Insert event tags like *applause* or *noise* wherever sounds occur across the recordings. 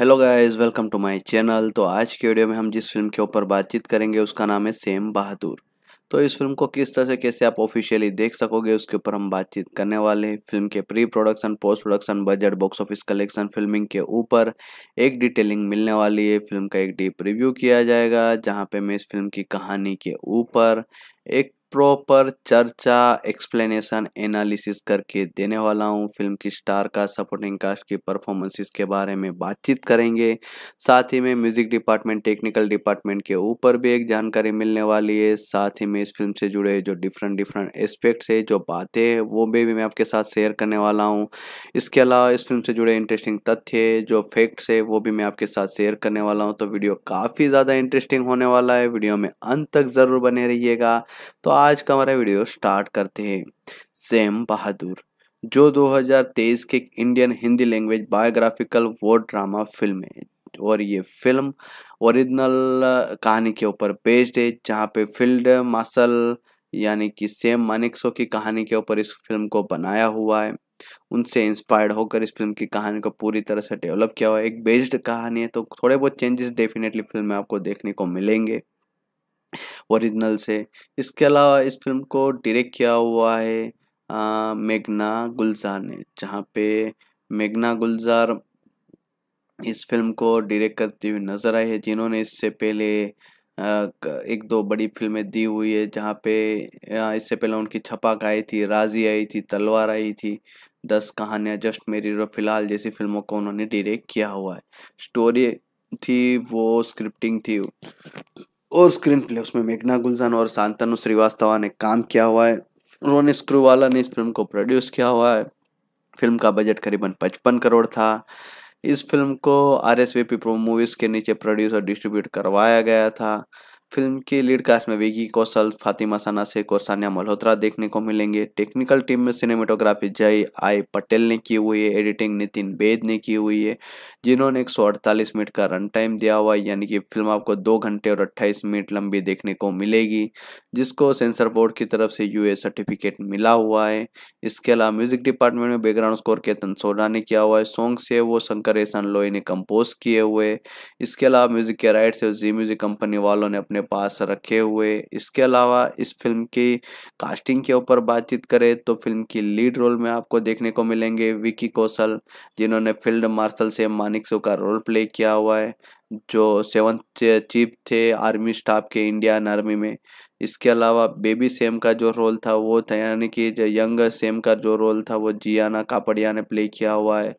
hello guys welcome to my channel तो आज के वीडियो में हम जिस फिल्म के ऊपर बातचीत करेंगे उसका नाम है सेम बहादुर तो इस फिल्म को किस तरह से कैसे आप ऑफिशियली देख सकोगे उसके ऊपर हम बातचीत करने वाले हैं फिल्म के pre production post production budget box office collection filming के ऊपर एक डिटेलिंग मिलने वाली है फिल्म का एक डीप रिव्यू किया जाएगा जहाँ पे मैं इस फिल्म की कहानी के ऊपर एक प्रॉपर चर्चा एक्सप्लेनेशन एनालिसिस करके देने वाला हूँ फिल्म की स्टार का सपोर्टिंग कास्ट की परफॉर्मेंसेस के बारे में बातचीत करेंगे साथ ही में म्यूजिक डिपार्टमेंट टेक्निकल डिपार्टमेंट के ऊपर भी एक जानकारी मिलने वाली है साथ ही में इस फिल्म से जुड़े जो डिफरेंट डिफरेंट एस्पेक्ट्स है जो बातें हैं वो भी मैं आपके साथ शेयर करने वाला हूँ इसके अलावा इस फिल्म से जुड़े इंटरेस्टिंग तथ्य जो फैक्ट्स है वो भी मैं आपके साथ शेयर करने वाला हूँ तो वीडियो काफ़ी ज़्यादा इंटरेस्टिंग होने वाला है वीडियो में अंत तक ज़रूर बने रहिएगा तो आज का हमारा वीडियो स्टार्ट करते हैं सेम बहादुर जो 2023 के इंडियन हिंदी लैंग्वेज बायोग्राफिकल वो ड्रामा फिल्म है और ये फिल्म ओरिजिनल कहानी के ऊपर बेस्ड है जहाँ पे फील्ड मार्शल यानी कि सेम मानिकसो की कहानी के ऊपर इस फिल्म को बनाया हुआ है उनसे इंस्पायर्ड होकर इस फिल्म की कहानी को पूरी तरह से डेवलप किया हुआ है एक बेस्ड कहानी है तो थोड़े बहुत चेंजेस डेफिनेटली फिल्म में आपको देखने को मिलेंगे ओरिजिनल से इसके अलावा इस फिल्म को डायरेक्ट किया हुआ है मेघना गुलजार ने जहाँ पे मेघना गुलजार इस फिल्म को डायरेक्ट करती हुई नज़र आई है जिन्होंने इससे पहले एक दो बड़ी फिल्में दी हुई है जहाँ पे इससे पहले उनकी छपाक आई थी राजी आई थी तलवार आई थी दस कहानियाँ जस्ट मेरी और फिलहाल जैसी फिल्मों को उन्होंने डायरेक्ट किया हुआ है स्टोरी थी वो स्क्रिप्टिंग थी और स्क्रीन प्ले उसमें मेघना गुलजान और शांतनु श्रीवास्तवा ने काम किया हुआ है रोनी स्क्रूवाला ने इस फिल्म को प्रोड्यूस किया हुआ है फिल्म का बजट करीबन पचपन करोड़ था इस फिल्म को R S V P pro movies के नीचे प्रोड्यूस और डिस्ट्रीब्यूट करवाया गया था फिल्म के लीड कास्ट में वेगी कौशल फातिमा साना से और सान्या मल्होत्रा देखने को मिलेंगे टेक्निकल टीम में सिनेमेटोग्राफी जय आई पटेल ने की हुई है एडिटिंग नितिन बेद ने की हुई है जिन्होंने अड़तालीस मिनट का रन टाइम दिया हुआ है यानी कि फिल्म आपको दो घंटे और 28 मिनट लंबी देखने को मिलेगी जिसको सेंसर बोर्ड की तरफ से यू सर्टिफिकेट मिला हुआ है इसके अलावा म्यूजिक डिपार्टमेंट में बैकग्राउंड स्कोर केतन सोडा ने किया हुआ है सॉन्ग से वो शंकर एहसान लोई ने कम्पोज किए हुए इसके अलावा म्यूजिक के राइट से जी म्यूजिक कंपनी वालों ने अपने अपने पास रखे हुए इसके अलावा इस फिल्म की कास्टिंग के ऊपर बातचीत करें तो फिल्म की लीड रोल में आपको देखने को मिलेंगे विकी कौशल जिन्होंने फील्ड मार्शल से मानिकसो का रोल प्ले किया हुआ है जो सेवंथ चीफ थे आर्मी स्टाफ के इंडियन आर्मी में इसके अलावा बेबी सेम का जो रोल था वो था यानी कि जो यंग सेम का जो रोल था वो जियाना कापड़िया ने प्ले किया हुआ है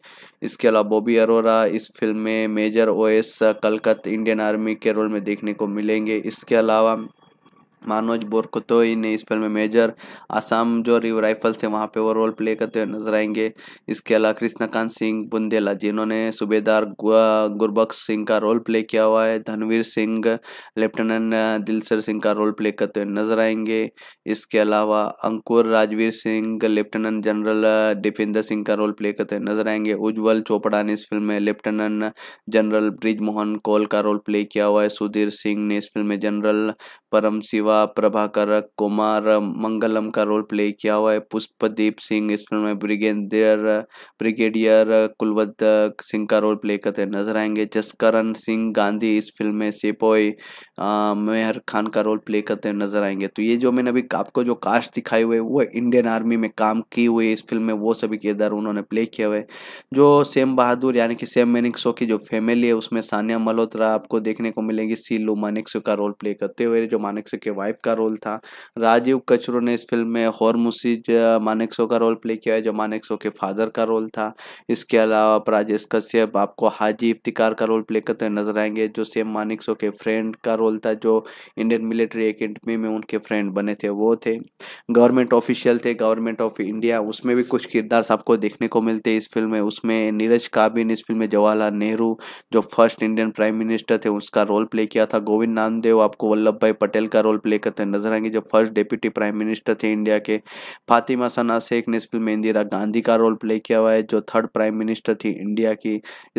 इसके अलावा बॉबी अरोरा इस फिल्म में major OS Kalkat Indian army के रोल में देखने को मिलेंगे इसके अलावा मानोज बोरकोतोई ने इस फिल्म में मेजर आसाम जो रिव राइफल्स है वहाँ पे वो रोल प्ले करते हुए नजर आएंगे इसके अलावा कृष्णकांत सिंह बुंदेला जिन्होंने सूबेदार गुरबख्श सिंह का रोल प्ले किया हुआ है धनवीर सिंह लेफ्टिनेंट दिलसर सिंह का रोल प्ले करते हुए नजर आएंगे इसके अलावा अंकुर राजवीर सिंह लेफ्टिनेंट जनरल दीपेंद्र सिंह का रोल प्ले करते हुए नजर आएंगे उज्ज्वल चोपड़ा ने इस फिल्म में लेफ्टिनेंट जनरल ब्रिज मोहन कौल का रोल प्ले किया हुआ है सुधीर सिंह ने इस फिल्म में जनरल परम शिवा अलावा प्रभाकर कुमार मंगलम का रोल प्ले किया हुआ है पुष्पदीप सिंह इस फिल्म में ब्रिगेडियर ब्रिगेडियर कुलवत सिंह का रोल प्ले करते नजर आएंगे जसकरण सिंह गांधी इस फिल्म में सेपोई मेहर खान का रोल प्ले करते नजर आएंगे तो ये जो मैंने अभी आपको जो कास्ट दिखाई हुए वो इंडियन आर्मी में काम की हुई इस फिल्म में वो सभी किरदार उन्होंने प्ले किए हुए जो सेम बहादुर यानी कि सेम मेनिक्सो की जो फैमिली है उसमें सानिया मल्होत्रा आपको देखने को मिलेगी सीलू मानिक्सो का रोल प्ले करते हुए जो मानिक्सो के वाइफ का रोल था राजीव कचरो ने इस फिल्म में हॉर मुसीज मानेक्सो का रोल प्ले किया है जो मानेक्सो के फादर का रोल था इसके अलावा राजेश कश्यप आपको हाजी इफ्तिकार का रोल प्ले करते नजर आएंगे जो सेम मानिक्सो के फ्रेंड का रोल था जो इंडियन मिलिट्री एकेडमी में उनके फ्रेंड बने थे वो थे गवर्नमेंट ऑफिशियल थे गवर्नमेंट ऑफ इंडिया उसमें भी कुछ किरदार आपको देखने को मिलते इस फिल्म में उसमें नीरज काबिन इस फिल्म में जवाहरलाल नेहरू जो फर्स्ट इंडियन प्राइम मिनिस्टर थे उसका रोल प्ले किया था गोविंद नामदेव आपको वल्लभ भाई पटेल का रोल प्ले लेकर करते नजर आएंगे जो फर्स्ट डेप्यूटी प्राइम मिनिस्टर थे इंडिया के फातिमा सना शेख ने इस फिल्म में इंदिरा गांधी का रोल प्ले किया हुआ है जो थर्ड प्राइम मिनिस्टर थी इंडिया की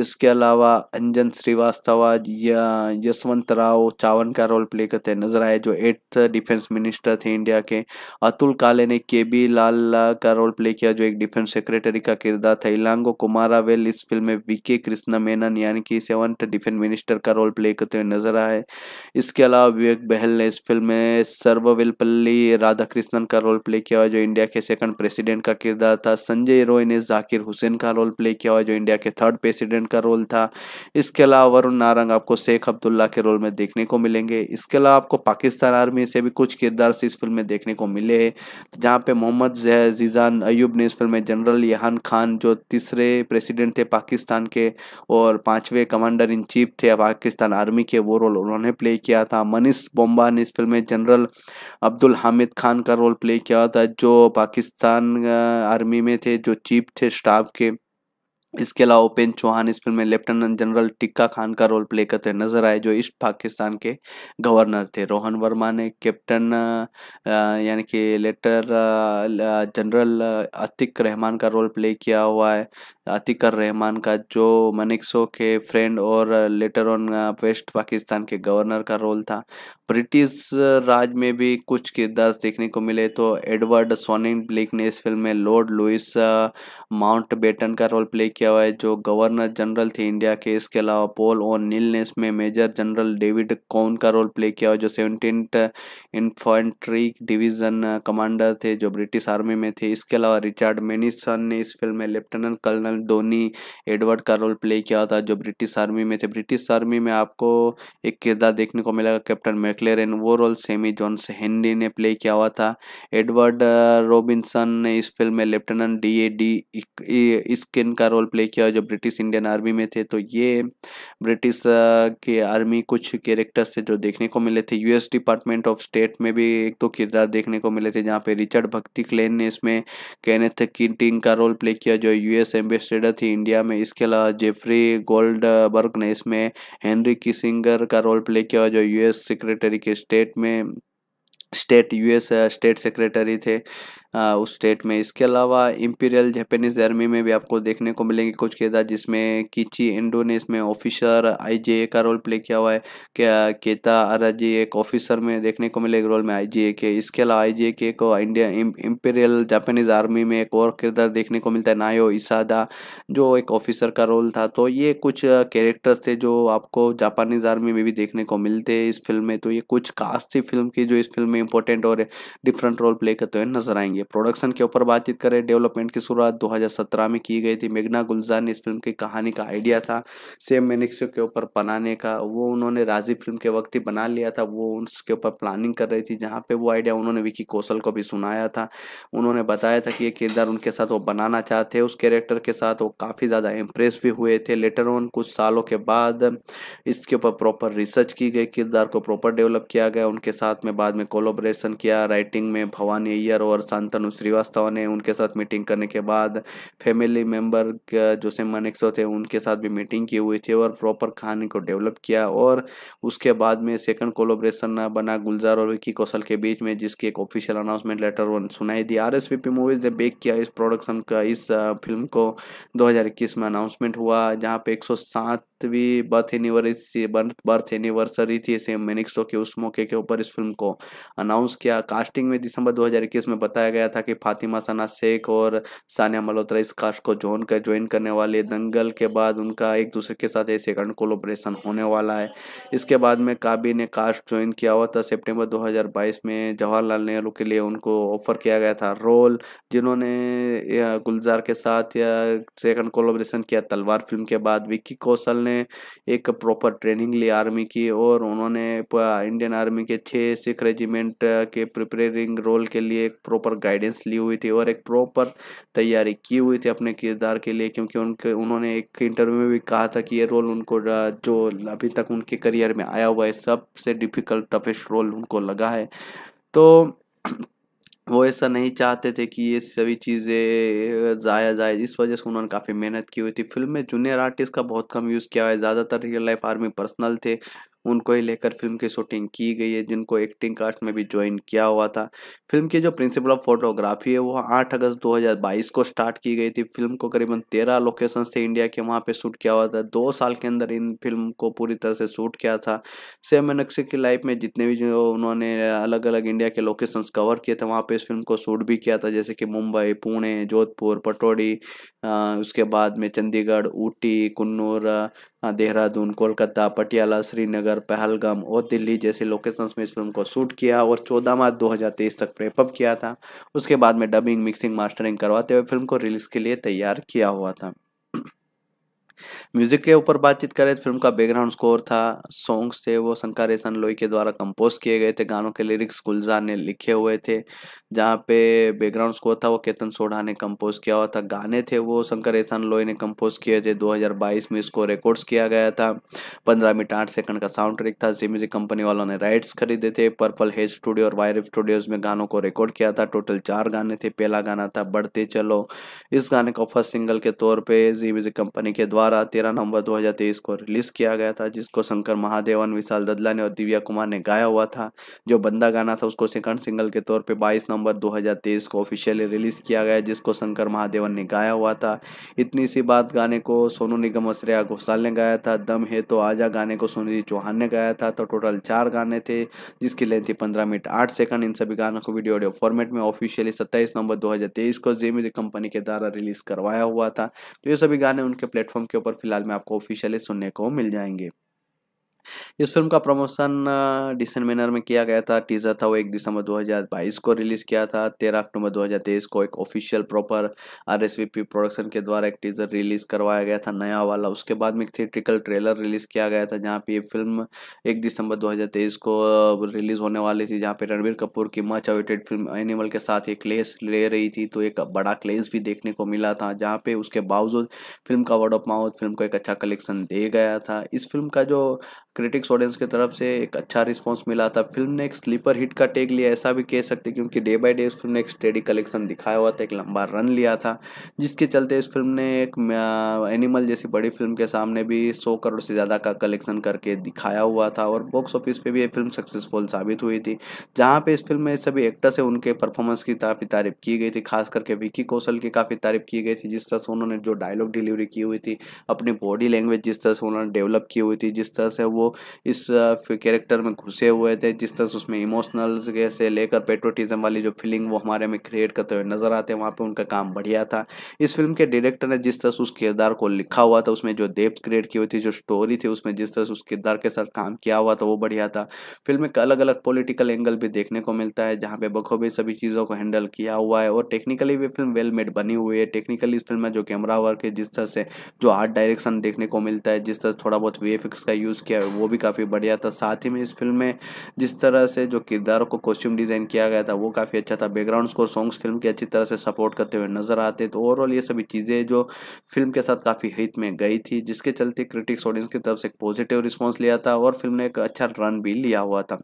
इसके अलावा अंजन श्रीवास्तव या यशवंत राव चावन का रोल प्ले करते नजर आए जो एट्थ डिफेंस मिनिस्टर थे इंडिया के अतुल काले ने के बी लाल का रोल प्ले किया जो एक डिफेंस सेक्रेटरी का किरदार था इलांगो कुमारावेल इस फिल्म में वीके कृष्णा मेनन यानी कि सेवंथ डिफेंस मिनिस्टर का रोल प्ले करते हुए नजर आए इसके अलावा विवेक बहल ने इस फिल्म में में राधा कृष्णन का रोल प्ले किया हुआ जो इंडिया के सेकंड प्रेसिडेंट का किरदार था संजय रॉय ने जाकिर हुसैन का रोल प्ले किया हुआ जो इंडिया के थर्ड प्रेसिडेंट का रोल था इसके अलावा वरुण नारंग आपको शेख अब्दुल्ला के रोल में देखने को मिलेंगे इसके अलावा आपको पाकिस्तान आर्मी से भी कुछ किरदार इस फिल्म में देखने को मिले हैं जहाँ पर मोहम्मद जीजान अयूब ने इस फिल्म में जनरल यहान खान जो तीसरे प्रेसिडेंट थे पाकिस्तान के और पाँचवें कमांडर इन चीफ थे पाकिस्तान आर्मी के वो रोल उन्होंने प्ले किया था मनीष बोम्बा ने इस फिल्म में जनरल अब्दुल हामिद खान का रोल प्ले किया था जो पाकिस्तान आर्मी में थे जो चीफ थे स्टाफ के इसके अलावा उपेन चौहान इस फिल्म में लेफ्टिनेंट जनरल टिक्का खान का रोल प्ले करते नजर आए जो ईस्ट पाकिस्तान के गवर्नर थे रोहन वर्मा ने कैप्टन यानी कि लेटर जनरल अतिक रहमान का रोल प्ले किया हुआ है अतिकर रहमान का जो मनिक्सो के फ्रेंड और लेटर ऑन वेस्ट पाकिस्तान के गवर्नर का रोल था ब्रिटिश राज में भी कुछ किरदार देखने को मिले तो एडवर्ड सोनिंग ब्लिक ने इस फिल्म में लॉर्ड लुइस माउंट बेटन का रोल प्ले किया हुआ है जो गवर्नर जनरल थे इंडिया के इसके अलावा पोल और नील ने इसमें मेजर जनरल डेविड कौन का रोल प्ले किया हुआ जो सेवनटीन इन्फेंट्री डिवीजन कमांडर थे जो ब्रिटिश आर्मी में थे इसके अलावा रिचर्ड मेनिसन ने इस फिल्म में lieutenant colonel colonel Dhoni Edward का रोल प्ले किया था जो ब्रिटिश आर्मी में थे ब्रिटिश आर्मी में आपको एक किरदार देखने को मिला कैप्टन मैकलेरन वो रोल सेमी जॉन्स हेनरी ने प्ले किया हुआ था एडवर्ड रॉबिन्सन ने इस फिल्म में lieutenant D A D skin का रोल प्ले किया जो ब्रिटिश इंडियन आर्मी में थे तो ये ब्रिटिश के आर्मी कुछ कैरेक्टर्स थे जो देखने को मिले थे यूएस डिपार्टमेंट ऑफ स्टेट में भी एक तो किरदार देखने को मिले थे जहाँ पे रिचर्ड भक्ति क्लेन ने इसमें कैनेथ किटिंग का रोल प्ले किया जो यूएस एम्बेस स्टेडा थी इंडिया में इसके अलावा जेफरी गोल्डबर्ग ने इसमें हेनरी किसिंगर का रोल प्ले किया जो यूएस सेक्रेटरी के स्टेट में स्टेट यूएस स्टेट सेक्रेटरी थे उस स्टेट में इसके अलावा इम्पीरियल जापानीज आर्मी में भी आपको देखने को मिलेंगे कुछ किरदार जिसमें किची ने इसमें ऑफिसर ए का रोल प्ले किया हुआ है क्या केता अराजी एक ऑफिसर में देखने को मिलेगा रोल में ए के इसके अलावा ए के को इंडिया इम्पीरियल जापानीज आर्मी में एक और किरदार देखने को मिलता है नायो इसादा जो एक ऑफिसर का रोल था तो ये कुछ कैरेक्टर्स थे जो आपको जापानीज आर्मी में भी देखने को मिलते हैं इस फिल्म में तो ये कुछ कास्ट थी फिल्म की जो इस फिल्म में इंपॉर्टेंट और डिफरेंट रोल प्ले करते हुए नजर आएंगे है प्रोडक्शन के ऊपर बातचीत करें डेवलपमेंट की शुरुआत 2017 में की गई थी मेघना गुलजार ने इस फिल्म की कहानी का आइडिया था सेम मैनिक्सो के ऊपर बनाने का वो उन्होंने राजीव फिल्म के वक्त ही बना लिया था वो उसके ऊपर प्लानिंग कर रही थी जहाँ पर वो आइडिया उन्होंने विकी कौशल को भी सुनाया था उन्होंने बताया था कि ये किरदार उनके साथ वो बनाना चाहते उस कैरेक्टर के साथ वो काफ़ी ज़्यादा इम्प्रेस भी हुए थे लेटर ऑन कुछ सालों के बाद इसके ऊपर प्रॉपर रिसर्च की गई किरदार को प्रॉपर डेवलप किया गया उनके साथ में बाद में कोलोब्रेशन किया राइटिंग में भवानी अय्यर और शांत शांतनु श्रीवास्तव ने उनके साथ मीटिंग करने के बाद फैमिली मेंबर जो से मानेक्सो थे उनके साथ भी मीटिंग की हुई थी और प्रॉपर कहानी को डेवलप किया और उसके बाद में सेकंड कोलोब्रेशन बना गुलजार और विक्की कौशल के बीच में जिसकी एक ऑफिशियल अनाउंसमेंट लेटर वन सुनाई दी R S V P movies ने बेक किया इस प्रोडक्शन का इस फिल्म को दो में अनाउंसमेंट हुआ जहाँ पे एक सातवीं बर्थ एनिवर्सरी बर्थ एनिवर्सरी थी सेम मेनिक्सो के उस मौके के ऊपर इस फिल्म को अनाउंस किया कास्टिंग में दिसंबर 2021 में बताया गया था कि फातिमा सना शेख और सानिया मल्होत्रा इस कास्ट को जोन कर ज्वाइन करने वाले दंगल के बाद उनका एक दूसरे के साथ ऐसे कंड कोलोब्रेशन होने वाला है इसके बाद में काबी ने कास्ट ज्वाइन किया हुआ था सेप्टेम्बर दो में जवाहरलाल नेहरू के लिए उनको ऑफर किया गया था रोल जिन्होंने गुलजार के साथ या सेकंड कोलोब्रेशन किया तलवार फिल्म के बाद विक्की कौशल ने उन्होंने एक प्रॉपर ट्रेनिंग ली आर्मी की और उन्होंने इंडियन आर्मी के छः सिख रेजिमेंट के प्रिपेयरिंग रोल के लिए एक प्रॉपर गाइडेंस ली हुई थी और एक प्रॉपर तैयारी की हुई थी अपने किरदार के लिए क्योंकि उनके उन्होंने एक इंटरव्यू में भी कहा था कि ये रोल उनको जो अभी तक उनके करियर में आया हुआ है सबसे डिफ़िकल्ट टफेस्ट रोल उनको लगा है तो वो ऐसा नहीं चाहते थे कि ये सभी चीज़ें ज़ाया जाए इस वजह से उन्होंने काफ़ी मेहनत की हुई थी फिल्म में जूनियर आर्टिस्ट का बहुत कम यूज़ किया है ज़्यादातर रियल लाइफ आर्मी पर्सनल थे उनको ही लेकर फिल्म की शूटिंग की गई है जिनको एक्टिंग कास्ट में भी ज्वाइन किया हुआ था फिल्म की जो प्रिंसिपल ऑफ फोटोग्राफी है वो आठ अगस्त 2022 को स्टार्ट की गई थी फिल्म को करीबन तेरह लोकेशन थे इंडिया के वहाँ पे शूट किया हुआ था दो साल के अंदर इन फिल्म को पूरी तरह से शूट किया था सेम मनक्सी की लाइफ में जितने भी जो उन्होंने अलग अलग इंडिया के लोकेशंस कवर किए थे वहाँ पे इस फिल्म को शूट भी किया था जैसे कि मुंबई पुणे जोधपुर पटोड़ी उसके बाद में चंडीगढ़ ऊटी कन्नूर हाँ, देहरादून कोलकाता पटियाला श्रीनगर पहलगाम और दिल्ली जैसे लोकेशंस में इस फिल्म को शूट किया और 14 मार्च 2023 तक प्रेपअप किया था उसके बाद में डबिंग मिक्सिंग मास्टरिंग करवाते हुए फिल्म को रिलीज के लिए तैयार किया हुआ था म्यूजिक के ऊपर बातचीत करें तो फिल्म का बैकग्राउंड स्कोर था सॉन्ग्स थे वो शंकर एहसन लोई के द्वारा कंपोज किए गए थे गानों के लिरिक्स गुलजार ने लिखे हुए थे जहाँ पे बैकग्राउंड स्कोर था वो केतन सोढ़ा ने कंपोज किया हुआ था गाने थे वो शंकर एहसन लोई ने कंपोज किए थे 2022 में इसको रिकॉर्ड किया गया था पंद्रह मिनट आठ सेकंड का साउंड ट्रिक था जी म्यूजिक कंपनी वालों ने राइट्स खरीदे थे पर्पल हेज स्टूडियो और वायरफ स्टूडियोज में गानों को रिकॉर्ड किया था टोटल चार गाने थे पहला गाना था बढ़ते चलो इस गाने को फर्स्ट सिंगल के तौर पर जी म्यूजिक कंपनी के द्वारा द्वारा 13 नवंबर 2023 को रिलीज किया गया था जिसको शंकर महादेवन विशाल ददला ने और दिव्या कुमार ने गाया हुआ था जो बंदा गाना था उसको सेकंड सिंगल के तौर पे 22 नवंबर 2023 को ऑफिशियली रिलीज किया गया जिसको शंकर महादेवन ने गाया हुआ था इतनी सी बात गाने को सोनू निगम और श्रेया घोषाल ने गाया था दम है तो आजा गाने को सोनिधि चौहान ने गाया था तो टोटल चार गाने थे जिसकी लेंथ थी पंद्रह मिनट आठ सेकंड इन सभी गानों को वीडियो ऑडियो फॉर्मेट में ऑफिशियली सत्ताईस नवंबर दो को जी म्यूजिक कंपनी के द्वारा रिलीज करवाया हुआ था तो ये सभी गाने उनके प्लेटफॉर्म के ऊपर फिलहाल में आपको ऑफिशियली सुनने को मिल जाएंगे इस फिल्म का प्रमोशन डिसेंट मैनर में किया गया था टीजर था वो एक दिसंबर 2022 को रिलीज किया था 13 अक्टूबर 2023 को एक ऑफिशियल प्रॉपर आर प्रोडक्शन के द्वारा एक टीजर रिलीज करवाया गया था नया वाला उसके बाद में एक थिएट्रिकल ट्रेलर रिलीज किया गया था जहाँ पे ये फिल्म एक दिसंबर 2023 को रिलीज होने वाली थी जहाँ पे रणबीर कपूर की मच अवेटेड फिल्म एनिमल के साथ एक क्लेस ले रही थी तो एक बड़ा क्लेस भी देखने को मिला था जहाँ पे उसके बावजूद फिल्म का वर्ड ऑफ माउथ फिल्म को एक अच्छा कलेक्शन दे गया था इस फिल्म का जो क्रिटिक्स ऑडियंस की तरफ से एक अच्छा रिस्पॉन्स मिला था फिल्म ने एक स्लीपर हिट का टेक लिया ऐसा भी कह सकते क्योंकि डे बाय डे इस फिल्म ने एक स्टेडी कलेक्शन दिखाया हुआ था एक लंबा रन लिया था जिसके चलते इस फिल्म ने एक एनिमल जैसी बड़ी फिल्म के सामने भी सौ करोड़ से ज़्यादा का कलेक्शन करके दिखाया हुआ था और बॉक्स ऑफिस पर भी ये फिल्म सक्सेसफुल साबित हुई थी जहाँ पर इस फिल्म में सभी एक्टर्स है उनके परफॉर्मेंस की काफ़ी तारीफ की गई थी खास करके विकी कौशल की काफ़ी तारीफ की गई थी जिस तरह से उन्होंने जो डायलॉग डिलीवरी की हुई थी अपनी बॉडी लैंग्वेज जिस तरह से उन्होंने डेवलप की हुई थी जिस तरह से वो वो इस कैरेक्टर में घुसे हुए थे जिस तरह से उसमें इमोशनल से लेकर पेट्रोटिज्म वाली जो फीलिंग वो हमारे में क्रिएट करते हुए नज़र आते हैं वहाँ पर उनका काम बढ़िया था इस फिल्म के डायरेक्टर ने जिस तरह से उस किरदार को लिखा हुआ था उसमें जो डेप्थ क्रिएट की हुई थी जो स्टोरी थी उसमें जिस तरह से उस किरदार के साथ काम किया हुआ था वो बढ़िया था फिल्म एक अलग अलग पोलिटिकल एंगल भी देखने को मिलता है जहाँ पे बखूबी सभी चीज़ों को हैंडल किया हुआ है और टेक्निकली भी फिल्म वेल मेड बनी हुई है टेक्निकली इस फिल्म में जो कैमरा वर्क है जिस तरह से जो आर्ट डायरेक्शन देखने को मिलता है जिस तरह थोड़ा बहुत वी का यूज़ किया है वो भी काफ़ी बढ़िया था साथ ही में इस फिल्म में जिस तरह से जो किरदारों को कॉस्ट्यूम डिज़ाइन किया गया था वो काफ़ी अच्छा था बैकग्राउंड स्कोर सॉन्ग्स फिल्म की अच्छी तरह से सपोर्ट करते हुए नजर आते तो ओवरऑल ये सभी चीज़ें जो फिल्म के साथ काफ़ी हित में गई थी जिसके चलते क्रिटिक्स ऑडियंस की तरफ से एक पॉजिटिव रिस्पॉन्स लिया था और फिल्म ने एक अच्छा रन भी लिया हुआ था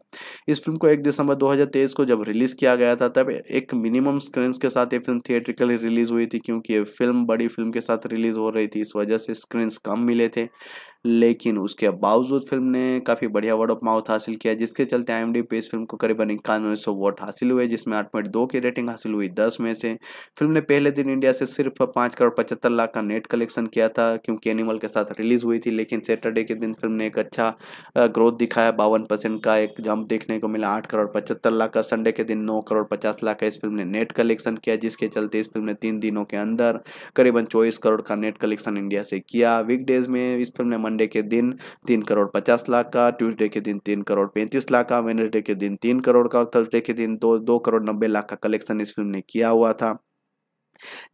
इस फिल्म को एक दिसंबर दो को जब रिलीज़ किया गया था तब एक मिनिमम स्क्रीन के साथ ये फिल्म थिएट्रिकली रिलीज़ हुई थी क्योंकि ये फिल्म बड़ी फिल्म के साथ रिलीज़ हो रही थी इस वजह से स्क्रीन्स कम मिले थे लेकिन उसके बावजूद फिल्म ने काफ़ी बढ़िया वर्ड ऑफ माउथ हासिल किया जिसके चलते आई एम पे इस फिल्म को करीबन इक्यानवे सौ वोट हासिल हुए जिसमें आठ पॉइंट दो की रेटिंग हासिल हुई दस में से फिल्म ने पहले दिन इंडिया से सिर्फ पाँच करोड़ पचहत्तर लाख का नेट कलेक्शन किया था क्योंकि एनिमल के साथ रिलीज हुई थी लेकिन सैटरडे के दिन फिल्म ने एक अच्छा ग्रोथ दिखाया बावन परसेंट का एक जंप देखने को मिला आठ करोड़ पचहत्तर लाख का संडे के दिन नौ करोड़ पचास लाख का इस फिल्म ने नेट कलेक्शन किया जिसके चलते इस फिल्म ने तीन दिनों के अंदर करीबन चौबीस करोड़ का नेट कलेक्शन इंडिया से किया वीकडेज में इस फिल्म ने मंडे के दिन तीन करोड़ पचास लाख का ट्यूसडे के दिन तीन करोड़ पैंतीस लाख का वेनसडे के दिन तीन करोड़ का और थर्सडे के दिन दो दो करोड़ नब्बे लाख का कलेक्शन इस फिल्म ने किया हुआ था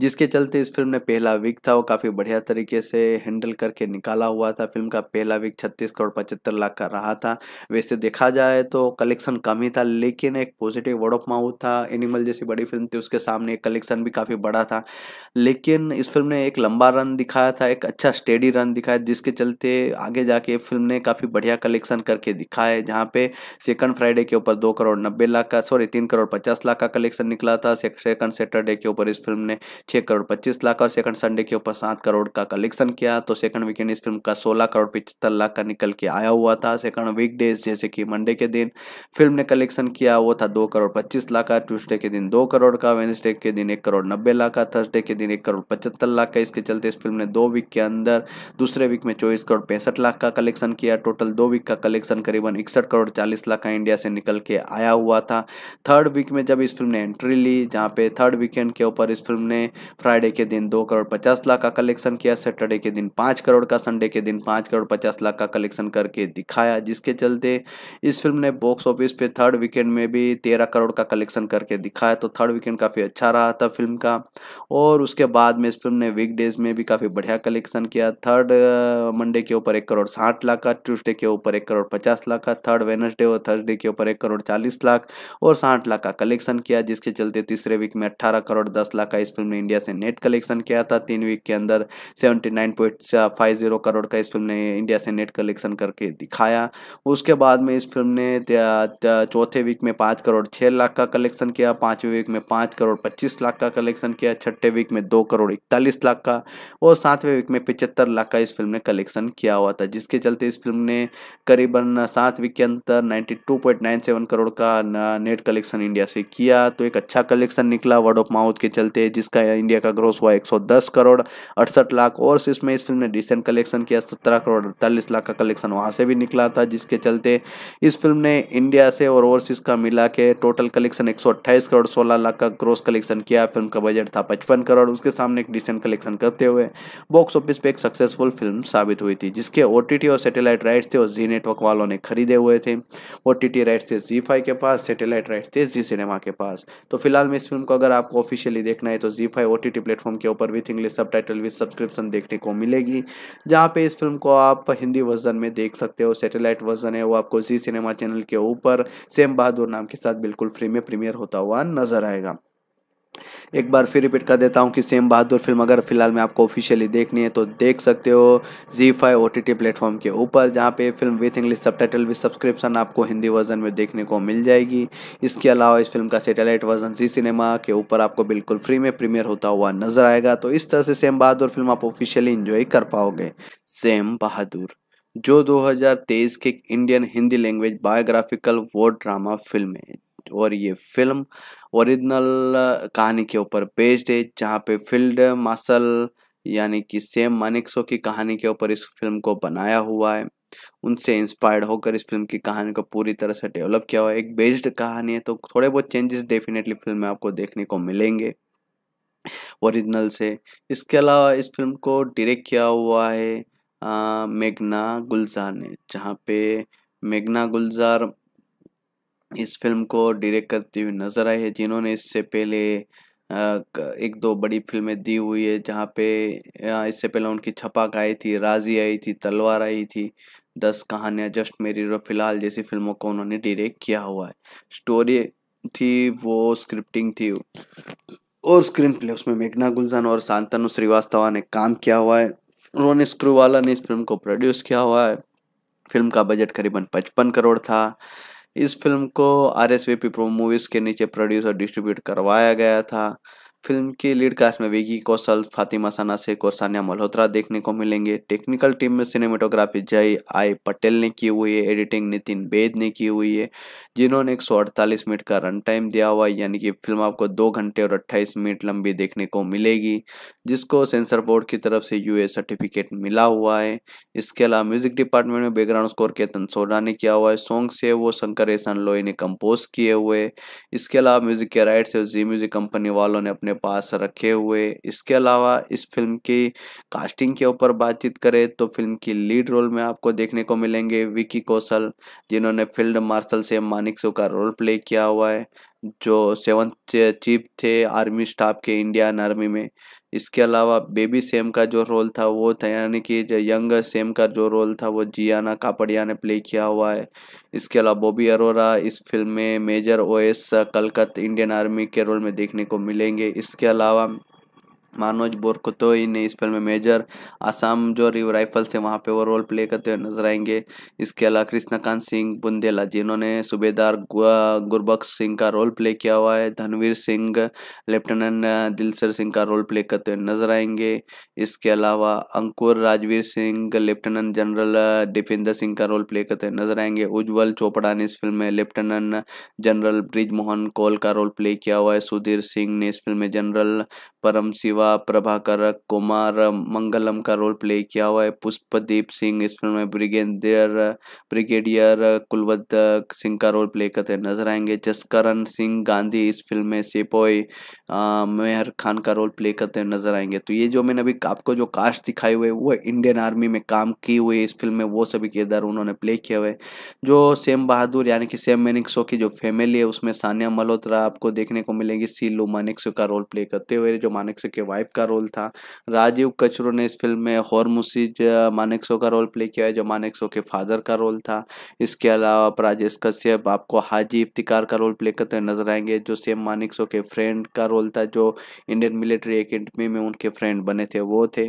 जिसके चलते इस फिल्म ने पहला वीक था वो काफ़ी बढ़िया तरीके से हैंडल करके निकाला हुआ था फिल्म का पहला वीक छत्तीस करोड़ पचहत्तर लाख का रहा था वैसे देखा जाए तो कलेक्शन कम ही था लेकिन एक पॉजिटिव वर्ड ऑफ माउथ था एनिमल जैसी बड़ी फिल्म थी उसके सामने कलेक्शन भी काफ़ी बड़ा था लेकिन इस फिल्म ने एक लंबा रन दिखाया था एक अच्छा स्टेडी रन दिखाया जिसके चलते आगे जाके फिल्म ने काफ़ी बढ़िया कलेक्शन करके दिखाया जहाँ पे सेकंड फ्राइडे के ऊपर दो करोड़ नब्बे लाख का सॉरी तीन करोड़ पचास लाख का कलेक्शन निकला था सेकंड सैटरडे के ऊपर इस फिल्म ने ने छः करोड़ पच्चीस लाख और सेकंड संडे के ऊपर सात करोड़ का कलेक्शन किया तो सेकंड वीकेंड इस फिल्म का सोलह करोड़ पिछहत्तर लाख का निकल के आया हुआ था सेकंड वीकडेज जैसे कि मंडे के दिन फिल्म ने कलेक्शन किया वो था दो करोड़ पच्चीस लाख का ट्यूसडे के दिन दो करोड़ का वेंसडे के दिन एक करोड़ नब्बे लाख का थर्सडे के दिन एक करोड़ पचहत्तर लाख का इसके चलते इस फिल्म ने दो वीक के अंदर दूसरे वीक में चौबीस करोड़ पैंसठ लाख का कलेक्शन किया टोटल दो वीक का कलेक्शन करीबन इकसठ करोड़ चालीस लाख का इंडिया से निकल के आया हुआ था थर्ड वीक में जब इस फिल्म ने एंट्री ली जहाँ पे थर्ड वीकेंड के ऊपर इस फिल्म हमने फ्राइडे के दिन दो करोड़ पचास लाख का कलेक्शन किया सैटरडे के दिन पाँच करोड़ का संडे के दिन पाँच करोड़ पचास लाख का कलेक्शन करके दिखाया जिसके चलते इस फिल्म ने बॉक्स ऑफिस पे थर्ड वीकेंड में भी तेरह करोड़ का कलेक्शन करके दिखाया तो थर्ड वीकेंड काफ़ी अच्छा रहा था फिल्म का और उसके बाद में इस फिल्म ने वीकडेज में भी काफ़ी बढ़िया कलेक्शन किया थर्ड मंडे के ऊपर एक करोड़ साठ लाख का ट्यूसडे के ऊपर एक करोड़ पचास लाख का थर्ड वेनसडे और थर्सडे के ऊपर एक करोड़ चालीस लाख और साठ लाख का कलेक्शन किया जिसके चलते तीसरे वीक में अट्ठारह करोड़ दस लाख का इस फिल्म ने इंडिया से नेट कलेक्शन किया था तीन वीक के अंदर seventy point five zero crore का इस फिल्म ने इंडिया से नेट कलेक्शन करके दिखाया उसके बाद में इस फिल्म ने चौथे वीक में पाँच करोड़ छः लाख का कलेक्शन किया पाँचवें वीक में पाँच करोड़ पच्चीस लाख का कलेक्शन किया छठे वीक में दो करोड़ इकतालीस लाख का और सातवें वीक में पिचहत्तर लाख का इस फिल्म ने कलेक्शन किया हुआ था जिसके चलते इस फिल्म ने करीबन सात वीक के अंदर ninety two point nine seven crore का नेट कलेक्शन इंडिया से किया तो एक अच्छा कलेक्शन निकला वर्ड ऑफ माउथ के चलते जिस जिसका इंडिया का ग्रोस हुआ 110 करोड़ अड़सठ लाख और इसमें इस फिल्म ने डिसेंट कलेक्शन किया सत्रह करोड़ अड़तालीस लाख का कलेक्शन वहाँ से भी निकला था जिसके चलते इस फिल्म ने इंडिया से और ओवरसीज का मिला के टोटल कलेक्शन एक करोड़ सोलह लाख का ग्रोस कलेक्शन किया फिल्म का बजट था पचपन करोड़ उसके सामने एक डिसेंट कलेक्शन करते हुए बॉक्स ऑफिस पे एक सक्सेसफुल फिल्म साबित हुई थी जिसके ओ और सैटेलाइट राइट्स थे और जी नेटवर्क वालों ने खरीदे हुए थे ओ राइट्स थे जी के पास सेटेलाइट राइट्स थे जी सिनेमा के पास तो फिलहाल में इस फिल्म को अगर आपको ऑफिशियली देखना है तो जी फाइव ओ प्लेटफॉर्म के ऊपर with English subtitle subscription देखने को मिलेगी जहाँ पे इस फिल्म को आप हिंदी वर्जन में देख सकते हो सैटेलाइट वर्जन है वो आपको जी सिनेमा चैनल के ऊपर सेम बहादुर नाम के साथ बिल्कुल फ्री में प्रीमियर होता हुआ नजर आएगा एक बार फिर रिपीट कर देता हूँ कि सेम बहादुर फिल्म अगर फिलहाल में आपको ऑफिशियली देखनी है तो देख सकते हो जी फाइव ओ टी प्लेटफॉर्म के ऊपर जहाँ पे film with English subtitle with subscription आपको हिंदी वर्जन में देखने को मिल जाएगी इसके अलावा इस फिल्म का सेटेलाइट वर्जन जी सिनेमा के ऊपर आपको बिल्कुल फ्री में प्रीमियर होता हुआ नजर आएगा तो इस तरह से सेम बहादुर फिल्म आप ऑफिशियली इंजॉय कर पाओगे सेम बहादुर जो 2023 के इंडियन हिंदी लैंग्वेज बायोग्राफिकल वो ड्रामा फिल्म है और ये फिल्म ओरिजिनल कहानी के ऊपर बेस्ड है जहाँ पे फील्ड मार्शल यानी कि सेम मानिकसो की कहानी के ऊपर इस फिल्म को बनाया हुआ है उनसे इंस्पायर्ड होकर इस फिल्म की कहानी को पूरी तरह से डेवलप किया हुआ है एक बेस्ड कहानी है तो थोड़े बहुत चेंजेस डेफिनेटली फिल्म में आपको देखने को मिलेंगे ओरिजिनल से इसके अलावा इस फिल्म को डायरेक्ट किया हुआ है मेघना गुलजार ने जहाँ पे मेघना गुलजार इस फिल्म को डायरेक्ट करती हुई नज़र आई है जिन्होंने इससे पहले एक दो बड़ी फिल्में दी हुई है जहाँ पे इससे पहले उनकी छपाक आई थी राजी आई थी तलवार आई थी दस कहानियाँ जस्ट मेरी रो फिलहाल जैसी फिल्मों को उन्होंने डायरेक्ट किया हुआ है स्टोरी थी वो स्क्रिप्टिंग थी और स्क्रीन प्ले उसमें मेघना गुलजन और शांतनु श्रीवास्तवा ने काम किया हुआ है रोनी स्क्रूवाला ने इस फिल्म को प्रोड्यूस किया हुआ है फिल्म का बजट करीबन पचपन करोड़ था इस फिल्म को R S V P pro movies के नीचे प्रोड्यूस और डिस्ट्रीब्यूट करवाया गया था फिल्म की लीड कास्ट में वेगी कौशल फातिमा साना शेख और सान्या मल्होत्रा देखने को मिलेंगे टेक्निकल टीम में सिनेमेटोग्राफी जय आई पटेल ने की हुई है एडिटिंग नितिन बेद ने की हुई है जिन्होंने एक मिनट का रन टाइम दिया हुआ है यानी कि फिल्म आपको दो घंटे और अट्ठाईस मिनट लंबी देखने को मिलेगी जिसको सेंसर बोर्ड की तरफ से यू सर्टिफिकेट मिला हुआ है इसके अलावा म्यूजिक डिपार्टमेंट में बैकग्राउंड स्कोर केतन सोडा ने किया हुआ है सॉन्ग से वो शंकर एसन लोई ने कम्पोज किए हुए इसके अलावा म्यूजिक के राइट से जी म्यूजिक कंपनी वालों ने अपने पास रखे हुए इसके अलावा इस फिल्म की कास्टिंग के ऊपर बातचीत करें तो फिल्म की लीड रोल में आपको देखने को मिलेंगे विकी कौशल जिन्होंने फील्ड मार्शल से मानिकसो का रोल प्ले किया हुआ है जो सेवंथ चीफ थे आर्मी स्टाफ के इंडियन आर्मी में इसके अलावा बेबी सेम का जो रोल था वो था यानी कि जो यंग सेम का जो रोल था वो जियाना कापड़िया ने प्ले किया हुआ है इसके अलावा बॉबी अरोरा इस फिल्म में major OS Kalkat Indian army के रोल में देखने को मिलेंगे इसके अलावा मानोज बोरकोतोई ने इस फिल्म में मेजर आसाम जो रिव राइफल्स है वहाँ पे वो रोल प्ले करते हुए नजर आएंगे इसके अलावा कृष्णकांत सिंह बुंदेला जिन्होंने सूबेदार गुरबख्श सिंह का रोल प्ले किया हुआ है धनवीर सिंह लेफ्टिनेंट दिलसर सिंह का रोल प्ले करते हुए नजर आएंगे इसके अलावा अंकुर राजवीर सिंह लेफ्टिनेंट जनरल दीपेंद्र सिंह का रोल प्ले करते हुए नजर आएंगे उज्ज्वल चोपड़ा ने इस फिल्म में लेफ्टिनेंट जनरल ब्रिज मोहन कौल का रोल प्ले किया हुआ है सुधीर सिंह ने इस फिल्म में जनरल परम शिवा हुआ प्रभाकर कुमार मंगलम का रोल प्ले किया हुआ है पुष्पदीप सिंह इस फिल्म में ब्रिगेडियर ब्रिगेडियर कुलवत सिंह का रोल प्ले करते नजर आएंगे जसकरण सिंह गांधी इस फिल्म में सेपोय मेहर खान का रोल प्ले करते नजर आएंगे तो ये जो मैंने अभी आपको जो कास्ट दिखाई हुए वो इंडियन आर्मी में काम की हुई इस फिल्म में वो सभी किरदार उन्होंने प्ले किया हुआ जो सेम बहादुर यानी कि सेम शो की जो फैमिली है उसमें सानिया मल्होत्रा आपको देखने को मिलेगी सीलू मानिक्सो का रोल प्ले करते हुए जो मानिक्सो के वाइफ का रोल था राजीव कचरो ने इस फिल्म में हॉर मुसीज मानेक्सो का रोल प्ले किया है जो मानेक्सो के फादर का रोल था इसके अलावा राजेश कश्यप आपको हाजी इफ्तिकार का रोल प्ले करते नजर आएंगे जो सेम मानेक्सो के फ्रेंड का रोल था जो इंडियन मिलिट्री अकेडमी में उनके फ्रेंड बने थे वो थे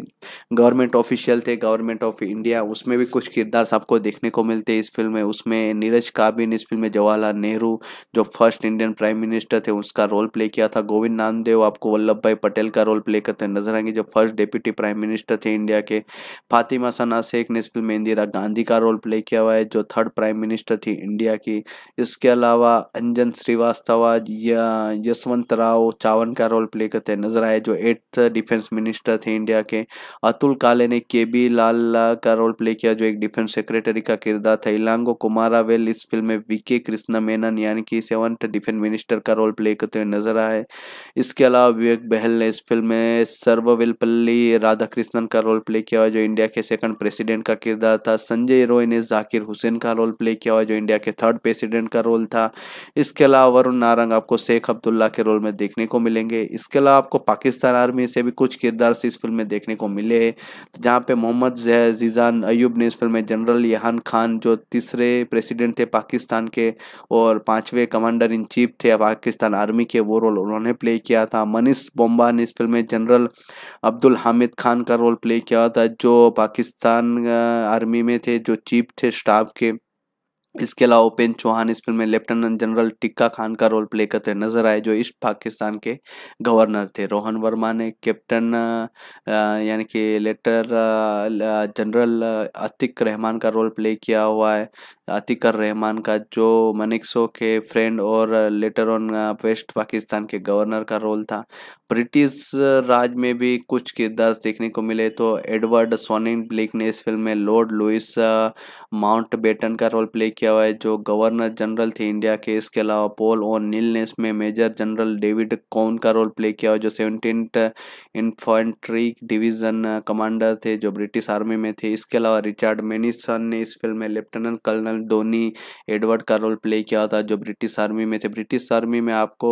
गवर्नमेंट ऑफिशियल थे गवर्नमेंट ऑफ इंडिया उसमें भी कुछ किरदार आपको देखने को मिलते हैं इस फिल्म में उसमें नीरज काबिन इस फिल्म में जवाहरलाल नेहरू जो फर्स्ट इंडियन प्राइम मिनिस्टर थे उसका रोल प्ले किया था गोविंद नामदेव आपको वल्लभ भाई पटेल का रोल प्ले लेकर तो नजर आएंगे जब फर्स्ट डेप्यूटी प्राइम मिनिस्टर थे इंडिया के फातिमा सना शेख ने इस फिल्म में इंदिरा गांधी का रोल प्ले किया हुआ है जो थर्ड प्राइम मिनिस्टर थी इंडिया की इसके अलावा अंजन श्रीवास्तव या यशवंत राव चावन का रोल प्ले करते नजर आए जो एट्थ डिफेंस मिनिस्टर थे इंडिया के अतुल काले ने के बी लाल का रोल प्ले किया जो एक डिफेंस सेक्रेटरी का किरदार था इलांगो कुमारा वेल इस फिल्म में वीके कृष्णा मेनन यानी कि सेवंथ डिफेंस मिनिस्टर का रोल प्ले करते हुए नजर आए इसके अलावा विवेक बहल ने इस फिल्म में में राधा राधाकृष्णन का रोल प्ले किया हुआ जो इंडिया के सेकंड प्रेसिडेंट का किरदार था संजय रॉय ने जाकिर हुसैन का रोल प्ले किया हुआ जो इंडिया के थर्ड प्रेसिडेंट का रोल था इसके अलावा वरुण नारंग आपको शेख अब्दुल्ला के रोल में देखने को मिलेंगे इसके अलावा आपको पाकिस्तान आर्मी से भी कुछ किरदार से इस फिल्म में देखने को मिले हैं तो जहाँ पे मोहम्मद जीजान अयूब ने इस फिल्म में जनरल यहान खान जो तीसरे प्रेसिडेंट थे पाकिस्तान के और पाँचवें कमांडर इन चीफ थे पाकिस्तान आर्मी के वो रोल उन्होंने प्ले किया था मनीष बोम्बा ने इस फिल्म में जनरल अब्दुल हामिद खान का रोल प्ले किया था जो पाकिस्तान आर्मी में थे जो चीफ थे स्टाफ के इसके अलावा उपेन चौहान इस फिल्म में लेफ्टिनेंट जनरल टिक्का खान का रोल प्ले करते नजर आए जो ईस्ट पाकिस्तान के गवर्नर थे रोहन वर्मा ने कैप्टन यानी कि लेटर जनरल अतिक रहमान का रोल प्ले किया हुआ है अतिकर रहमान का जो मनिक्सो के फ्रेंड और लेटर ऑन वेस्ट पाकिस्तान के गवर्नर का रोल था ब्रिटिश राज में भी कुछ किरदार देखने को मिले तो एडवर्ड सोनिंग ब्लिक ने इस फिल्म में लॉर्ड लुइस माउंट बेटन का रोल प्ले किया हुआ है जो गवर्नर जनरल थे इंडिया के इसके अलावा पोल ओन नील ने इसमें मेजर जनरल डेविड कौन का रोल प्ले किया हुआ जो सेवनटीन इन्फेंट्री डिवीज़न कमांडर थे जो ब्रिटिश आर्मी में थे इसके अलावा रिचर्ड मेनिसन ने इस फिल्म में lieutenant colonel L Dhoni Edward का रोल प्ले किया था जो ब्रिटिश आर्मी में थे ब्रिटिश आर्मी में आपको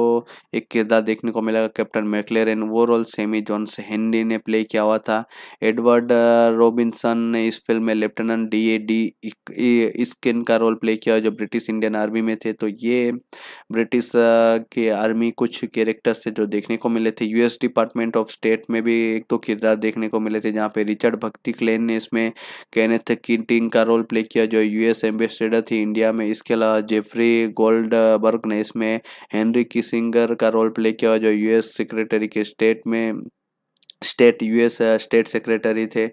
एक किरदार देखने को मिलेगा कैप्टन मैकलेरन वो रोल सेमी जॉन्स हेनरी ने प्ले किया हुआ था एडवर्ड रॉबिन्सन ने इस फिल्म में lieutenant D A D skin का रोल प्ले किया जो ब्रिटिश इंडियन आर्मी में थे तो ये ब्रिटिश के आर्मी कुछ कैरेक्टर्स से जो देखने को मिले थे यूएस डिपार्टमेंट ऑफ स्टेट में भी एक तो किरदार देखने को मिले थे जहाँ पे रिचर्ड भक्ति क्लेन ने इसमें कैनेथ किटिंग का रोल प्ले किया जो यूएस एम्बेस स्टेडर थी इंडिया में इसके अलावा जेफरी गोल्ड बर्ग ने इसमें हेनरी किसिंगर का रोल प्ले किया जो यूएस सेक्रेटरी के स्टेट में स्टेट यूएस स्टेट सेक्रेटरी थे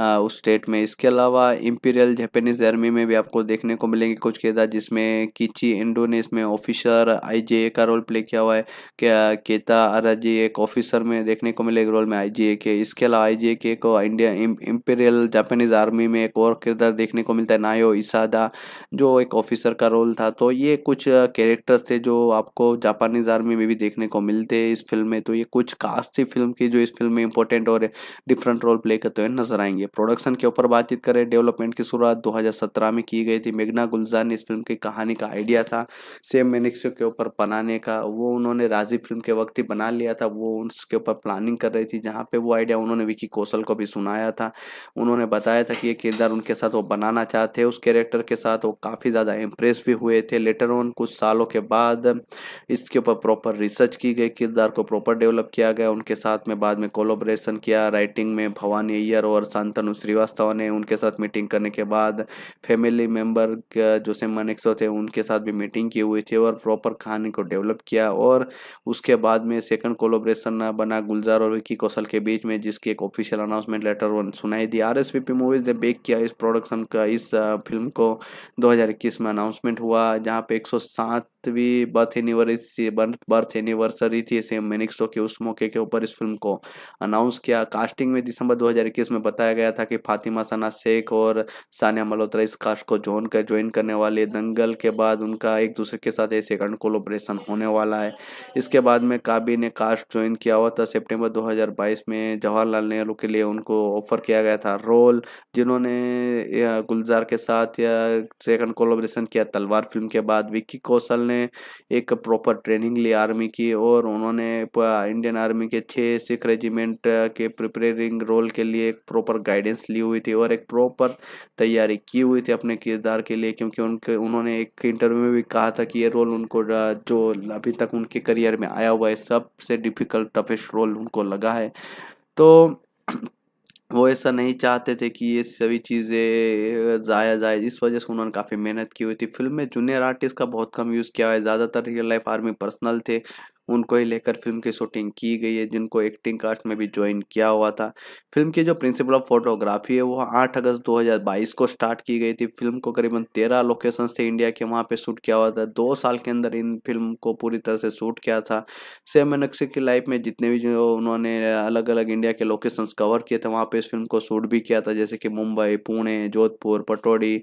उस स्टेट में इसके अलावा इम्पीरियल जापानीज आर्मी में भी आपको देखने को मिलेंगे कुछ किरदार जिसमें किची इंडोनेस में ऑफिसर ए का रोल प्ले किया हुआ है क्या केता आराजी एक ऑफिसर में देखने को मिलेगा रोल में ए के इसके अलावा ए के को इंडिया इम्पीरियल जापानीज आर्मी में एक और किरदार देखने को मिलता है नायो इसादा जो एक ऑफिसर का रोल था तो ये कुछ कैरेक्टर्स थे जो आपको जापानीज आर्मी में भी देखने को मिलते हैं इस फिल्म में तो ये कुछ कास्ट थी फिल्म की जो इस फिल्म में इंपॉर्टेंट और डिफरेंट रोल प्ले करते हुए नजर आएंगे प्रोडक्शन के ऊपर बातचीत करें डेवलपमेंट की शुरुआत 2017 में की गई थी मेघना गुलजार ने इस फिल्म की कहानी का आइडिया था सेम मैनिक्स के ऊपर बनाने का वो उन्होंने राजी फिल्म के वक्त ही बना लिया था वो उसके ऊपर प्लानिंग कर रही थी जहाँ पे वो आइडिया उन्होंने विकी कौशल को भी सुनाया था उन्होंने बताया था कि ये किरदार उनके साथ वो बनाना चाहते उस कैरेक्टर के साथ वो काफ़ी ज़्यादा इम्प्रेस भी हुए थे लेटर ऑन कुछ सालों के बाद इसके ऊपर प्रॉपर रिसर्च की गई किरदार को प्रॉपर डेवलप किया गया उनके साथ में बाद में कोलोब्रेशन किया राइटिंग में भवानी अय्यर और शांत तनु श्रीवास्तव ने उनके साथ मीटिंग करने के बाद फैमिली मेंबर जो से मनेक्सो थे उनके साथ भी मीटिंग की हुई थी और प्रॉपर कहानी को डेवलप किया और उसके बाद में सेकंड कोलोब्रेशन बना गुलजार और विक्की कौशल के बीच में जिसकी एक ऑफिशियल अनाउंसमेंट लेटर वन सुनाई दी आर मूवीज ने बेक किया इस प्रोडक्शन का इस फिल्म को दो में अनाउंसमेंट हुआ जहाँ पे एक सातवीं बर्थ एनिवर्सरी बर्थ एनिवर्सरी थी सेम मैनिक्सो के उस मौके के ऊपर इस फिल्म को अनाउंस किया कास्टिंग में दिसंबर 2021 में बताया गया था कि फातिमा सना शेख और सानिया मल्होत्रा इस कास्ट को जोन कर ज्वाइन करने वाले दंगल के बाद उनका एक दूसरे के साथ ऐसे सेकंड कोलोब्रेशन होने वाला है इसके बाद में काबी ने कास्ट ज्वाइन किया हुआ था सेप्टेम्बर दो में जवाहरलाल नेहरू के लिए उनको ऑफर किया गया था रोल जिन्होंने गुलजार के साथ या सेकंड कोलोब्रेशन किया तलवार फिल्म के बाद विक्की कौशल ने एक प्रॉपर ट्रेनिंग ली आर्मी की और उन्होंने इंडियन आर्मी के छः सिख रेजिमेंट के प्रिपेयरिंग रोल के लिए एक प्रॉपर गाइडेंस ली हुई थी और एक प्रॉपर तैयारी की हुई थी अपने किरदार के लिए क्योंकि उनके उन्होंने एक इंटरव्यू में भी कहा था कि ये रोल उनको जो अभी तक उनके करियर में आया हुआ है सबसे डिफ़िकल्ट टफेस्ट रोल उनको लगा है तो वो ऐसा नहीं चाहते थे कि ये सभी चीज़ें ज़ाया जाए इस वजह से उन्होंने काफ़ी मेहनत की हुई थी फिल्म में जूनियर आर्टिस्ट का बहुत कम यूज़ किया है ज़्यादातर रियल लाइफ आर्मी पर्सनल थे उनको ही लेकर फिल्म की शूटिंग की गई है जिनको एक्टिंग कास्ट में भी ज्वाइन किया हुआ था फिल्म की जो प्रिंसिपल ऑफ फोटोग्राफी है वो 8 अगस्त 2022 को स्टार्ट की गई थी फिल्म को करीबन 13 लोकेशन थे इंडिया के वहाँ पे शूट किया हुआ था दो साल के अंदर इन फिल्म को पूरी तरह से शूट किया था सेम मनक्सी की लाइफ में जितने भी जो उन्होंने अलग अलग इंडिया के लोकेशन कवर किए थे वहाँ पर इस फिल्म को शूट भी किया था जैसे कि मुंबई पुणे जोधपुर पटोड़ी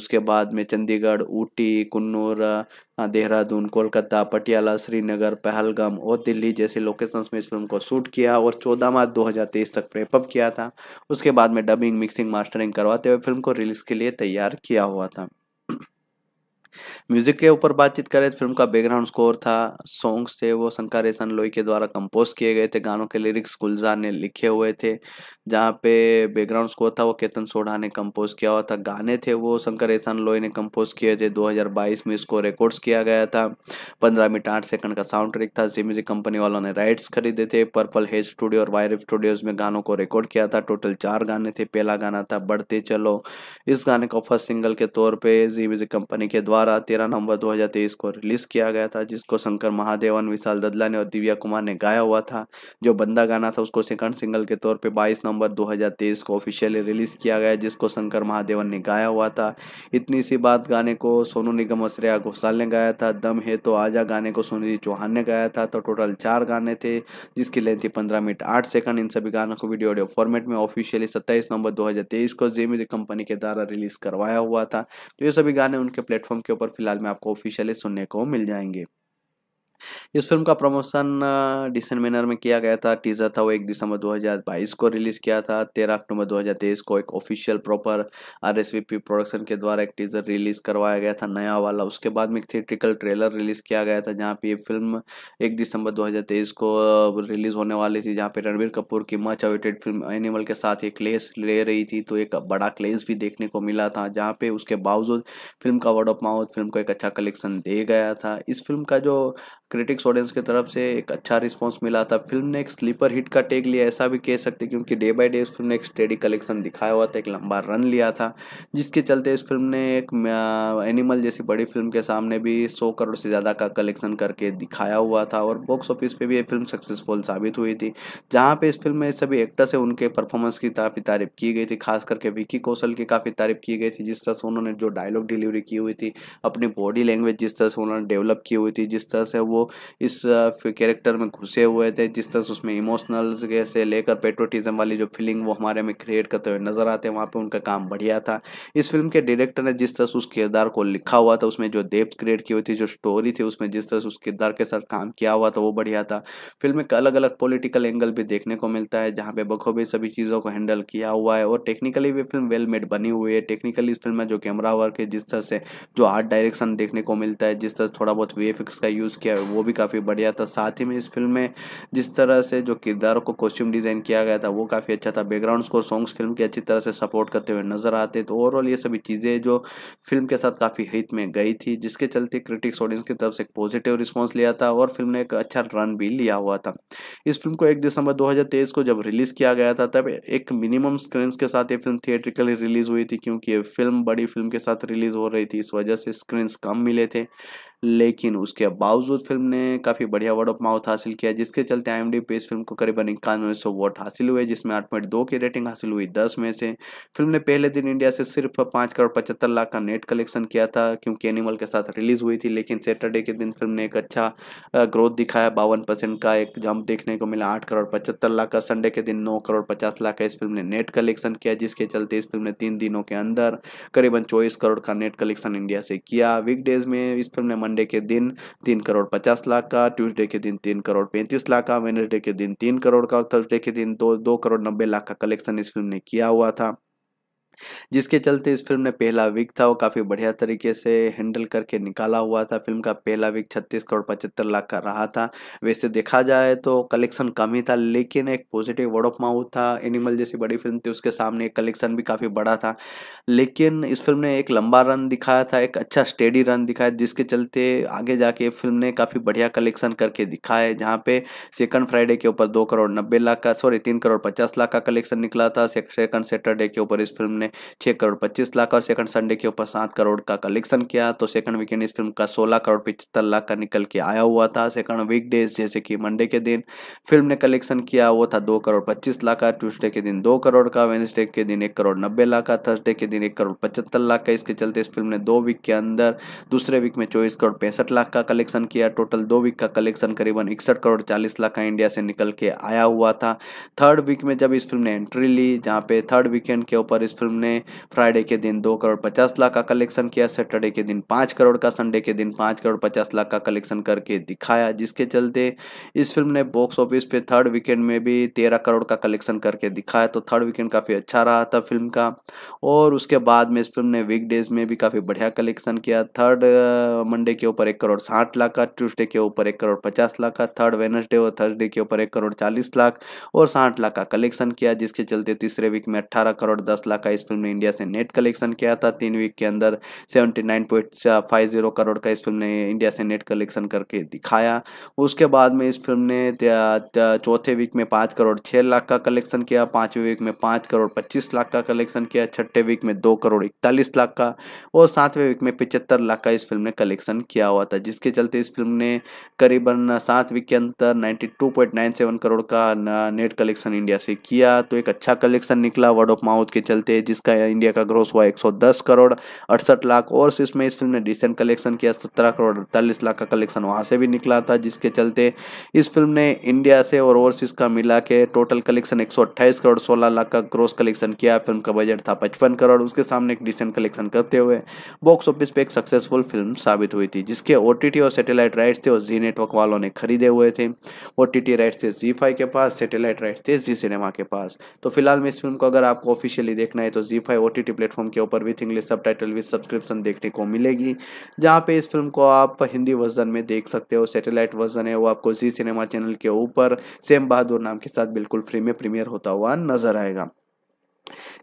उसके बाद में चंडीगढ़ ऊटी कन्नूर हाँ, देहरादून कोलकाता पटियाला श्रीनगर पहलगाम और दिल्ली जैसे लोकेशंस में इस फिल्म को शूट किया और 14 मार्च 2023 तक प्रेपअप किया था उसके बाद में डबिंग मिक्सिंग मास्टरिंग करवाते हुए फिल्म को रिलीज के लिए तैयार किया हुआ था म्यूजिक के ऊपर बातचीत करें तो फिल्म का बैकग्राउंड स्कोर था सॉन्ग्स थे वो शंकर एहसन लोई के द्वारा कंपोज किए गए थे गानों के लिरिक्स गुलजार ने लिखे हुए थे जहाँ पे बैकग्राउंड स्कोर था वो केतन सोढ़ा ने कंपोज किया हुआ था गाने थे वो शंकर एहसन लोई ने कंपोज किए थे 2022 में इसको रिकॉर्ड किया गया था पंद्रह मिनट आठ सेकंड का साउंड ट्रिक था जी म्यूजिक कंपनी वालों ने राइट्स खरीदे थे पर्पल हेज स्टूडियो और वायर स्टूडियोज में गानों को रिकॉर्ड किया था टोटल चार गाने थे पहला गाना था बढ़ते चलो इस गाने को फर्स्ट सिंगल के तौर पर जी म्यूजिक कंपनी के द्वारा द्वारा तेरह नवंबर दो हजार तेईस को रिलीज किया गया था जिसको शंकर महादेवन विशाल ददला ने और दिव्या कुमार ने गाया हुआ था जो बंदा गाना था उसको सेकंड सिंगल के तौर पे बाईस नवंबर दो हजार तेईस को ऑफिशियली रिलीज किया गया जिसको शंकर महादेवन ने गाया हुआ था इतनी सी बात गाने को सोनू निगम और श्रेया घोषाल ने गाया था दम है तो आजा गाने को सुनिधि चौहान ने गाया था तो टोटल चार गाने थे जिसकी लेंथ थी पंद्रह मिनट आठ सेकंड इन सभी गानों को वीडियो ऑडियो फॉर्मेट में ऑफिशियली सत्ताईस नवंबर दो को जे म्यूजिक कंपनी के द्वारा रिलीज करवाया हुआ था तो ये सभी गाने उनके प्लेटफॉर्म इसके ऊपर फिलहाल में आपको ऑफिशियली सुनने को मिल जाएंगे इस फिल्म का प्रमोशन डिसेंट मैनर में किया गया था टीजर था वो एक दिसंबर 2022 को रिलीज किया था 13 अक्टूबर 2023 को एक ऑफिशियल प्रॉपर आर प्रोडक्शन के द्वारा एक टीजर रिलीज करवाया गया था नया वाला उसके बाद में एक थिएट्रिकल ट्रेलर रिलीज किया गया था जहाँ पे ये फिल्म एक दिसंबर दो को रिलीज होने वाली थी जहाँ पे रणबीर कपूर की मच अवेटेड फिल्म एनिमल के साथ एक क्लेस ले रही थी तो एक बड़ा क्लेस भी देखने को मिला था जहाँ पे उसके बावजूद फिल्म का वर्ड ऑफ माउथ फिल्म को एक अच्छा कलेक्शन दे गया था इस फिल्म का जो क्रिटिक्स ऑडियंस की तरफ से एक अच्छा रिस्पॉन्स मिला था फिल्म ने एक स्लीपर हिट का टेक लिया ऐसा भी कह सकते क्योंकि डे बाई डे इस फिल्म ने एक स्टेडी कलेक्शन दिखाया हुआ था एक लंबा रन लिया था जिसके चलते इस फिल्म ने एक एनिमल जैसी बड़ी फिल्म के सामने भी सौ करोड़ से ज़्यादा का कलेक्शन करके दिखाया हुआ था और बॉक्स ऑफिस पर भी ये फिल्म सक्सेसफुल साबित हुई थी जहाँ पर इस फिल्म में सभी एक्टर्स है उनके परफॉर्मेंस की काफ़ी तारीफ की गई थी खास करके विक्की कौशल की काफ़ी तारीफ की गई थी जिस तरह से उन्होंने जो डायलॉग डिलीवरी की हुई थी अपनी बॉडी लैंग्वेज जिस तरह से उन्होंने डेवलप की हुई थी जिस तरह से वो इस कैरेक्टर में घुसे हुए थे जिस तरह से उसमें इमोशनल से लेकर पेट्रोटिज्म वाली जो फीलिंग वो हमारे में क्रिएट करते हुए नज़र आते हैं वहाँ पर उनका काम बढ़िया था इस फिल्म के डायरेक्टर ने जिस तरह से उस किरदार को लिखा हुआ था उसमें जो डेप्थ क्रिएट की हुई थी जो स्टोरी थी उसमें जिस तरह से उस किरदार के साथ काम किया हुआ था वो बढ़िया था फिल्म एक अलग अलग पोलिटिकल एंगल भी देखने को मिलता है जहाँ पे बखूबी सभी चीज़ों को हैंडल किया हुआ है और टेक्निकली भी फिल्म वेल मेड बनी हुई है टेक्निकली इस फिल्म में जो कैमरा वर्क है जिस तरह से जो आर्ट डायरेक्शन देखने को मिलता है जिस तरह थोड़ा बहुत वी का यूज़ किया है वो भी काफ़ी बढ़िया था साथ ही में इस फिल्म में जिस तरह से जो किरदारों को कॉस्ट्यूम डिज़ाइन किया गया था वो काफ़ी अच्छा था बैकग्राउंड स्कोर सॉन्ग्स फिल्म की अच्छी तरह से सपोर्ट करते हुए नजर आते तो ओवरऑल ये सभी चीज़ें जो फिल्म के साथ काफ़ी हित में गई थी जिसके चलते क्रिटिक्स ऑडियंस की तरफ से एक पॉजिटिव रिस्पॉन्स लिया था और फिल्म ने एक अच्छा रन भी लिया हुआ था इस फिल्म को एक दिसंबर दो को जब रिलीज़ किया गया था तब एक मिनिमम स्क्रीन के साथ ये फिल्म थिएट्रिकली रिलीज़ हुई थी क्योंकि ये फिल्म बड़ी फिल्म के साथ रिलीज़ हो रही थी इस वजह से स्क्रीन कम मिले थे लेकिन उसके बावजूद फिल्म ने काफ़ी बढ़िया वर्ड ऑफ माउथ हासिल किया जिसके चलते आई एम डी पे इस फिल्म को करीबन इक्यानवे सौ वोट हासिल हुए जिसमें आठ पॉइंट दो की रेटिंग हासिल हुई दस में से फिल्म ने पहले दिन इंडिया से सिर्फ पाँच करोड़ पचहत्तर लाख का नेट कलेक्शन किया था क्योंकि एनिमल के साथ रिलीज हुई थी लेकिन सैटरडे के दिन फिल्म ने एक अच्छा ग्रोथ दिखाया बावन परसेंट का एक जम्प देखने को मिला आठ करोड़ पचहत्तर लाख का संडे के दिन नौ करोड़ पचास लाख का इस फिल्म ने नेट कलेक्शन किया जिसके चलते इस फिल्म ने तीन दिनों के अंदर करीबन चौबीस करोड़ का नेट कलेक्शन इंडिया से किया वीकडेज में इस फिल्म ने मंडे के दिन तीन करोड़ पचास लाख का ट्यूसडे के दिन तीन करोड़ पैंतीस लाख का वेनसडे के दिन तीन करोड़ का और थर्सडे के दिन दो दो करोड़ नब्बे लाख का कलेक्शन इस फिल्म ने किया हुआ था जिसके चलते इस फिल्म ने पहला वीक था वो काफ़ी बढ़िया तरीके से हैंडल करके निकाला हुआ था फिल्म का पहला वीक छत्तीस करोड़ पचहत्तर लाख का रहा था वैसे देखा जाए तो कलेक्शन कम ही था लेकिन एक पॉजिटिव वर्ड ऑफ माउथ था एनिमल जैसी बड़ी फिल्म थी उसके सामने कलेक्शन भी काफ़ी बड़ा था लेकिन इस फिल्म ने एक लंबा रन दिखाया था एक अच्छा स्टेडी रन दिखाया जिसके चलते आगे जाके फिल्म ने काफ़ी बढ़िया कलेक्शन करके दिखा है जहाँ पे सेकंड फ्राइडे के ऊपर दो करोड़ नब्बे लाख का सॉरी तीन करोड़ पचास लाख का कलेक्शन निकला था सेकंड सैटरडे के ऊपर इस फिल्म ने में छः करोड़ पच्चीस लाख और सेकंड संडे के ऊपर सात करोड़ का कलेक्शन किया तो सेकंड वीकेंड इस फिल्म का सोलह करोड़ पिछहत्तर लाख का निकल के आया हुआ था सेकंड वीकडेज जैसे कि मंडे के दिन फिल्म ने कलेक्शन किया वो था दो करोड़ पच्चीस लाख का ट्यूसडे के दिन दो करोड़ का वेंसडे के दिन एक करोड़ नब्बे लाख का थर्सडे के दिन एक करोड़ पचहत्तर लाख का इसके चलते इस फिल्म ने दो वीक के अंदर दूसरे वीक में चौबीस करोड़ पैंसठ लाख का कलेक्शन किया टोटल दो वीक का कलेक्शन करीबन इकसठ करोड़ चालीस लाख का इंडिया से निकल के आया हुआ था थर्ड वीक में जब इस फिल्म ने एंट्री ली जहाँ पे थर्ड वीकेंड के ऊपर इस फिल्म हमने फ्राइडे के दिन दो करोड़ पचास लाख का कलेक्शन किया सैटरडे के दिन पाँच करोड़ का संडे के दिन पाँच करोड़ पचास लाख का कलेक्शन करके दिखाया जिसके चलते इस फिल्म ने बॉक्स ऑफिस पे थर्ड वीकेंड में भी तेरह करोड़ का कलेक्शन करके दिखाया तो थर्ड वीकेंड काफ़ी अच्छा रहा था फिल्म का और उसके बाद में इस फिल्म ने वीकडेज में भी काफ़ी बढ़िया कलेक्शन किया थर्ड मंडे के ऊपर एक करोड़ साठ लाख का ट्यूसडे के ऊपर एक करोड़ पचास लाख का थर्ड वेनसडे और थर्सडे के ऊपर एक करोड़ चालीस लाख और साठ लाख का कलेक्शन किया जिसके चलते तीसरे वीक में अट्ठारह करोड़ दस लाख का इस फिल्म ने इंडिया से नेट कलेक्शन किया था तीन वीक के अंदर seventy nine point five zero crore का इस फिल्म ने इंडिया से नेट कलेक्शन करके दिखाया उसके बाद में इस फिल्म ने चौथे वीक में पाँच करोड़ छः लाख का कलेक्शन किया पाँचवें वीक में पाँच करोड़ पच्चीस लाख का कलेक्शन किया छठे वीक में दो करोड़ इकतालीस लाख का और सातवें वीक में पिचहत्तर लाख का इस फिल्म ने कलेक्शन किया हुआ था जिसके चलते इस फिल्म ने करीबन सात वीक के अंदर ninety two point nine seven crore का नेट कलेक्शन इंडिया से किया तो एक अच्छा कलेक्शन निकला वर्ड ऑफ माउथ के चलते जिस जिसका इंडिया का ग्रोस हुआ 110 करोड़ अड़सठ लाख और इसमें इस फिल्म ने डिसेंट कलेक्शन किया सत्रह करोड़ अड़तालीस लाख का कलेक्शन वहाँ से भी निकला था जिसके चलते इस फिल्म ने इंडिया से और ओवरसीज का मिला के टोटल कलेक्शन एक करोड़ सोलह लाख का ग्रोस कलेक्शन किया फिल्म का बजट था पचपन करोड़ उसके सामने एक डिसेंट कलेक्शन करते हुए बॉक्स ऑफिस पे एक सक्सेसफुल फिल्म साबित हुई थी जिसके ओ और सैटेलाइट राइट्स थे और जी नेटवर्क वालों ने खरीदे हुए थे ओ राइट्स थे जी के पास सेटेलाइट राइट्स थे जी सिनेमा के पास तो फिलहाल में इस फिल्म को अगर आपको ऑफिशियली देखना है तो सौ जी five O T T platform के ऊपर with English subtitle with subscription देखने को मिलेगी जहाँ पे इस फिल्म को आप हिंदी वर्जन में देख सकते हो सैटेलाइट वर्जन है वो आपको जी सिनेमा चैनल के ऊपर सेम बहादुर नाम के साथ बिल्कुल फ्री में प्रीमियर होता हुआ नजर आएगा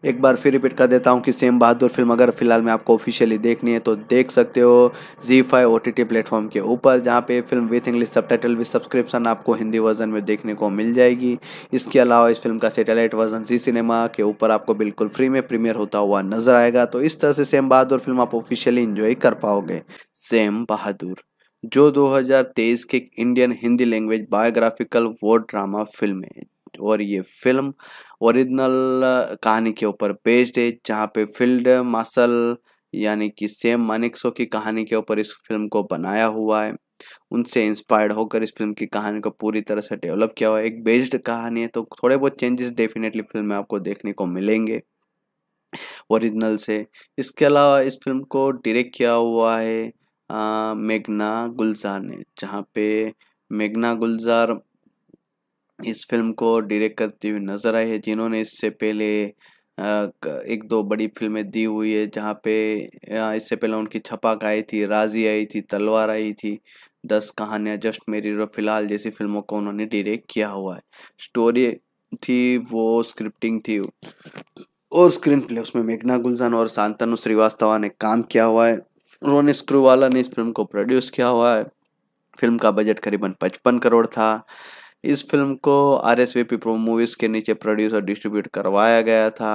एक बार फिर रिपीट कर देता हूँ कि सेम बहादुर फिल्म अगर फिलहाल में आपको ऑफिशियली देखनी है तो देख सकते हो जी five O T T platform के ऊपर जहाँ पे film with English subtitle with subscription आपको हिंदी वर्जन में देखने को मिल जाएगी इसके अलावा इस फिल्म का सेटेलाइट वर्जन जी सिनेमा के ऊपर आपको बिल्कुल फ्री में प्रीमियर होता हुआ नजर आएगा तो इस तरह से सेम बहादुर फिल्म आप ऑफिशियली इंजॉय कर पाओगे सेम बहादुर जो 2023 के इंडियन हिंदी लैंग्वेज बायोग्राफिकल वो ड्रामा फिल्म है और ये फिल्म ओरिजिनल कहानी के ऊपर बेस्ड है जहाँ पे फील्ड मार्शल यानी कि सेम मानिक्सो की कहानी के ऊपर इस फिल्म को बनाया हुआ है उनसे इंस्पायर्ड होकर इस फिल्म की कहानी को पूरी तरह से डेवलप किया हुआ है एक बेस्ड कहानी है तो थोड़े बहुत चेंजेस डेफिनेटली फिल्म में आपको देखने को मिलेंगे ओरिजिनल से इसके अलावा इस फिल्म को डायरेक्ट किया हुआ है मेघना गुलजार ने जहाँ पे मेघना गुलजार इस फिल्म को डायरेक्ट करती हुई नज़र आई है जिन्होंने इससे पहले एक दो बड़ी फिल्में दी हुई है जहाँ पे इससे पहले उनकी छपाक आई थी राजी आई थी तलवार आई थी दस कहानियाँ जस्ट मेरी और फिलहाल जैसी फिल्मों को उन्होंने डायरेक्ट किया हुआ है स्टोरी थी वो स्क्रिप्टिंग थी और स्क्रीन प्ले उसमें मेघना गुलजान और शांतनु श्रीवास्तवा ने काम किया हुआ है रोनी स्क्रूवाला ने इस फिल्म को प्रोड्यूस किया हुआ है फिल्म का बजट करीबन पचपन करोड़ था इस फिल्म को R S V P pro movies के नीचे प्रोड्यूस और डिस्ट्रीब्यूट करवाया गया था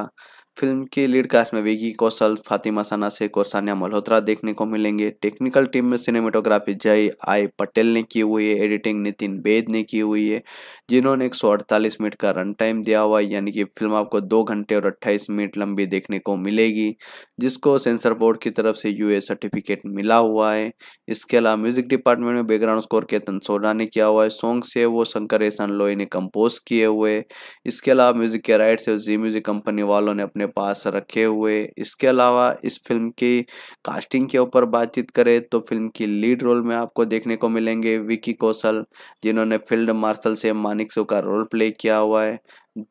फिल्म के लीड कास्ट में वेगी कौशल फातिमा साना शेख और सान्या मल्होत्रा देखने को मिलेंगे टेक्निकल टीम में सिनेमेटोग्राफी जय आई पटेल ने की हुई है एडिटिंग नितिन बेद ने की हुई है जिन्होंने एक मिनट का रन टाइम दिया हुआ है यानी कि फिल्म आपको दो घंटे और अट्ठाईस मिनट लंबी देखने को मिलेगी जिसको सेंसर बोर्ड की तरफ से यू सर्टिफिकेट मिला हुआ है इसके अलावा म्यूजिक डिपार्टमेंट में बैकग्राउंड स्कोर केतन सोडा ने किया हुआ है सॉन्ग से वो शंकर एहसान लोई ने कम्पोज किए हुए इसके अलावा म्यूजिक के राइट से जी म्यूजिक कंपनी वालों ने अपने अपने पास रखे हुए इसके अलावा इस फिल्म की कास्टिंग के ऊपर बातचीत करें तो फिल्म की लीड रोल में आपको देखने को मिलेंगे विकी कौशल जिन्होंने फील्ड मार्शल से मानिकसो का रोल प्ले किया हुआ है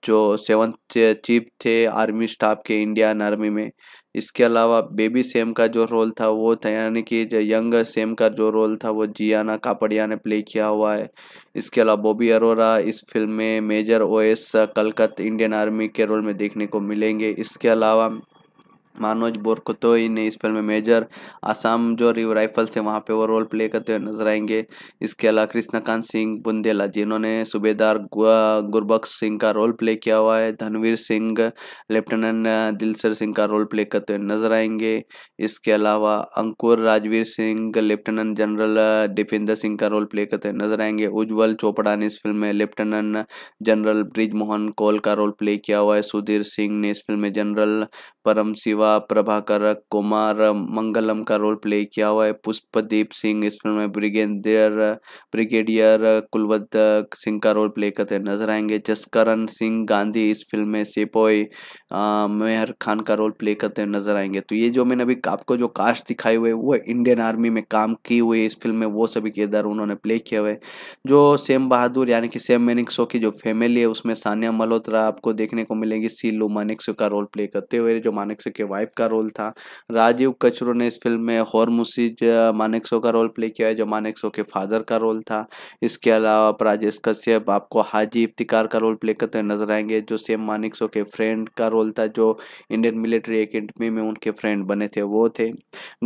जो सेवंथ चीफ थे आर्मी स्टाफ के इंडियन आर्मी में इसके अलावा बेबी सेम का जो रोल था वो था यानी कि जो यंग सेम का जो रोल था वो जियाना कापड़िया ने प्ले किया हुआ है इसके अलावा बॉबी अरोरा इस फिल्म में major OS Kalkat Indian army के रोल में देखने को मिलेंगे इसके अलावा मानोज बोरकतोई ने इस फिल्म में मेजर आसाम जो रिव राइफल्स है वहाँ पे वो रोल प्ले करते हुए नजर आएंगे इसके अलावा कृष्णकांत सिंह बुंदेला जिन्होंने सूबेदार गुरबख्श सिंह का रोल प्ले किया हुआ है धनवीर सिंह लेफ्टिनेंट दिलसर सिंह का रोल प्ले करते हुए नजर आएंगे इसके अलावा अंकुर राजवीर सिंह लेफ्टिनेंट जनरल दीपेंद्र सिंह का रोल प्ले करते हुए नजर आएंगे उज्जवल चोपड़ा ने इस फिल्म में लेफ्टिनेंट जनरल ब्रिज मोहन कौल का रोल प्ले किया हुआ है सुधीर सिंह ने इस फिल्म में जनरल परम शिवा देवा प्रभाकर कुमार मंगलम का रोल प्ले किया हुआ है पुष्पदीप सिंह इस फिल्म में ब्रिगेडियर ब्रिगेडियर कुलवत सिंह का रोल प्ले करते नजर आएंगे जसकरण सिंह गांधी इस फिल्म में सिपोय मेहर खान का रोल प्ले करते नजर आएंगे तो ये जो मैंने अभी आपको जो कास्ट दिखाई हुए वो इंडियन आर्मी में काम की हुई इस फिल्म में वो सभी किरदार उन्होंने प्ले किए हुए जो सेम बहादुर यानी कि सेम मेनिक्सो की जो फैमिली है उसमें सानिया मल्होत्रा आपको देखने को मिलेगी सीलू मानिक्स का रोल प्ले करते हुए जो मानिक्स के वाइफ का रोल था राजीव कचरू ने इस फिल्म में हॉर मुसीज मानेक्सो का रोल प्ले किया है जो मानेक्सो के फादर का रोल था इसके अलावा राजेश कश्यप आपको हाजी इफ्तिकार का रोल प्ले करते नजर आएंगे जो सेम मानेक्सो के फ्रेंड का रोल था जो इंडियन मिलिट्री अकेडमी में उनके फ्रेंड बने थे वो थे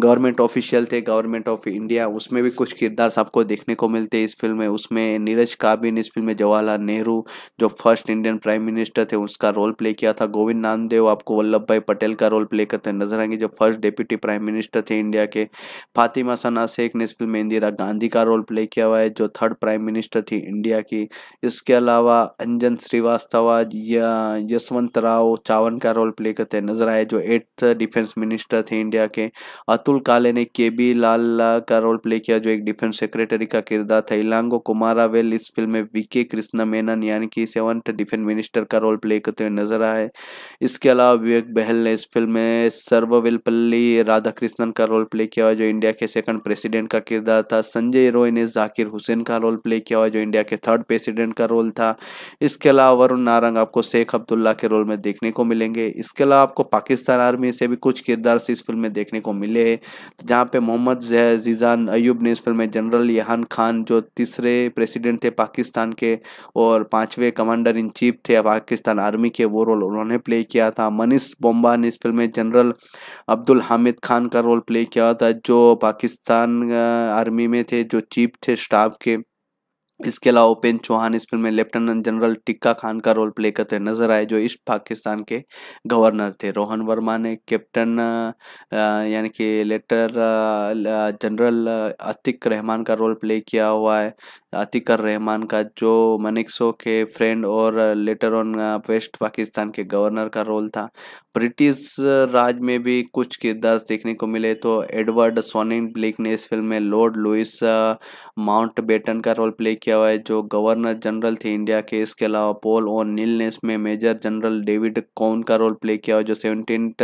गवर्नमेंट ऑफिशियल थे गवर्नमेंट ऑफ इंडिया उसमें भी कुछ किरदार आपको देखने को मिलते इस फिल्म में उसमें नीरज काबिन इस फिल्म में जवाहरलाल नेहरू जो फर्स्ट इंडियन प्राइम मिनिस्टर थे उसका रोल प्ले किया था गोविंद नामदेव आपको वल्लभ भाई पटेल का रोल प्ले लेकर करते तो नजर आएंगे जो फर्स्ट डिप्यूटी प्राइम मिनिस्टर थे इंडिया के फातिमा सना शेख ने इस फिल्म में इंदिरा गांधी का रोल प्ले किया हुआ है जो थर्ड प्राइम मिनिस्टर थी इंडिया की इसके अलावा अंजन श्रीवास्तव या यशवंत राव चावन का रोल प्ले करते नजर आए जो एट्थ डिफेंस मिनिस्टर थे इंडिया के अतुल काले ने के बी लाल का रोल प्ले किया जो एक डिफेंस सेक्रेटरी का किरदार था इलांगो कुमारावेल इस फिल्म में वीके कृष्ण मेनन यानी कि सेवंथ डिफेंस मिनिस्टर का रोल प्ले करते हुए नजर आए इसके अलावा विवेक बहल ने इस फिल्म में में राधा राधाकृष्णन का रोल प्ले किया हुआ जो इंडिया के सेकंड प्रेसिडेंट का किरदार था संजय रॉय ने जाकिर हुसैन का रोल प्ले किया हुआ जो इंडिया के थर्ड प्रेसिडेंट का रोल था इसके अलावा वरुण नारंग आपको शेख अब्दुल्ला के रोल में देखने को मिलेंगे इसके अलावा आपको पाकिस्तान आर्मी से भी कुछ किरदार इस फिल्म में देखने को मिले हैं जहाँ पे मोहम्मद जीजान अयूब ने इस फिल्म में जनरल यहान खान जो तीसरे प्रेसिडेंट थे पाकिस्तान के और पाँचवें कमांडर इन चीफ थे पाकिस्तान आर्मी के वो रोल उन्होंने प्ले किया था मनीष बोम्बा ने इस फिल्म में जनरल अब्दुल हामिद खान का रोल प्ले किया था जो पाकिस्तान आर्मी में थे जो चीफ थे स्टाफ के इसके अलावा उपेन्द्र चौहान इस फिल्म में लेफ्टिनेंट जनरल टिक्का खान का रोल प्ले करते नजर आए जो ईस्ट पाकिस्तान के गवर्नर थे रोहन वर्मा ने कैप्टन यानी कि लेटर जनरल अतिक रहमान का रोल प्ले किया हुआ है अतिकर रहमान का जो मनिक्सो के फ्रेंड और लेटर ऑन वेस्ट पाकिस्तान के गवर्नर का रोल था ब्रिटिश राज में भी कुछ किरदार देखने को मिले तो एडवर्ड सोनिंग ब्लिक ने इस फिल्म में लॉर्ड लुइस माउंट बेटन का रोल प्ले किया किया हुआ है जो गवर्नर जनरल थे इंडिया के इसके अलावा पोल और नील ने इसमें मेजर जनरल डेविड कौन का रोल प्ले किया हुआ जो सेवनटीन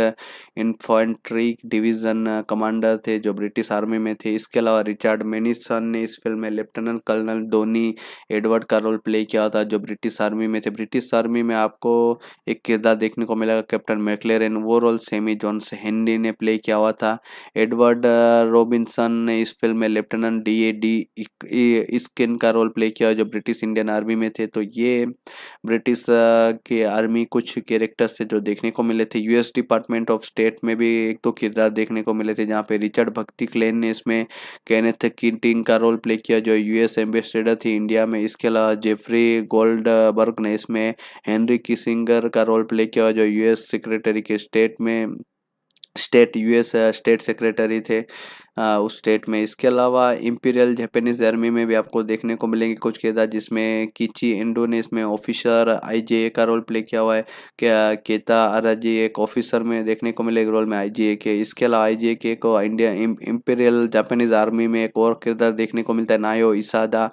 इन्फेंट्री डिवीजन कमांडर थे जो ब्रिटिश आर्मी में थे इसके अलावा रिचर्ड मेनिसन ने इस फिल्म में लेफ्टिनेंट कर्नल धोनी एडवर्ड का रोल प्ले किया था जो ब्रिटिश आर्मी में थे ब्रिटिश आर्मी में आपको एक किरदार देखने को मिलेगा कैप्टन मैकलेरन वो रोल सेमी जॉन्स हेनरी ने प्ले किया हुआ था एडवर्ड रॉबिन्सन ने इस फिल्म में lieutenant D A D skin का रोल प्ले किया जब ब्रिटिश इंडियन आर्मी में थे तो ये ब्रिटिश के आर्मी कुछ कैरेक्टर्स थे जो देखने को मिले थे यूएस डिपार्टमेंट ऑफ स्टेट में भी एक दो तो किरदार देखने को मिले थे जहाँ पे रिचर्ड भक्ति क्लेन ने इसमें कैनेथ किटिंग का रोल प्ले किया जो यूएस एम्बेसडर थी इंडिया में इसके अलावा जेफरी गोल्ड ने इसमें हेनरी किसिंगर का रोल प्ले किया जो यूएस सेक्रेटरी के स्टेट में स्टेट यूएस स्टेट सेक्रेटरी थे उस स्टेट में इसके अलावा इंपीरियल जापानीज आर्मी में भी आपको देखने को मिलेंगे कुछ किरदार जिसमें किची इंडो ने इसमें ऑफिसर आईजीए का रोल प्ले किया हुआ है क्या केता अराजी एक ऑफिसर में देखने को मिले रोल में आईजीए के इसके अलावा आईजीए के को इंडिया इंपीरियल जापानीज आर्मी में एक और किरदार देखने को मिलता है नायो इसादा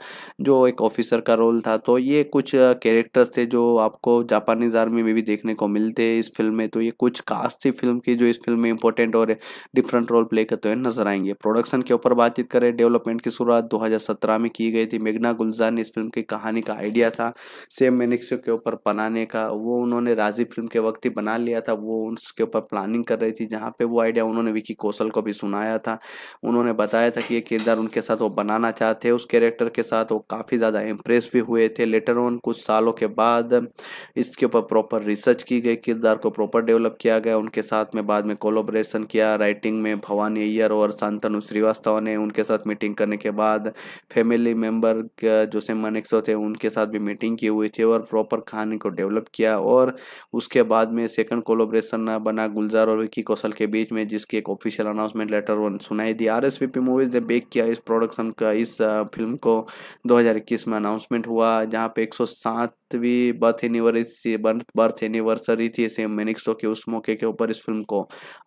जो एक ऑफिसर का रोल था तो ये कुछ कैरेक्टर्स थे जो आपको जापानीज आर्मी में भी देखने को मिलते हैं इस फिल्म में तो ये कुछ कास्ट थी फिल्म की जो इस फिल्म में इंपॉर्टेंट और डिफरेंट रोल प्ले करते हुए नजर आएंगे करेंगे प्रोडक्शन के ऊपर बातचीत करें डेवलपमेंट की शुरुआत 2017 में की गई थी मेघना गुलजार ने इस फिल्म की कहानी का आइडिया था सेम मैनिक्स के ऊपर बनाने का वो उन्होंने राजीव फिल्म के वक्त ही बना लिया था वो उसके ऊपर प्लानिंग कर रही थी जहाँ पे वो आइडिया उन्होंने विकी कौशल को भी सुनाया था उन्होंने बताया था कि ये किरदार उनके साथ वो बनाना चाहते उस कैरेक्टर के साथ वो काफ़ी ज़्यादा इम्प्रेस भी हुए थे लेटर ऑन कुछ सालों के बाद इसके ऊपर प्रॉपर रिसर्च की गई किरदार को प्रॉपर डेवलप किया गया उनके साथ में बाद में कोलोब्रेशन किया राइटिंग में भवानी अय्यर और शांत शांतनु श्रीवास्तव ने उनके साथ मीटिंग करने के बाद फैमिली जो जोसे मनेक्सो थे उनके साथ भी मीटिंग की हुई थी और प्रॉपर कहानी को डेवलप किया और उसके बाद में सेकंड कोलोब्रेशन बना गुलजार और विकी कौशल के बीच में जिसकी एक ऑफिशियल अनाउंसमेंट लेटर वन सुनाई दी आर एस मूवीज़ ने बेक किया इस प्रोडक्शन का इस फिल्म को दो में अनाउंसमेंट हुआ जहाँ पे 107वीं बर्थ एनिवर्सरी बर्थ एनिवर्सरी थी सेम मेनिक्सो के उस मौके के ऊपर इस फिल्म को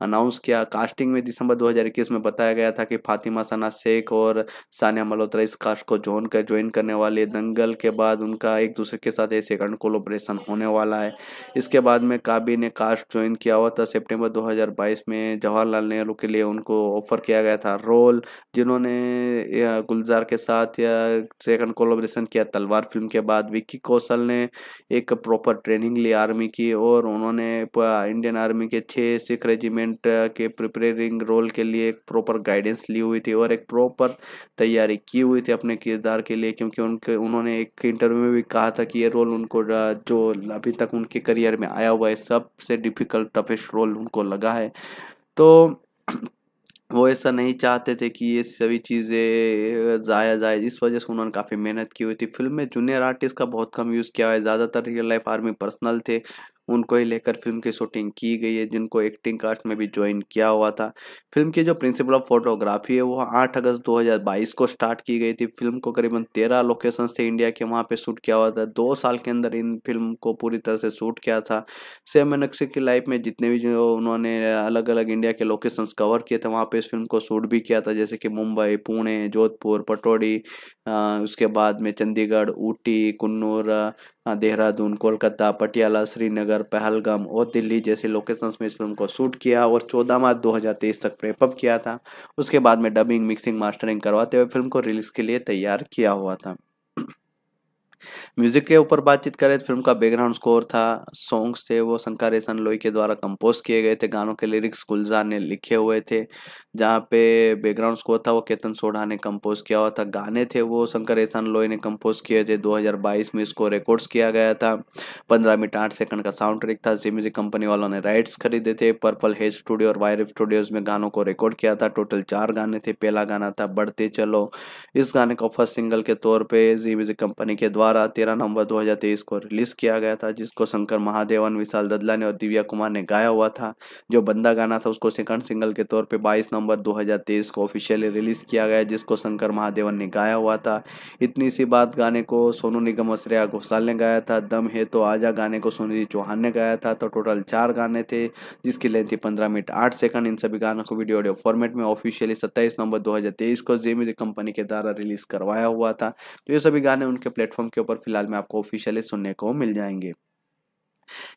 अनाउंस किया कास्टिंग में दिसंबर 2021 में बताया गया गया था कि फातिमा सना शेख और सानिया मल्होत्रा इस कास्ट को जोन कर ज्वाइन करने वाले दंगल के बाद उनका एक दूसरे के साथ ऐसे सेकंड कोलोब्रेशन होने वाला है इसके बाद में काबी ने कास्ट ज्वाइन किया हुआ था सेप्टेम्बर दो में जवाहरलाल नेहरू के लिए उनको ऑफर किया गया था रोल जिन्होंने गुलजार के साथ या सेकंड कोलोब्रेशन किया तलवार फिल्म के बाद विक्की कौशल ने एक प्रॉपर ट्रेनिंग ली आर्मी की और उन्होंने इंडियन आर्मी के छः सिख रेजिमेंट के प्रिपेयरिंग रोल के लिए एक प्रॉपर गाइडेंस ली हुई थी और एक प्रॉपर तैयारी की हुई थी अपने किरदार के लिए क्योंकि उनके उन्होंने एक इंटरव्यू में भी कहा था कि ये रोल उनको जो अभी तक उनके करियर में आया हुआ है सबसे डिफ़िकल्ट टफेस्ट रोल उनको लगा है तो वो ऐसा नहीं चाहते थे कि ये सभी चीज़ें ज़ाया जाए इस वजह से उन्होंने काफ़ी मेहनत की हुई थी फिल्म में जूनियर आर्टिस्ट का बहुत कम यूज़ किया है ज़्यादातर रियल लाइफ आर्मी पर्सनल थे उनको ही लेकर फिल्म की शूटिंग की गई है जिनको एक्टिंग कास्ट में भी ज्वाइन किया हुआ था फिल्म की जो प्रिंसिपल ऑफ फोटोग्राफी है वो आठ अगस्त 2022 को स्टार्ट की गई थी फिल्म को करीबन तेरह लोकेशन थे इंडिया के वहाँ पे शूट किया हुआ था दो साल के अंदर इन फिल्म को पूरी तरह से शूट किया था सेम नक्शे की लाइफ में जितने भी जो उन्होंने अलग अलग इंडिया के लोकेशन कवर किए थे वहाँ पर इस फिल्म को शूट भी किया था जैसे कि मुंबई पुणे जोधपुर पटोड़ी उसके बाद में चंडीगढ़ ऊटी कन्नूर हाँ, देहरादून कोलकाता पटियाला श्रीनगर पहलगाम और दिल्ली जैसे लोकेशंस में इस फिल्म को शूट किया और 14 मार्च 2023 तक प्रेपअप किया था उसके बाद में डबिंग मिक्सिंग मास्टरिंग करवाते हुए फिल्म को रिलीज के लिए तैयार किया हुआ था म्यूजिक के ऊपर बातचीत करें तो फिल्म का बैकग्राउंड स्कोर था सॉन्ग्स थे वो शंकर रेशन लोई के द्वारा कंपोज किए गए थे गानों के लिरिक्स गुलजार ने लिखे हुए थे जहाँ पे बैकग्राउंड स्कोर था वो केतन सोढ़ा ने कंपोज किया हुआ था गाने थे वो शंकर एहसान लोई ने कंपोज किए थे 2022 में इसको रिकॉर्ड्स किया गया था पंद्रह मिनट आठ सेकंड का साउंड ट्रैक था जी म्यूजिक कंपनी वालों ने राइट्स खरीदे थे पर्पल हेज स्टूडियो और वायरफ स्टूडियोज में गानों को रिकॉर्ड किया था टोटल चार गाने थे पहला गाना था बढ़ते चलो इस गाने को फर्स्ट सिंगल के तौर पर जी म्यूजिक कंपनी के द्वारा द्वारा तेरह नवंबर 2023 को रिलीज किया गया था जिसको शंकर महादेवन विशाल ददला ने और दिव्या कुमार ने गाया हुआ था जो बंदा गाना था उसको सेकंड सिंगल के तौर पे 22 नवंबर 2023 को ऑफिशियली रिलीज किया गया जिसको शंकर महादेवन ने गाया हुआ था इतनी सी बात गाने को सोनू निगम और श्रेया घोषाल ने गाया था दम है तो आजा गाने को सुनिधि चौहान ने गाया था तो टोटल चार गाने थे जिसकी लेंथ थी पंद्रह मिनट आठ सेकंड इन सभी गानों को वीडियो ऑडियो फॉर्मेट में ऑफिशियली सत्ताईस नवंबर दो को जी म्यूजिक कंपनी के द्वारा रिलीज करवाया हुआ था तो ये सभी गाने उनके प्लेटफॉर्म के पर फिलहाल में आपको ऑफिशियली सुनने को मिल जाएंगे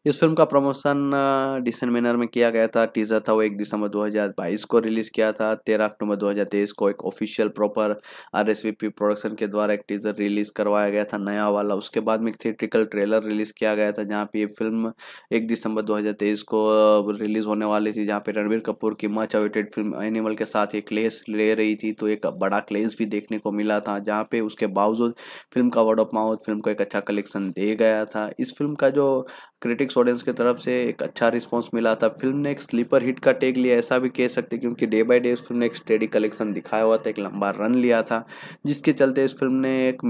इस फिल्म का प्रमोशन डिसेंट मैनर में किया गया था टीजर था वो एक दिसंबर 2022 को रिलीज किया था तेरह अक्टूबर 2023 को एक ऑफिशियल प्रॉपर आर प्रोडक्शन के द्वारा एक टीजर रिलीज करवाया गया था नया वाला उसके बाद में एक थिएट्रिकल ट्रेलर रिलीज किया गया था जहाँ पे ये फिल्म एक दिसंबर 2023 को रिलीज होने वाली थी जहाँ पे रणबीर कपूर की मच अवेटेड फिल्म एनिमल के साथ एक क्लेस ले रही थी तो एक बड़ा क्लेस भी देखने को मिला था जहाँ पे उसके बावजूद फिल्म का वर्ड ऑफ माउथ फिल्म को एक अच्छा कलेक्शन दे गया था इस फिल्म का जो क्रिटिक्स ऑडियंस की तरफ से एक अच्छा रिस्पॉन्स मिला था फिल्म ने एक स्लीपर हिट का टेक लिया ऐसा भी कह सकते क्योंकि डे बाय डे इस फिल्म ने एक स्टेडी कलेक्शन दिखाया हुआ था एक लंबा रन लिया था जिसके चलते इस फिल्म ने एक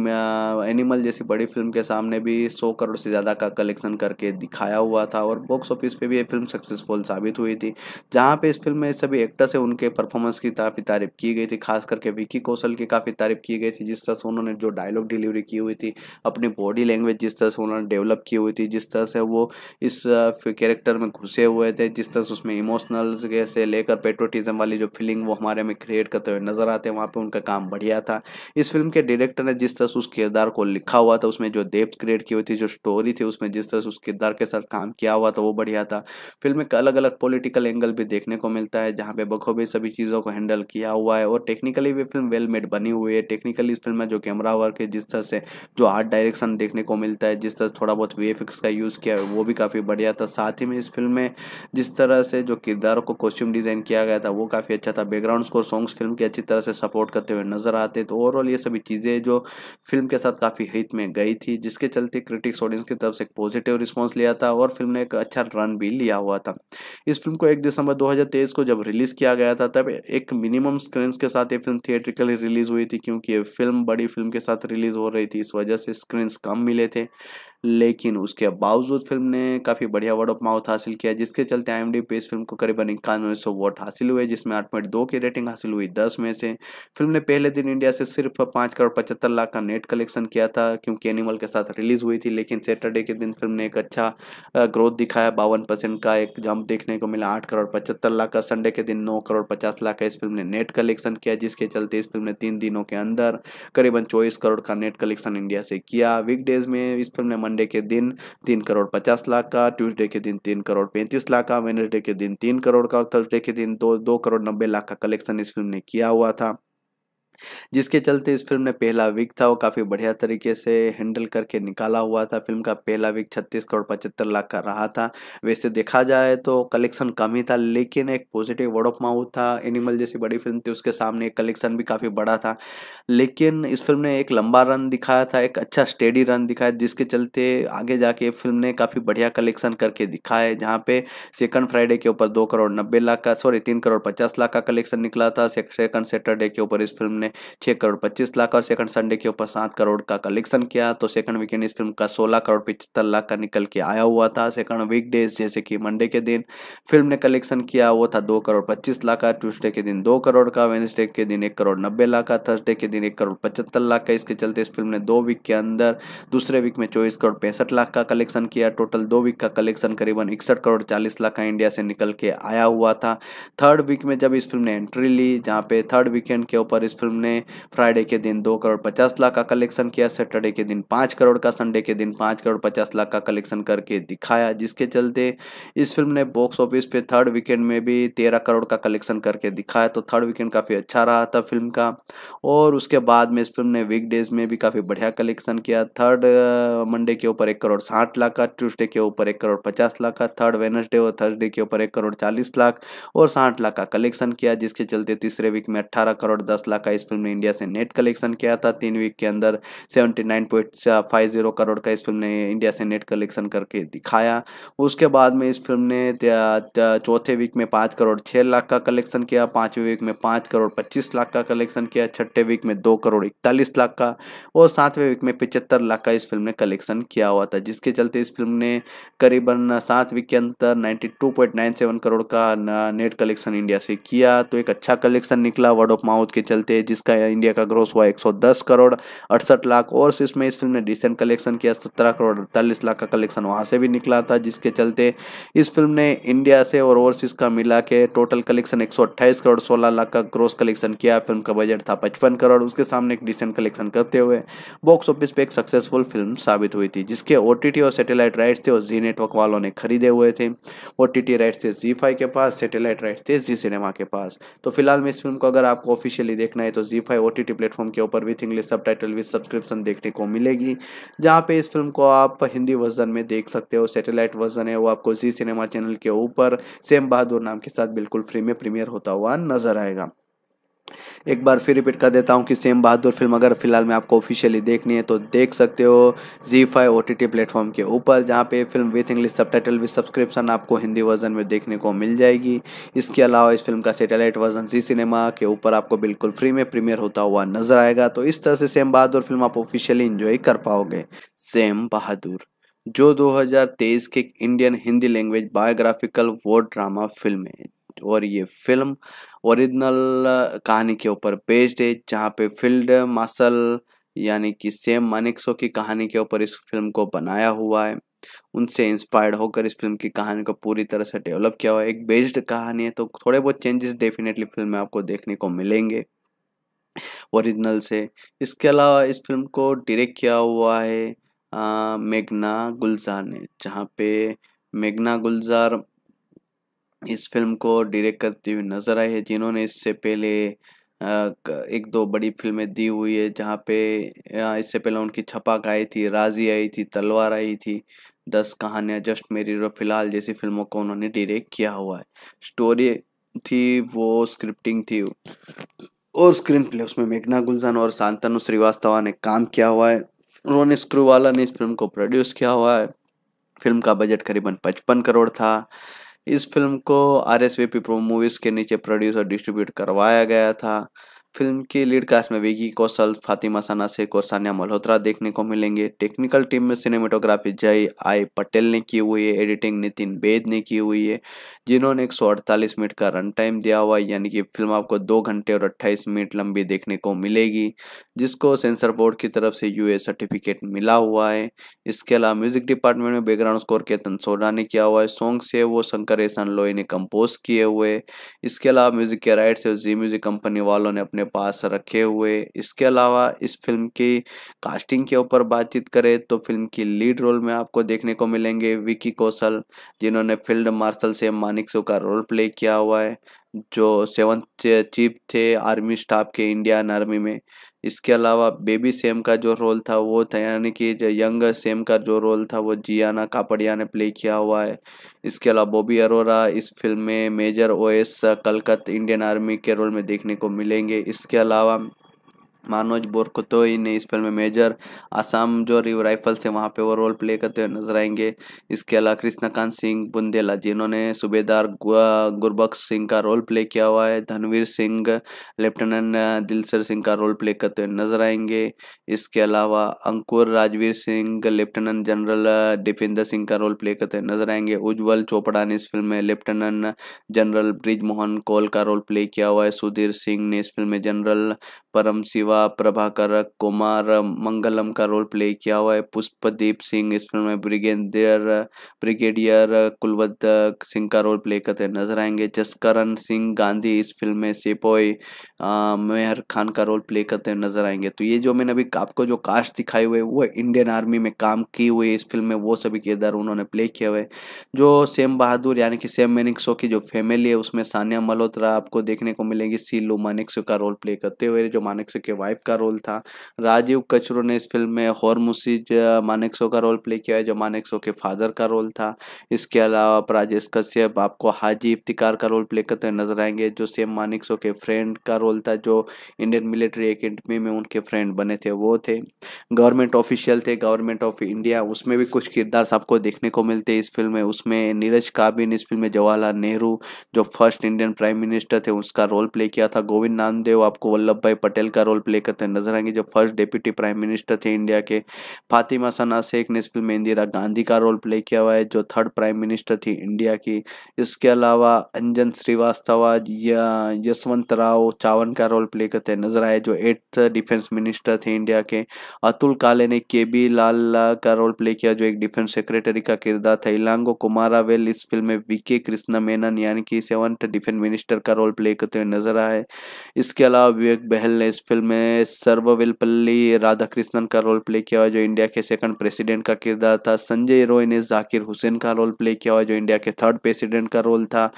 एनिमल जैसी बड़ी फिल्म के सामने भी सौ करोड़ से ज़्यादा का कलेक्शन करके दिखाया हुआ था और बॉक्स ऑफिस पर भी ये फिल्म सक्सेसफुल साबित हुई थी जहाँ पर इस फिल्म में सभी एक्टर्स है उनके परफॉर्मेंस की काफ़ी तारीफ की गई थी खास करके विकी कौशल की काफ़ी तारीफ की गई थी जिस तरह से उन्होंने जो डायलॉग डिलीवरी की हुई थी अपनी बॉडी लैंग्वेज जिस तरह से उन्होंने डेवलप की हुई थी जिस तरह से वो वो इस कैरेक्टर में घुसे हुए थे जिस तरह से उसमें इमोशनल से लेकर पेट्रोटिज्म वाली जो फीलिंग वो हमारे में क्रिएट करते हुए नज़र आते हैं वहाँ पर उनका काम बढ़िया था इस फिल्म के डायरेक्टर ने जिस तरह से उस किरदार को लिखा हुआ था उसमें जो देव क्रिएट की हुई थी जो स्टोरी थी उसमें जिस तरह से उस किरदार के साथ काम किया हुआ था वो बढ़िया था फिल्म में अलग अलग पोलिटिकल एंगल भी देखने को मिलता है जहाँ पे बखूबी सभी चीज़ों को हैंडल किया हुआ है और टेक्निकली भी फिल्म वेल मेड बनी हुई है टेक्निकली इस फिल्म में जो कैमरा वर्क है जिस तरह से जो आर्ट डायरेक्शन देखने को मिलता है जिस तरह थोड़ा बहुत वी का यूज़ किया वो भी काफ़ी बढ़िया था साथ ही में इस फिल्म में जिस तरह से जो किरदारों को कॉस्ट्यूम डिज़ाइन किया गया था वो काफ़ी अच्छा था बैकग्राउंड स्कोर सॉन्ग्स फिल्म की अच्छी तरह से सपोर्ट करते हुए नज़र आते तो ओवरऑल ये सभी चीज़ें जो फिल्म के साथ काफ़ी हित में गई थी जिसके चलते क्रिटिक्स ऑडियंस की तरफ से एक पॉजिटिव रिस्पॉन्स लिया था और फिल्म ने एक अच्छा रन भी लिया हुआ था इस फिल्म को एक दिसंबर दो को जब रिलीज़ किया गया था तब एक मिनिमम स्क्रीन के साथ ये फिल्म थिएट्रिकली रिलीज़ हुई थी क्योंकि ये फिल्म बड़ी फिल्म के साथ रिलीज़ हो रही थी इस वजह से स्क्रीन कम मिले थे लेकिन उसके बावजूद फिल्म ने काफ़ी बढ़िया वर्ड ऑफ माउथ हासिल किया जिसके चलते आई एम डी इस फिल्म को करीबन इक्यानवे सौ वोट हासिल हुए जिसमें आठ पॉइंट दो की रेटिंग हासिल हुई दस में से फिल्म ने पहले दिन इंडिया से सिर्फ पाँच करोड़ पचहत्तर लाख का नेट कलेक्शन किया था क्योंकि एनिमल के साथ रिलीज हुई थी लेकिन सैटरडे के दिन फिल्म ने एक अच्छा ग्रोथ दिखाया बावन परसेंट का एक जंप देखने को मिला आठ करोड़ पचहत्तर लाख का संडे के दिन नौ करोड़ पचास लाख का इस फिल्म ने नेट कलेक्शन किया जिसके चलते इस फिल्म ने तीन दिनों के अंदर करीबन चौबीस करोड़ का नेट कलेक्शन इंडिया से किया वीकडेज में इस फिल्म ने मंडे के दिन तीन करोड़ पचास लाख का ट्यूसडे के दिन तीन करोड़ पैंतीस लाख का वेनसडे के दिन तीन करोड़ का और थर्सडे के दिन दो दो करोड़ नब्बे लाख का कलेक्शन इस फिल्म ने किया हुआ था जिसके चलते इस फिल्म ने पहला वीक था वो काफ़ी बढ़िया तरीके से हैंडल करके निकाला हुआ था फिल्म का पहला वीक छत्तीस करोड़ पचहत्तर लाख का रहा था वैसे देखा जाए तो कलेक्शन कम ही था लेकिन एक पॉजिटिव वर्ड ऑफ माउथ था एनिमल जैसी बड़ी फिल्म थी उसके सामने कलेक्शन भी काफ़ी बड़ा था लेकिन इस फिल्म ने एक लंबा रन दिखाया था एक अच्छा स्टेडी रन दिखाया जिसके चलते आगे जाके फिल्म ने काफ़ी बढ़िया कलेक्शन करके दिखाया है जहाँ पे सेकंड फ्राइडे के ऊपर दो करोड़ नब्बे लाख का सॉरी तीन करोड़ पचास लाख का कलेक्शन निकला था सेकंड सैटरडे के ऊपर इस फिल्म ने ने छः करोड़ पच्चीस लाख और सेकंड संडे के ऊपर सात करोड़ का कलेक्शन किया तो सेकंड वीकेंड इस फिल्म का सोलह करोड़ पिछहत्तर लाख का निकल के आया हुआ था सेकंड वीकडेज जैसे कि मंडे के दिन फिल्म ने कलेक्शन किया वो था दो करोड़ पच्चीस लाख का ट्यूसडे के दिन दो करोड़ का वेंसडे के दिन एक करोड़ नब्बे लाख का थर्सडे के दिन एक करोड़ पचहत्तर लाख का इसके चलते इस फिल्म ने दो वीक के अंदर दूसरे वीक में चौबीस करोड़ पैंसठ लाख का कलेक्शन किया टोटल दो वीक का कलेक्शन करीबन इकसठ करोड़ चालीस लाख का इंडिया से निकल के आया हुआ था थर्ड वीक में जब इस फिल्म ने एंट्री ली जहाँ पे थर्ड वीकेंड के ऊपर इस फिल्म हमने फ्राइडे के दिन दो करोड़ पचास लाख का कलेक्शन किया सैटरडे के दिन पाँच करोड़ का संडे के दिन पाँच करोड़ पचास लाख का कलेक्शन करके दिखाया जिसके चलते इस फिल्म ने बॉक्स ऑफिस पे थर्ड वीकेंड में भी तेरह करोड़ का कलेक्शन करके दिखाया तो थर्ड वीकेंड काफ़ी अच्छा रहा था फिल्म का और उसके बाद में इस फिल्म ने वीकडेज में भी काफ़ी बढ़िया कलेक्शन किया थर्ड मंडे के ऊपर एक करोड़ साठ लाख का ट्यूसडे के ऊपर एक करोड़ पचास लाख का थर्ड वेनसडे और थर्सडे के ऊपर एक करोड़ चालीस लाख और साठ लाख का कलेक्शन किया जिसके चलते तीसरे वीक में अट्ठारह करोड़ दस लाख का इस फिल्म ने इंडिया से नेट कलेक्शन किया था तीन वीक के अंदर सेवेंटी करोड़ का इस फिल्म ने इंडिया से नेट कलेक्शन करके दिखाया उसके बाद में इस फिल्म ने चौथे वीक में पाँच करोड़ छः लाख का कलेक्शन किया पाँचवें वीक में पाँच करोड़ पच्चीस लाख का कलेक्शन किया छठे वीक में दो करोड़ इकतालीस लाख का और सातवें वीक में पिचहत्तर लाख का इस फिल्म ने कलेक्शन किया हुआ था जिसके चलते इस फिल्म ने करीबन सात वीक के अंदर ninety two point nine seven crore का नेट कलेक्शन इंडिया से किया तो एक अच्छा कलेक्शन निकला वर्ड ऑफ माउथ के चलते जिस जिसका इंडिया का ग्रोस हुआ 110 करोड़ अड़सठ लाख और इसमें इस फिल्म ने डिसेंट कलेक्शन किया सत्रह करोड़ अड़तालीस लाख का कलेक्शन वहाँ से भी निकला था जिसके चलते इस फिल्म ने इंडिया से और ओवरसीज का मिला के टोटल कलेक्शन एक करोड़ सोलह लाख का ग्रोस कलेक्शन किया फिल्म का बजट था पचपन करोड़ उसके सामने एक डिसेंट कलेक्शन करते हुए बॉक्स ऑफिस पे एक सक्सेसफुल फिल्म साबित हुई थी जिसके ओ और सैटेलाइट राइट्स थे और जी नेटवर्क वालों ने खरीदे हुए थे ओ राइट्स थे जी के पास सैटेलाइट राइट्स थे जी सिनेमा के पास तो फिलहाल में इस फिल्म को अगर आपको ऑफिशियली देखना है तो जी फाइव ओ टी प्लेटफॉर्म के ऊपर with English subtitle with subscription देखने को मिलेगी जहाँ पे इस फिल्म को आप हिंदी वर्जन में देख सकते हो सैटेलाइट वर्जन है वो आपको जी सिनेमा चैनल के ऊपर सेम बहादुर नाम के साथ बिल्कुल फ्री में प्रीमियर होता हुआ नजर आएगा एक बार फिर रिपीट कर देता हूँ कि सेम बहादुर फिल्म अगर फिलहाल में आपको ऑफिशियली देखनी है तो देख सकते हो जी फाइव ओ टी प्लेटफॉर्म के ऊपर जहाँ पे film with English subtitle with subscription आपको हिंदी वर्जन में देखने को मिल जाएगी इसके अलावा इस फिल्म का सेटेलाइट वर्जन जी सिनेमा के ऊपर आपको बिल्कुल फ्री में प्रीमियर होता हुआ नजर आएगा तो इस तरह से सेम बहादुर फिल्म आप ऑफिशियली इंजॉय कर पाओगे सेम बहादुर जो दो के इंडियन हिंदी लैंग्वेज बायोग्राफिकल वो ड्रामा फिल्म है और ये फिल्म ओरिजिनल कहानी के ऊपर बेस्ड है जहाँ पे फील्ड मार्शल यानी कि सेम मानिक्सो की कहानी के ऊपर इस फिल्म को बनाया हुआ है उनसे इंस्पायर्ड होकर इस फिल्म की कहानी को पूरी तरह से डेवलप किया हुआ है एक बेस्ड कहानी है तो थोड़े बहुत चेंजेस डेफिनेटली फिल्म में आपको देखने को मिलेंगे ओरिजिनल से इसके अलावा इस फिल्म को डायरेक्ट किया हुआ है मेघना गुलजार ने जहाँ पे मेघना गुलजार इस फिल्म को डायरेक्ट करती हुई नज़र आई है जिन्होंने इससे पहले एक दो बड़ी फिल्में दी हुई है जहाँ पे इससे पहले उनकी छपाक आई थी राजी आई थी तलवार आई थी दस कहानियाँ जस्ट मेरी रो फिलहाल जैसी फिल्मों को उन्होंने डायरेक्ट किया हुआ है स्टोरी थी वो स्क्रिप्टिंग थी और स्क्रीन प्ले उसमें मेघना गुलजान और शांतनु श्रीवास्तवा ने काम किया हुआ है रोनी स्क्रूवाला ने इस फिल्म को प्रोड्यूस किया हुआ है फिल्म का बजट करीबन पचपन करोड़ था इस फिल्म को R S V P pro movies के नीचे प्रोड्यूस और डिस्ट्रीब्यूट करवाया गया था फिल्म की लीड कास्ट में वेगी कौशल फातिमा साना शेख और सान्या मल्होत्रा देखने को मिलेंगे टेक्निकल टीम में सिनेमेटोग्राफी जय आई पटेल ने की हुई है एडिटिंग नितिन बेद ने की हुई है जिन्होंने एक मिनट का रन टाइम दिया हुआ है यानी कि फिल्म आपको दो घंटे और अट्ठाईस मिनट लंबी देखने को मिलेगी जिसको सेंसर बोर्ड की तरफ से यू सर्टिफिकेट मिला हुआ है इसके अलावा म्यूजिक डिपार्टमेंट में बैकग्राउंड स्कोर केतन सोडा ने किया हुआ है सॉन्ग से वो शंकर एसन लोई ने कम्पोज किए हुए इसके अलावा म्यूजिक के राइट से जी म्यूजिक कंपनी वालों ने अपने पास रखे हुए इसके अलावा इस फिल्म की कास्टिंग के ऊपर बातचीत करें तो फिल्म की लीड रोल में आपको देखने को मिलेंगे विकी कौशल जिन्होंने फील्ड मार्शल से मानिकसो का रोल प्ले किया हुआ है जो सेवंथ चीफ थे आर्मी स्टाफ के इंडियन आर्मी में इसके अलावा बेबी सेम का जो रोल था वो था यानी कि जो यंग सेम का जो रोल था वो जियाना कापड़िया ने प्ले किया हुआ है इसके अलावा बॉबी अरोरा इस फिल्म में major OS Kalkat Indian army के रोल में देखने को मिलेंगे इसके अलावा मानोज बोरकोतोई ने इस फिल्म में मेजर आसाम जो रिव राइफल्स हैं वहाँ पे वो रोल प्ले करते हुए नजर आएंगे इसके अलावा कृष्णकांत सिंह बुंदेला जिन्होंने सूबेदार गुरबख्श सिंह का रोल प्ले किया हुआ है धनवीर सिंह लेफ्टिनेंट दिलसर सिंह का रोल प्ले करते हुए नजर आएंगे इसके अलावा अंकुर राजवीर सिंह लेफ्टिनेंट जनरल दीपेंद्र सिंह का रोल प्ले करते हुए नजर आएंगे उज्ज्वल चोपड़ा ने इस फिल्म में लेफ्टिनेंट जनरल ब्रिज मोहन कौल का रोल प्ले किया हुआ है सुधीर सिंह ने इस फिल्म में जनरल परम शिवा प्रभाकर कुमार मंगलम का रोल प्ले किया हुआ है पुष्पदीप सिंह इस फिल्म में ब्रिगेडियर ब्रिगेडियर कुलवत सिंह का रोल प्ले करते नजर आएंगे जसकरण सिंह गांधी इस फिल्म में सिपोई मेहर खान का रोल प्ले करते नजर आएंगे तो ये जो मैंने अभी आपको जो कास्ट दिखाई हुए वो इंडियन आर्मी में काम की हुई इस फिल्म में वो सभी किरदार उन्होंने प्ले किया हुए जो सेम बहादुर यानी कि सेम मेनिक की जो फैमिली है उसमें सानिया मल्होत्रा आपको देखने को मिलेगी सीलू मानिक्सो का रोल प्ले करते हुए जो मानेक्सो के वाइफ का रोल था राजीव कचरो ने इस फिल्म में हॉर्मुसिज मानेक्सो का रोल प्ले किया है जो मानेक्सो के फादर का रोल था इसके अलावा राजेश कश्यप आपको हाजी इफ्तिकार का रोल प्ले करते नजर आएंगे जो सेम मानिक्सो के फ्रेंड का रोल था जो इंडियन मिलिट्री अकेडमी में उनके फ्रेंड बने थे वो थे गवर्नमेंट ऑफिशियल थे गवर्नमेंट ऑफ इंडिया उसमें भी कुछ किरदार आपको देखने को मिलते हैं इस फिल्म में उसमें नीरज काबिन इस फिल्म में जवाहरलाल नेहरू जो फर्स्ट इंडियन प्राइम मिनिस्टर थे उसका रोल प्ले किया था गोविंद नामदेव आपको वल्लभ भाई पटेल पटेल का रोल प्ले करते नजर आएंगे जो फर्स्ट डेप्यूटी प्राइम मिनिस्टर थे इंडिया के फातिमा सना शेख ने इस फिल्म में इंदिरा गांधी का रोल प्ले किया हुआ है जो थर्ड प्राइम मिनिस्टर थी इंडिया की इसके अलावा अंजन श्रीवास्तव या यशवंत राव चावन का रोल प्ले करते नजर आए जो एट्थ डिफेंस मिनिस्टर थे इंडिया के अतुल काले ने के बी लाल का रोल प्ले किया जो एक डिफेंस सेक्रेटरी का किरदार था इलांगो वेल इस फिल्म में वीके कृष्णा मेनन यानी कि सेवंथ डिफेंस मिनिस्टर का रोल प्ले करते हुए नजर आए इसके अलावा विवेक बहल ने ने इस फिल्म में सर्ववेलपल्ली राधाकृष्णन का रोल प्ले किया हुआ जो इंडिया के सेकंड प्रेसिडेंट का किरदार था संजय रॉय ने जाकिर हुसैन का रोल प्ले किया हुआ जो इंडिया के थर्ड प्रेसिडेंट का रोल था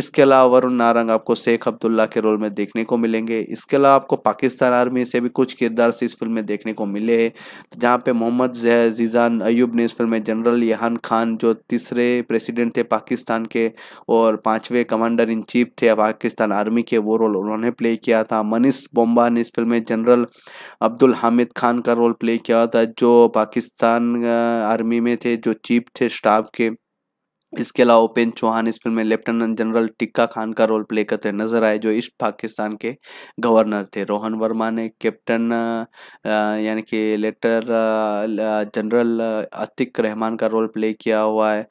इसके अलावा वरुण नारंग आपको शेख अब्दुल्ला के रोल में देखने को मिलेंगे इसके अलावा आपको पाकिस्तान आर्मी से भी कुछ किरदार से इस फिल्म में देखने को मिले हैं तो जहाँ पे मोहम्मद जीजान अयूब ने इस फिल्म में जनरल यहान खान जो तीसरे प्रेसिडेंट थे पाकिस्तान के और पाँचवें कमांडर इन चीफ थे पाकिस्तान आर्मी के वो रोल उन्होंने प्ले किया था मनीष बोम्बा हुआ ने इस फिल्म में जनरल अब्दुल हामिद खान का रोल प्ले किया था जो पाकिस्तान आर्मी में थे जो चीफ थे स्टाफ के इसके अलावा उपेंद्र चौहान इस फिल्म में लेफ्टिनेंट जनरल टिक्का खान का रोल प्ले करते नजर आए जो ईस्ट पाकिस्तान के गवर्नर थे रोहन वर्मा ने कैप्टन यानी कि लेटर जनरल अतिक रहमान का रोल प्ले किया हुआ है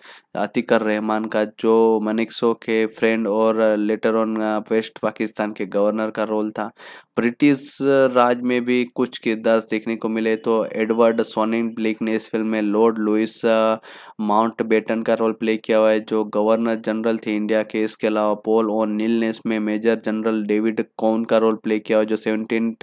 अतिकर रहमान का जो मनिक्सो के फ्रेंड और लेटर ऑन वेस्ट पाकिस्तान के गवर्नर का रोल था ब्रिटिश राज में भी कुछ किरदार देखने को मिले तो एडवर्ड सोनिंग ब्लिक ने इस फिल्म में लॉर्ड लुइस माउंट बेटन का रोल प्ले किया हुआ है जो गवर्नर जनरल थे इंडिया के इसके अलावा पोल और नील ने इसमें मेजर जनरल डेविड कौन का रोल प्ले किया हुआ जो सेवनटीन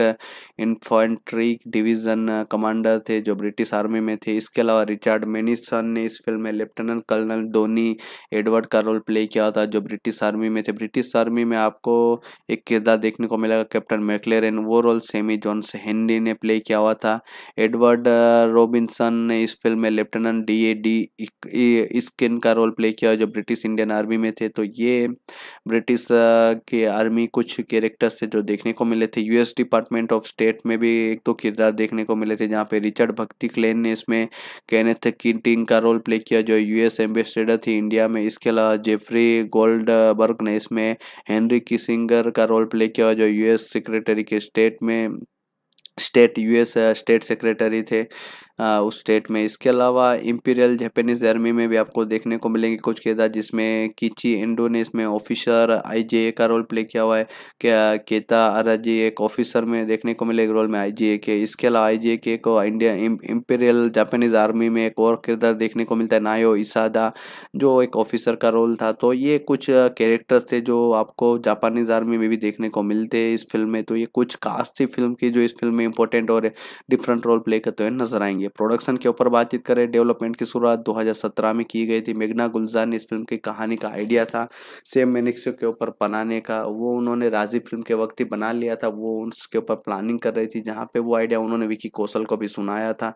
इन्फेंट्री डिवीजन कमांडर थे जो ब्रिटिश आर्मी में थे इसके अलावा रिचर्ड मेनिसन ने इस फिल्म में लेफ्टिनेंट कर्नल धोनी एडवर्ड का रोल प्ले किया था जो ब्रिटिश आर्मी में थे ब्रिटिश आर्मी में आपको एक किरदार देखने को मिलेगा captain Backler and role Sammy Jones Henry ने प्ले किया हुआ था एडवर्ड रॉबिन्सन uh, ने इस फिल्म में lieutenant D A D skin का रोल प्ले किया जो ब्रिटिश इंडियन आर्मी में थे तो ये ब्रिटिश uh, के आर्मी कुछ कैरेक्टर्स थे जो देखने को मिले थे यूएस डिपार्टमेंट ऑफ स्टेट में भी एक दो तो किरदार देखने को मिले थे जहाँ पे रिचर्ड भक्ति क्लेन ने इसमें कैनेथ किटिंग का रोल प्ले किया जो यूएस एम्बेसडर थी इंडिया में इसके अलावा जेफरी गोल्ड ने इसमें हेनरी किसिंगर का रोल प्ले किया जो यूएस सेक्रेटरी सेक्रेटरी के स्टेट में स्टेट यूएस स्टेट सेक्रेटरी थे उस स्टेट में इसके अलावा इम्पीरियल जापानीज आर्मी में भी आपको देखने को मिलेंगे कुछ किरदार जिसमें किची इंडोनेस में ऑफिसर आई का रोल प्ले किया हुआ है क्या केता आराजी एक ऑफिसर में देखने को मिलेगा रोल में आई के इसके अलावा आई के को इंडिया इम्पीरियल जापानीज आर्मी में एक और किरदार देखने को मिलता है नायो इसादा जो एक ऑफिसर का रोल था तो ये कुछ कैरेक्टर्स थे जो आपको जापानीज आर्मी में भी देखने को मिलते हैं इस फिल्म में तो ये कुछ कास्ट थी फिल्म की जो इस फिल्म में इंपॉर्टेंट और डिफरेंट रोल प्ले करते हुए नजर आएंगे प्रोडक्शन के ऊपर बातचीत करें डेवलपमेंट की शुरुआत 2017 में की गई थी मेघना गुलजार ने इस फिल्म की कहानी का आइडिया था सेम मैनिक्स के ऊपर बनाने का वो उन्होंने राजीव फिल्म के वक्त ही बना लिया था वो उसके ऊपर प्लानिंग कर रही थी जहाँ पे वो आइडिया उन्होंने विकी कौशल को भी सुनाया था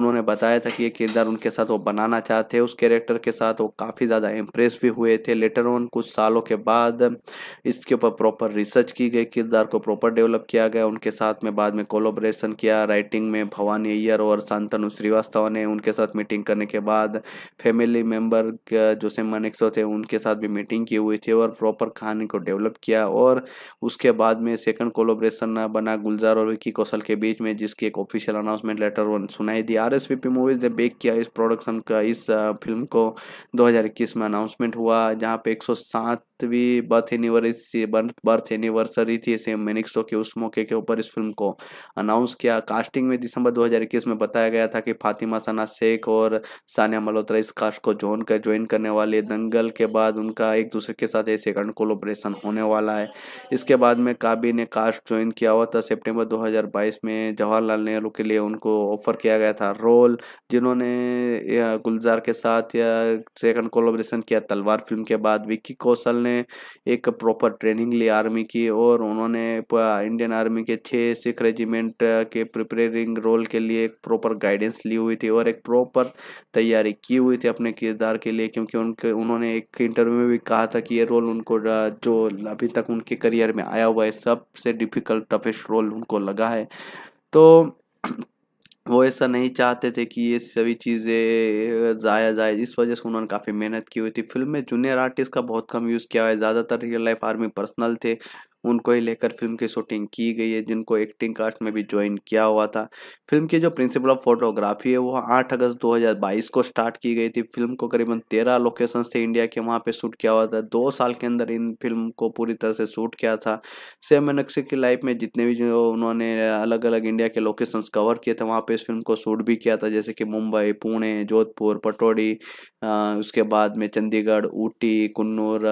उन्होंने बताया था कि ये किरदार उनके साथ वो बनाना चाहते उस कैरेक्टर के साथ वो काफ़ी ज़्यादा इम्प्रेस भी हुए थे लेटर ऑन कुछ सालों के बाद इसके ऊपर प्रॉपर रिसर्च की गई किरदार को प्रॉपर डेवलप किया गया उनके साथ में बाद में कोलोब्रेशन किया राइटिंग में भवानी अय्यर और शान शांतनु श्रीवास्तव ने उनके साथ मीटिंग करने के बाद फैमिली मेंबर जो से मनेक्सो थे उनके साथ भी मीटिंग की हुई थी और प्रॉपर कहानी को डेवलप किया और उसके बाद में सेकंड कोलोब्रेशन बना गुलजार और विक्की कौशल के बीच में जिसकी एक ऑफिशियल अनाउंसमेंट लेटर वन सुनाई दी आर एस मूवीज ने बेक किया इस प्रोडक्शन का इस फिल्म को 2021 में अनाउंसमेंट हुआ जहाँ पे 107 भी बर्थ एनिवर्सरी बर्थ एनिवर्सरी थी सेम मेनिक्सो के उस मौके के ऊपर इस फिल्म को अनाउंस किया कास्टिंग में दिसंबर 2021 में बताया गया था कि फातिमा सना शेख और सानिया मल्होत्रा इस कास्ट को जोन कर ज्वाइन करने वाले दंगल के बाद उनका एक दूसरे के साथ ऐसे कंड कोलोब्रेशन होने वाला है इसके बाद में काबी ने कास्ट ज्वाइन किया हुआ था सेप्टेम्बर दो में जवाहरलाल नेहरू के लिए उनको ऑफर किया गया था रोल जिन्होंने गुलजार के साथ या सेकंड कोलोब्रेशन किया तलवार फिल्म के बाद विक्की कौशल ने एक प्रॉपर ट्रेनिंग ली आर्मी की और उन्होंने इंडियन आर्मी के छः सिख रेजिमेंट के प्रिपेयरिंग रोल के लिए एक प्रॉपर गाइडेंस ली हुई थी और एक प्रॉपर तैयारी की हुई थी अपने किरदार के लिए क्योंकि उनके उन्होंने एक इंटरव्यू में भी कहा था कि ये रोल उनको जो अभी तक उनके करियर में आया हुआ है सबसे डिफ़िकल्ट टफेस्ट रोल उनको लगा है तो *clears throat* वो ऐसा नहीं चाहते थे कि ये सभी चीज़ें ज़ाया जाए इस वजह से उन्होंने काफ़ी मेहनत की हुई थी फिल्म में जूनियर आर्टिस्ट का बहुत कम यूज़ किया है ज़्यादातर रियल लाइफ आर्मी पर्सनल थे उनको ही लेकर फिल्म की शूटिंग की गई है जिनको एक्टिंग कास्ट में भी ज्वाइन किया हुआ था फिल्म की जो प्रिंसिपल ऑफ फोटोग्राफी है वो आठ अगस्त 2022 को स्टार्ट की गई थी फिल्म को करीबन तेरह लोकेशन थे इंडिया के वहाँ पे शूट किया हुआ था दो साल के अंदर इन फिल्म को पूरी तरह से शूट किया था सेम मनक्सी की लाइफ में जितने भी जो उन्होंने अलग अलग इंडिया के लोकेशन कवर किए थे वहाँ पर इस फिल्म को शूट भी किया था जैसे कि मुंबई पुणे जोधपुर पटोड़ी उसके बाद में चंडीगढ़ ऊटी कन्नूर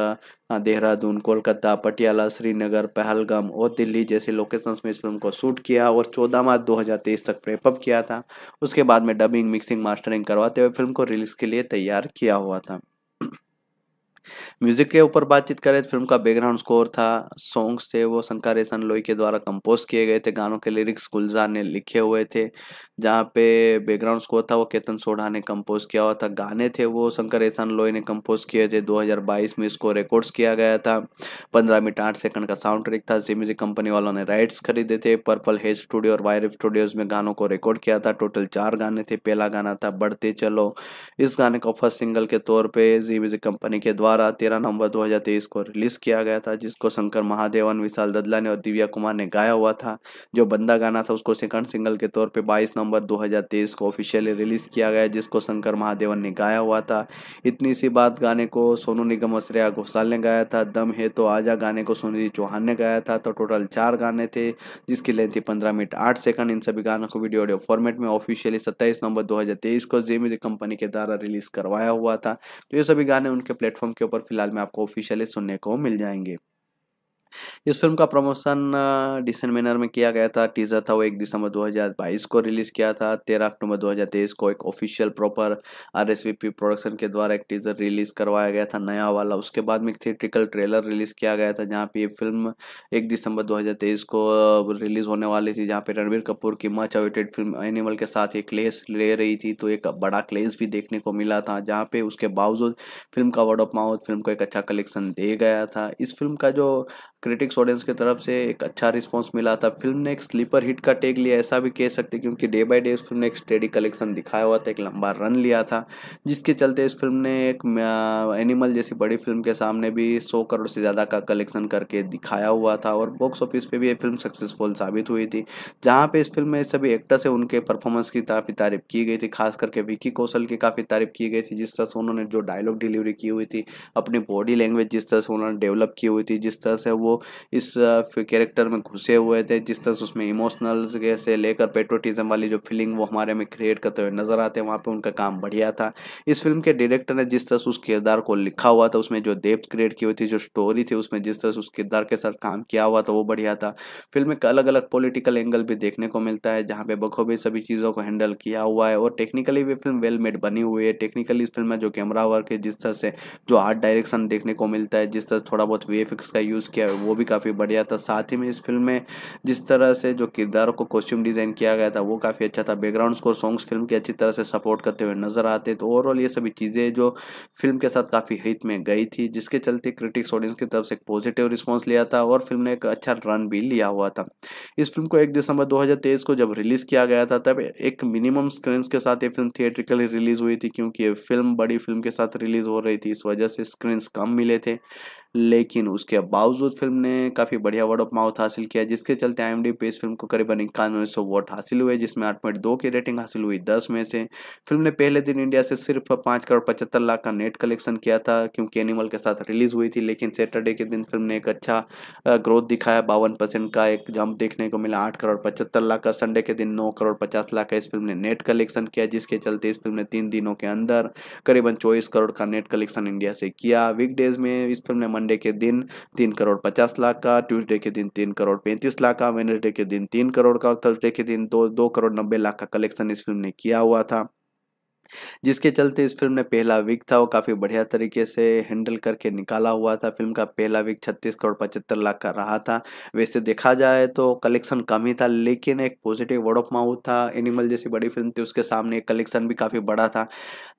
देहरादून कोलकाता पटियाला श्रीनगर बस्तर पहलगाम और दिल्ली जैसे लोकेशंस में इस फिल्म को शूट किया और 14 मार्च 2023 तक प्रेपअप किया था उसके बाद में डबिंग मिक्सिंग मास्टरिंग करवाते हुए फिल्म को रिलीज के लिए तैयार किया हुआ था म्यूजिक के ऊपर बातचीत करें तो फिल्म का बैकग्राउंड स्कोर था सॉन्ग्स थे वो शंकर एहसन लोई के द्वारा कंपोज किए गए थे गानों के लिरिक्स गुलजार ने लिखे हुए थे जहाँ पे बैकग्राउंड स्कोर था वो केतन सोढ़ा ने कंपोज किया हुआ था गाने थे वो शंकर एहसन लोई ने कंपोज किए थे 2022 में इसको रिकॉर्ड्स किया गया था पंद्रह मिनट आठ सेकंड का साउंड ट्रिक था जी म्यूजिक कंपनी वालों ने राइट्स खरीदे थे पर्पल हेज स्टूडियो और वायरफ स्टूडियोज में गानों को रिकॉर्ड किया था टोटल चार गाने थे पहला गाना था बढ़ते चलो इस गाने को फर्स्ट सिंगल के तौर पर जी म्यूजिक कंपनी के द्वारा द्वारा तेरह नवंबर 2023 को रिलीज किया गया था जिसको शंकर महादेवन विशाल ददला ने और दिव्या कुमार ने गाया हुआ था जो बंदा गाना था उसको सेकंड सिंगल के तौर पे 22 नवंबर 2023 को ऑफिशियली रिलीज किया गया जिसको शंकर महादेवन ने गाया हुआ था इतनी सी बात गाने को सोनू निगम और श्रेया घोषाल ने गाया था दम है तो आजा गाने को सोनिधि चौहान ने गाया था तो टोटल चार गाने थे जिसकी लेंथ थी पंद्रह मिनट आठ सेकंड इन सभी गानों को वीडियो ऑडियो फॉर्मेट में ऑफिशियली सत्ताईस नवंबर 2023 को जे म्यूजिक कंपनी के द्वारा रिलीज करवाया हुआ था तो ये सभी गाने उनके प्लेटफॉर्म के के ऊपर फिलहाल में आपको ऑफिशियली सुनने को मिल जाएंगे इस फिल्म का प्रमोशन डिसेंट मैनर में किया गया था टीजर था वो एक दिसंबर 2022 को रिलीज किया था 13 अक्टूबर 2023 को एक ऑफिशियल प्रॉपर आर प्रोडक्शन के द्वारा एक टीजर रिलीज करवाया गया था नया वाला उसके बाद में एक थिएट्रिकल ट्रेलर रिलीज किया गया था जहाँ पे ये फिल्म एक दिसंबर दो को रिलीज होने वाली थी जहाँ पे रणबीर कपूर की मच अवेटेड फिल्म एनिमल के साथ एक क्लेस ले रही थी तो एक बड़ा क्लेस भी देखने को मिला था जहाँ पे उसके बावजूद फिल्म का वर्ड ऑफ माउथ फिल्म को एक अच्छा कलेक्शन दे गया था इस फिल्म का जो क्रिटिक्स ऑडियंस की तरफ से एक अच्छा रिस्पॉन्स मिला था फिल्म ने एक स्लीपर हिट का टेक लिया ऐसा भी कह सकते क्योंकि डे बाई डे इस फिल्म ने एक स्टेडी कलेक्शन दिखाया हुआ था एक लंबा रन लिया था जिसके चलते इस फिल्म ने एक एनिमल जैसी बड़ी फिल्म के सामने भी सौ करोड़ से ज़्यादा का कलेक्शन करके दिखाया हुआ था और बॉक्स ऑफिस पर भी ये फिल्म सक्सेसफुल साबित हुई थी जहाँ पर इस फिल्म में सभी एक्टर्स है उनके परफॉर्मेंस की काफ़ी तारीफ की गई थी खास करके विक्की कौशल की काफ़ी तारीफ की गई थी जिस तरह से उन्होंने जो डायलॉग डिलीवरी की हुई थी अपनी बॉडी लैंग्वेज जिस तरह से उन्होंने डेवलप की हुई थी जिस तरह से वो इस कैरेक्टर में घुसे हुए थे जिस तरह से उसमें इमोशनल से लेकर पेट्रोटिज्म वाली जो फीलिंग वो हमारे में क्रिएट करते हुए नज़र आते हैं वहाँ पर उनका काम बढ़िया था इस फिल्म के डायरेक्टर ने जिस तरह से उस किरदार को लिखा हुआ था उसमें जो डेप्थ क्रिएट की हुई थी जो स्टोरी थी उसमें जिस तरह से उस किरदार के साथ काम किया हुआ था वो बढ़िया था फिल्म में अलग अलग पोलिटिकल एंगल भी देखने को मिलता है जहाँ पे बखूबी सभी चीज़ों को हैंडल किया हुआ है और टेक्निकली भी फिल्म वेल मेड बनी हुई है टेक्निकली इस फिल्म में जो कैमरा वर्क है जिस तरह से जो आर्ट डायरेक्शन देखने को मिलता है जिस तरह थोड़ा बहुत वी का यूज़ किया है वो भी काफ़ी बढ़िया था साथ ही में इस फिल्म में जिस तरह से जो किरदारों को कॉस्ट्यूम डिज़ाइन किया गया था वो काफ़ी अच्छा था बैकग्राउंड स्कोर सॉन्ग्स फिल्म की अच्छी तरह से सपोर्ट करते हुए नजर आते तो ओवरऑल ये सभी चीज़ें जो फिल्म के साथ काफ़ी हित में गई थी जिसके चलते क्रिटिक्स ऑडियंस की तरफ से एक पॉजिटिव रिस्पॉन्स लिया था और फिल्म ने एक अच्छा रन भी लिया हुआ था इस फिल्म को एक दिसंबर दो को जब रिलीज़ किया गया था तब एक मिनिमम स्क्रीन के साथ ये फिल्म थिएट्रिकली रिलीज़ हुई थी क्योंकि ये फिल्म बड़ी फिल्म के साथ रिलीज़ हो रही थी इस वजह से स्क्रीन कम मिले थे लेकिन उसके बावजूद फिल्म ने काफ़ी बढ़िया वर्ड ऑफ माउथ हासिल किया जिसके चलते आई एम डी पे इस फिल्म को करीबन इक्यानवे सौ वोट हासिल हुए जिसमें आठ पॉइंट दो की रेटिंग हासिल हुई दस में से फिल्म ने पहले दिन इंडिया से सिर्फ पाँच करोड़ पचहत्तर लाख का नेट कलेक्शन किया था क्योंकि एनिमल के साथ रिलीज हुई थी लेकिन सैटरडे के दिन फिल्म ने एक अच्छा ग्रोथ दिखाया बावन परसेंट का एक जंप देखने को मिला आठ करोड़ पचहत्तर लाख का संडे के दिन नौ करोड़ पचास लाख का इस फिल्म ने नेट कलेक्शन किया जिसके चलते इस फिल्म ने तीन दिनों के अंदर करीबन चौबीस करोड़ का नेट कलेक्शन इंडिया से किया वीकडेज में इस फिल्म ने मंडे के दिन तीन करोड़ पचास लाख का ट्यूसडे के दिन तीन करोड़ पैंतीस लाख का वेनसडे के दिन तीन करोड़ का और थर्सडे के दिन दो दो करोड़ नब्बे लाख का कलेक्शन इस फिल्म ने किया हुआ था जिसके चलते इस फिल्म ने पहला वीक था वो काफ़ी बढ़िया तरीके से हैंडल करके निकाला हुआ था फिल्म का पहला वीक छत्तीस करोड़ पचहत्तर लाख का रहा था वैसे देखा जाए तो कलेक्शन कम ही था लेकिन एक पॉजिटिव वर्ड ऑफ माउथ था एनिमल जैसी बड़ी फिल्म थी उसके सामने कलेक्शन भी काफ़ी बड़ा था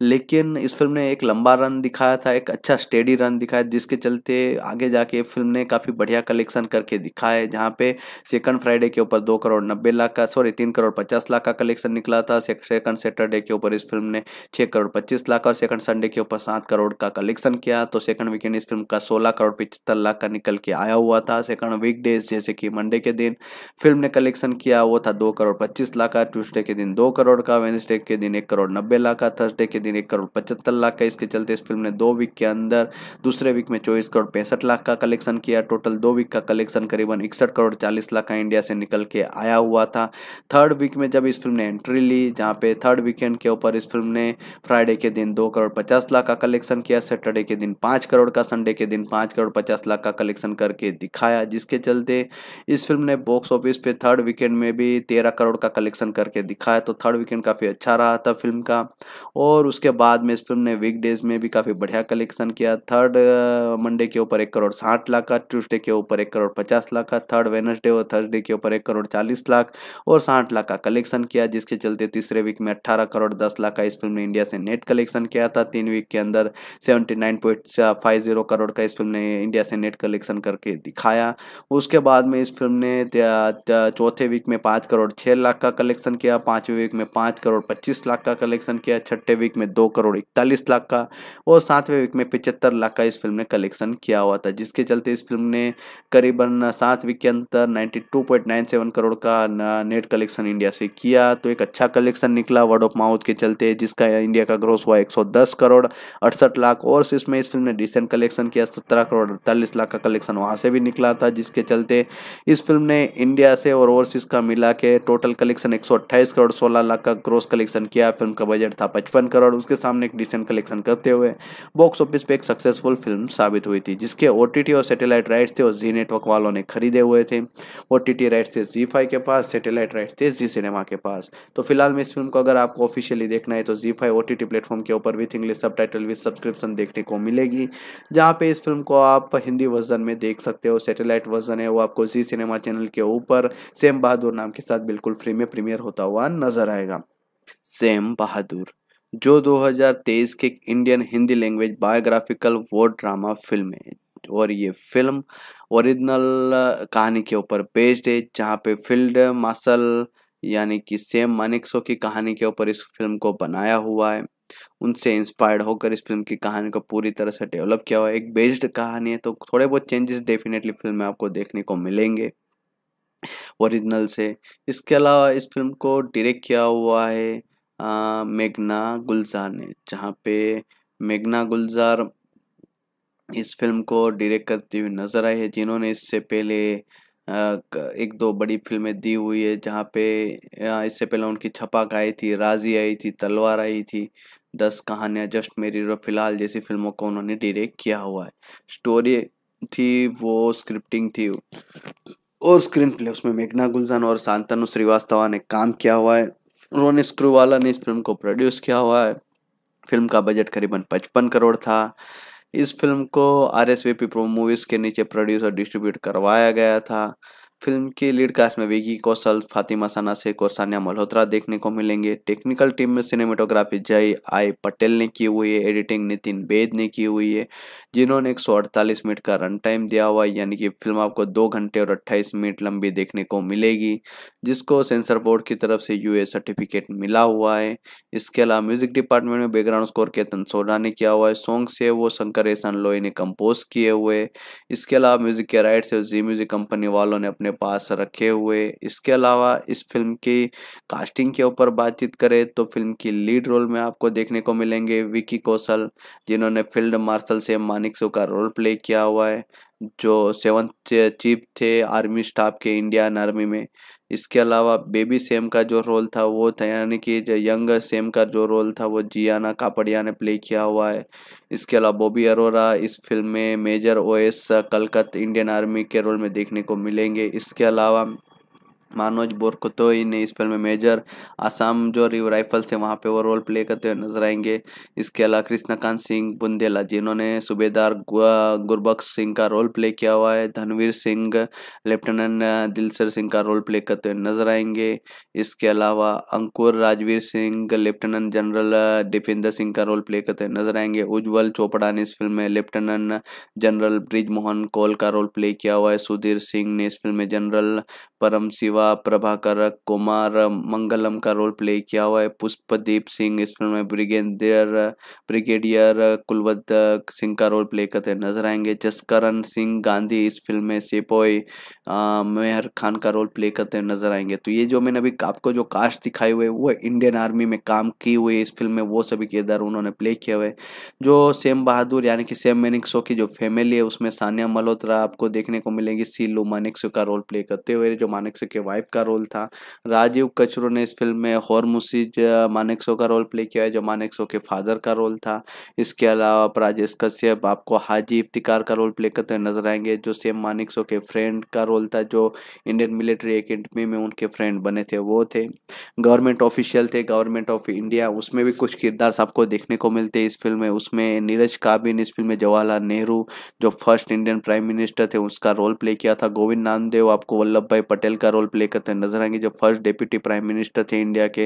लेकिन इस फिल्म ने एक लंबा रन दिखाया था एक अच्छा स्टेडी रन दिखाया जिसके चलते आगे जाके फिल्म ने काफ़ी बढ़िया कलेक्शन करके दिखा है जहाँ पे सेकंड फ्राइडे के ऊपर दो करोड़ नब्बे लाख का सॉरी तीन करोड़ पचास लाख का कलेक्शन निकला था सेकंड सैटरडे के ऊपर इस फिल्म ने छः करोड़ पच्चीस लाख और सेकंड संडे के ऊपर सात करोड़ का कलेक्शन किया तो सेकंड वीकेंड इस फिल्म का सोलह करोड़ पिछहत्तर लाख का निकल के आया हुआ था सेकंड वीकडेज जैसे कि मंडे के दिन फिल्म ने कलेक्शन किया वो था दो करोड़ पच्चीस लाख का ट्यूसडे के दिन दो करोड़ का वेन्सडे के दिन एक करोड़ नब्बे लाख का थर्सडे के दिन एक करोड़ पचहत्तर लाख का इसके चलते इस फिल्म ने दो वीक के अंदर दूसरे वीक में चौबीस करोड़ पैंसठ लाख का कलेक्शन किया टोटल दो वीक का कलेक्शन करीबन इकसठ करोड़ चालीस लाख का इंडिया से निकल के आया हुआ था थर्ड वीक में जब इस फिल्म ने एंट्री ली जहाँ पे थर्ड वीकेंड के ऊपर इस फिल्म फिल्म ने फ्राइडे के दिन दो करोड़ पचास लाख का कलेक्शन किया सैटरडे के दिन पाँच करोड़ का संडे के दिन पाँच करोड़ पचास लाख का कलेक्शन करके दिखाया जिसके चलते इस फिल्म ने बॉक्स ऑफिस पे थर्ड वीकेंड में भी तेरह करोड़ का कलेक्शन करके दिखाया तो थर्ड वीकेंड काफ़ी अच्छा रहा था फिल्म का और उसके बाद में इस फिल्म ने वीकडेज में भी काफ़ी बढ़िया कलेक्शन किया थर्ड मंडे के ऊपर एक करोड़ साठ लाख का ट्यूसडे के ऊपर एक करोड़ पचास लाख का थर्ड वेनसडे और थर्सडे के ऊपर एक करोड़ चालीस लाख और साठ लाख का कलेक्शन किया जिसके चलते तीसरे वीक में अट्ठारह करोड़ दस लाख का इस फिल्म ने इंडिया से नेट कलेक्शन किया था तीन वीक के अंदर सेवेंटी करोड़ का इस फिल्म ने इंडिया से नेट कलेक्शन करके दिखाया उसके बाद में इस फिल्म ने चौथे वीक में पाँच करोड़ छः लाख का कलेक्शन किया पाँचवें वीक में पाँच करोड़ पच्चीस लाख का कलेक्शन किया छठे वीक में दो करोड़ इकतालीस लाख का और सातवें वीक में पिचहत्तर लाख का इस फिल्म ने कलेक्शन किया हुआ था जिसके चलते इस फिल्म ने करीबन सात वीक के अंदर ninety two point nine seven crore का नेट कलेक्शन इंडिया से किया तो एक अच्छा कलेक्शन निकला वर्ड ऑफ माउथ के चलते जिसका इंडिया का ग्रोस हुआ 110 करोड़ अड़सठ लाख और इसमें इस फिल्म ने डिसेंट कलेक्शन किया सत्रह करोड़ अड़तालीस लाख का कलेक्शन वहाँ से भी निकला था जिसके चलते इस फिल्म ने इंडिया से और ओवरसीज का मिला के टोटल कलेक्शन एक करोड़ सोलह लाख का ग्रोस कलेक्शन किया फिल्म का बजट था पचपन करोड़ उसके सामने एक डिसेंट कलेक्शन करते हुए बॉक्स ऑफिस पे एक सक्सेसफुल फिल्म साबित हुई थी जिसके ओ और सैटेलाइट राइट्स थे और जी नेटवर्क वालों ने खरीदे हुए थे ओ राइट्स थे जी के पास सेटेलाइट राइट्स थे जी सिनेमा के पास तो फिलहाल में इस फिल्म को अगर आपको ऑफिशियली देखना है तो सौ जी five O T T platform के ऊपर with English subtitle with subscription देखने को मिलेगी जहाँ पे इस फिल्म को आप हिंदी वर्जन में देख सकते हो सैटेलाइट वर्जन है वो आपको जी सिनेमा चैनल के ऊपर सेम बहादुर नाम के साथ बिल्कुल फ्री में प्रीमियर होता हुआ नजर आएगा सेम बहादुर जो 2023 के इंडियन हिंदी लैंग्वेज बायोग्राफिकल वो ड्रामा फिल्म है और ये फिल्म ओरिजिनल कहानी के ऊपर बेस्ड है जहाँ पे फील्ड मार्शल यानी कि सेम मानिकसो की कहानी के ऊपर इस फिल्म को बनाया हुआ है उनसे इंस्पायर्ड होकर इस फिल्म की कहानी को पूरी तरह से डेवलप किया हुआ है एक बेस्ड कहानी है तो थोड़े बहुत चेंजेस डेफिनेटली फिल्म में आपको देखने को मिलेंगे ओरिजिनल से इसके अलावा इस फिल्म को डायरेक्ट किया हुआ है मेघना गुलजार ने जहाँ पे मेघना गुलजार इस फिल्म को डायरेक्ट करती हुई नजर आई है जिन्होंने इससे पहले एक दो बड़ी फिल्में दी हुई है जहाँ पे इससे पहले उनकी छपाक आई थी राजी आई थी तलवार आई थी दस कहानियाँ जस्ट मेरी रो फिलहाल जैसी फिल्मों को उन्होंने डायरेक्ट किया हुआ है स्टोरी थी वो स्क्रिप्टिंग थी और स्क्रीन प्ले उसमें मेघना गुलजन और शांतनु श्रीवास्तवा ने काम किया हुआ है स्क्रू स्क्रूवाला ने इस फिल्म को प्रोड्यूस किया हुआ है फिल्म का बजट करीबन पचपन करोड़ था इस फिल्म को R S V P pro movies के नीचे प्रोड्यूस और डिस्ट्रीब्यूट करवाया गया था फिल्म की लीड कास्ट में वेगी कौशल फातिमा साना शेख और सान्या मल्होत्रा देखने को मिलेंगे टेक्निकल टीम में सिनेमेटोग्राफी जय आई पटेल ने की हुई है एडिटिंग नितिन बेद ने की हुई है जिन्होंने एक मिनट का रन टाइम दिया हुआ है यानी कि फिल्म आपको दो घंटे और अट्ठाईस मिनट लंबी देखने को मिलेगी जिसको सेंसर बोर्ड की तरफ से यू सर्टिफिकेट मिला हुआ है इसके अलावा म्यूजिक डिपार्टमेंट में बैकग्राउंड स्कोर केतन सोडा ने किया हुआ है सॉन्ग से वो शंकर एसन लोई ने कम्पोज किए हुए इसके अलावा म्यूजिक के राइट से जी म्यूजिक कंपनी वालों ने अपने पास रखे हुए इसके अलावा इस फिल्म की कास्टिंग के ऊपर बातचीत करें तो फिल्म की लीड रोल में आपको देखने को मिलेंगे विकी कौशल जिन्होंने फील्ड मार्शल से मानिकसो का रोल प्ले किया हुआ है जो सेवन्थ चीफ थे आर्मी स्टाफ के इंडियन आर्मी में इसके अलावा बेबी सेम का जो रोल था वो था यानी कि जो यंग सेम का जो रोल था वो जियाना कापड़िया ने प्ले किया हुआ है इसके अलावा बॉबी अरोरा इस फिल्म में major OS Kalkat Indian army के रोल में देखने को मिलेंगे इसके अलावा मानोज बोरकोतोई ने इस फिल्म में मेजर आसाम जो रिव राइफल्स है वहाँ पे वो रोल प्ले करते हुए नजर आएंगे इसके अलावा कृष्णकांत सिंह बुंदेला जिन्होंने सूबेदार गुरबख्श सिंह का रोल प्ले किया हुआ है धनवीर सिंह लेफ्टिनेंट दिलसर सिंह का रोल प्ले करते हुए नजर आएंगे इसके अलावा अंकुर राजवीर सिंह लेफ्टिनेंट जनरल दीपेंद्र सिंह का रोल प्ले करते हुए नजर आएंगे उज्ज्वल चोपड़ा ने इस फिल्म में लेफ्टिनेंट जनरल ब्रिज मोहन कौल का रोल प्ले किया हुआ है सुधीर सिंह ने इस फिल्म में जनरल परम शिवा हुआ प्रभाकर कुमार मंगलम का रोल प्ले किया हुआ है पुष्पदीप सिंह इस फिल्म में ब्रिगेडियर ब्रिगेडियर कुलवत सिंह का रोल प्ले करते नजर आएंगे जसकरण सिंह गांधी इस फिल्म में सेपोय मेहर खान का रोल प्ले करते नजर आएंगे तो ये जो मैंने अभी आपको जो कास्ट दिखाई हुए वो इंडियन आर्मी में काम की हुई इस फिल्म में वो सभी किरदार उन्होंने प्ले किया हुए जो सेम बहादुर यानी कि सेम मेनिक्सो की जो फैमिली है उसमें सानिया मल्होत्रा आपको देखने को मिलेगी सीलू मानिक्सो का रोल प्ले करते हुए जो मानिक्सो के वाइफ वाइफ का रोल था राजीव कचरो ने इस फिल्म में हॉर्मुसिज मानेक्सो का रोल प्ले किया है जो मानेक्सो के फादर का रोल था इसके अलावा राजेश कश्यप आपको हाजी इफ्तिकार का रोल प्ले करते हुए नजर आएंगे जो सेम मानेक्सो के फ्रेंड का रोल था जो इंडियन मिलिट्री अकेडमी में उनके फ्रेंड बने थे वो थे गवर्नमेंट ऑफिशियल थे गवर्नमेंट ऑफ इंडिया उसमें भी कुछ किरदार आपको देखने को मिलते हैं इस फिल्म में उसमें नीरज काबिन इस फिल्म में जवाहरलाल नेहरू जो फर्स्ट इंडियन प्राइम मिनिस्टर थे उसका रोल प्ले किया था गोविंद नामदेव आपको वल्लभ भाई पटेल का रोल प्ले करते नजर आएंगे जब फर्स्ट डेप्यूटी प्राइम मिनिस्टर थे इंडिया के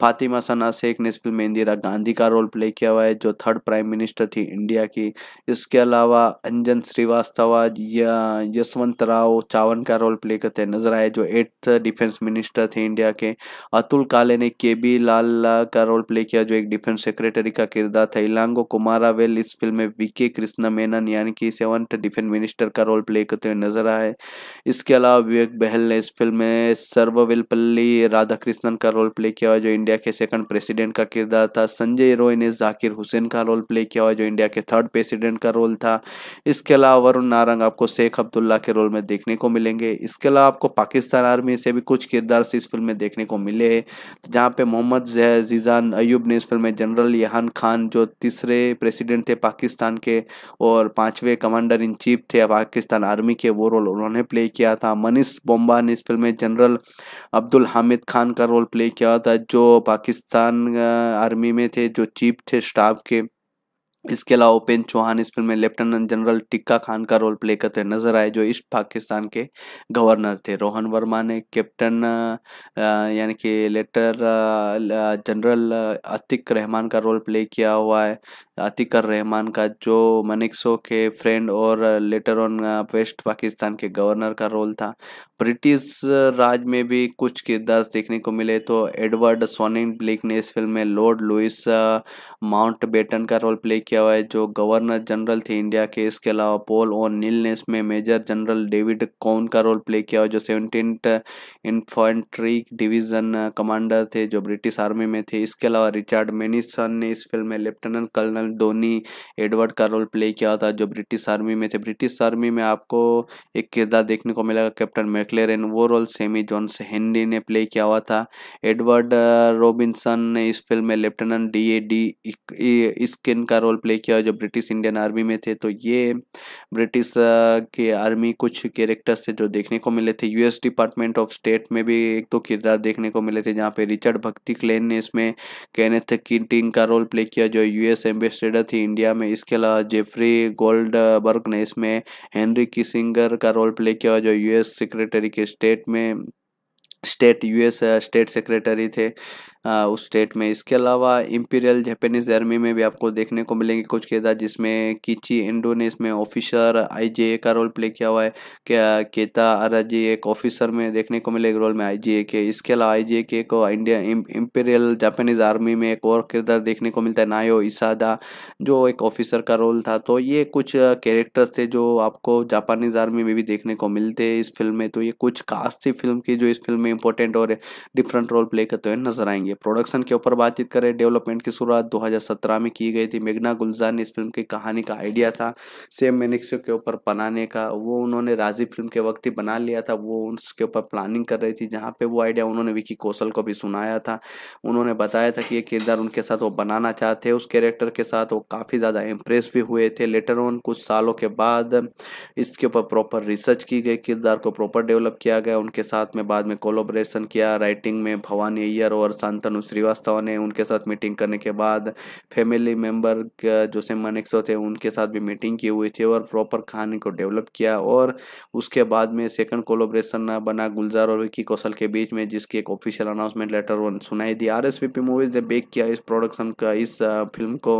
फातिमा सना शेख ने इस फिल्म में इंदिरा गांधी का रोल प्ले किया हुआ है जो थर्ड प्राइम मिनिस्टर थी इंडिया की इसके अलावा अंजन श्रीवास्तव या यशवंत राव चावन का रोल प्ले करते नजर आए जो एट्थ डिफेंस मिनिस्टर थे इंडिया के अतुल काले ने के बी लाल का रोल प्ले किया जो एक डिफेंस सेक्रेटरी का किरदार था इलांगो कुमारा वेल इस फिल्म में वीके कृष्ण मेनन यानी कि सेवंथ डिफेंस मिनिस्टर का रोल प्ले करते हुए नजर आए इसके अलावा विवेक बहल ने इस फिल्म में इसमें सर्ववेलपल्ली राधाकृष्णन का रोल प्ले किया हुआ है जो इंडिया के सेकंड प्रेसिडेंट का किरदार था संजय रॉय ने जाकिर हुसैन का रोल प्ले किया हुआ है जो इंडिया के थर्ड प्रेसिडेंट का रोल था इसके अलावा वरुण नारंग आपको शेख अब्दुल्ला के रोल में देखने को मिलेंगे इसके अलावा आपको पाकिस्तान आर्मी से भी कुछ किरदार से इस फिल्म में देखने को मिले हैं जहाँ पे मोहम्मद जीजान अयूब ने इस फिल्म में जनरल यहान खान जो तीसरे प्रेसिडेंट थे पाकिस्तान के और पाँचवें कमांडर इन चीफ थे पाकिस्तान आर्मी के वो रोल उन्होंने प्ले किया था मनीष बोम्बा ने इस फिल्म में जनरल अब्दुल हामिद खान का रोल प्ले किया था जो पाकिस्तान आर्मी में थे जो चीफ थे स्टाफ के इसके अलावा उपेंद्र चौहान इस फिल्म में लेफ्टिनेंट जनरल टिक्का खान का रोल प्ले करते नजर आए जो ईस्ट पाकिस्तान के गवर्नर थे रोहन वर्मा ने कैप्टन यानी कि लेटर जनरल अतिक रहमान का रोल प्ले किया हुआ है अतिकर रहमान का जो मनिक्सो के फ्रेंड और लेटर ऑन वेस्ट पाकिस्तान के गवर्नर का रोल था ब्रिटिश राज में भी कुछ किरदार देखने को मिले तो एडवर्ड सोनिंग ब्लिक ने इस फिल्म में लॉर्ड लुइस माउंट बेटन का रोल प्ले किया हुआ है जो गवर्नर जनरल थे इंडिया के इसके अलावा पोल और नील ने इसमें मेजर जनरल डेविड कौन का रोल प्ले किया हुआ जो सेवनटीन इन्फेंट्री डिवीजन कमांडर थे जो ब्रिटिश आर्मी में थे इसके अलावा रिचर्ड मेनिसन ने इस फिल्म में लेफ्टिनेंट कर्नल धोनी एडवर्ड का रोल प्ले किया था जो ब्रिटिश आर्मी में थे ब्रिटिश आर्मी में आपको एक किरदार देखने को मिलेगा captain Backler and role Sammy Jones Henry ने प्ले किया हुआ था एडवर्ड रॉबिन्सन uh, ने इस फिल्म में lieutenant D A D skin का रोल प्ले किया जो ब्रिटिश इंडियन आर्मी में थे तो ये ब्रिटिश uh, के आर्मी कुछ कैरेक्टर्स थे जो देखने को मिले थे यूएस डिपार्टमेंट ऑफ स्टेट में भी एक दो तो किरदार देखने को मिले थे जहाँ पे रिचर्ड भक्ति क्लेन ने इसमें कैनेथ किटिंग का रोल प्ले किया जो यूएस एम्बेसडर थी इंडिया में इसके अलावा जेफरी गोल्ड ने इसमें हेनरी किसिंगर का रोल प्ले किया जो यूएस सेक्रेटरी सेक्रेटरी के स्टेट में स्टेट यूएस स्टेट सेक्रेटरी थे उस स्टेट में इसके अलावा इंपीरियल जापानीज आर्मी में भी आपको देखने को मिलेंगे कुछ किरदार जिसमें किची इंडोनेस में ऑफिसर आई का रोल प्ले किया हुआ है क्या केता आराजी एक ऑफिसर में देखने को मिलेगा रोल में आई के इसके अलावा आई के को इंडिया इंपीरियल जापानीज आर्मी में एक और किरदार देखने को मिलता है नायो इसादा जो एक ऑफिसर का रोल था तो ये कुछ कैरेक्टर्स थे जो आपको जापानीज आर्मी में भी देखने को मिलते हैं इस फिल्म में तो ये कुछ कास्ट थी फिल्म की जो इस फिल्म में इंपॉर्टेंट और डिफरेंट रोल प्ले करते हुए नजर आएंगे प्रोडक्शन के ऊपर बातचीत करें डेवलपमेंट की शुरुआत 2017 में की गई थी मेघना गुलजार ने इस फिल्म की कहानी का आइडिया था सेम मैनिक्स के ऊपर बनाने का वो उन्होंने राजीव फिल्म के वक्त ही बना लिया था वो उसके ऊपर प्लानिंग कर रही थी जहाँ पे वो आइडिया उन्होंने विकी कौशल को भी सुनाया था उन्होंने बताया था कि ये किरदार उनके साथ वो बनाना चाहते उस कैरेक्टर के साथ वो काफ़ी ज़्यादा इम्प्रेस भी हुए थे लेटर ऑन कुछ सालों के बाद इसके ऊपर प्रॉपर रिसर्च की गई किरदार को प्रॉपर डेवलप किया गया उनके साथ में बाद में कोलोब्रेशन किया राइटिंग में भवानी अय्यर और शान शांतनु श्रीवास्तव ने उनके साथ मीटिंग करने के बाद फैमिली मेंबर जो से मनेक्सो थे उनके साथ भी मीटिंग की हुई थी और प्रॉपर कहानी को डेवलप किया और उसके बाद में सेकंड कोलोब्रेशन बना गुलजार और विक्की कौशल के बीच में जिसकी एक ऑफिशियल अनाउंसमेंट लेटर वन सुनाई दी आर एस मूवीज ने बेक किया इस प्रोडक्शन का इस फिल्म को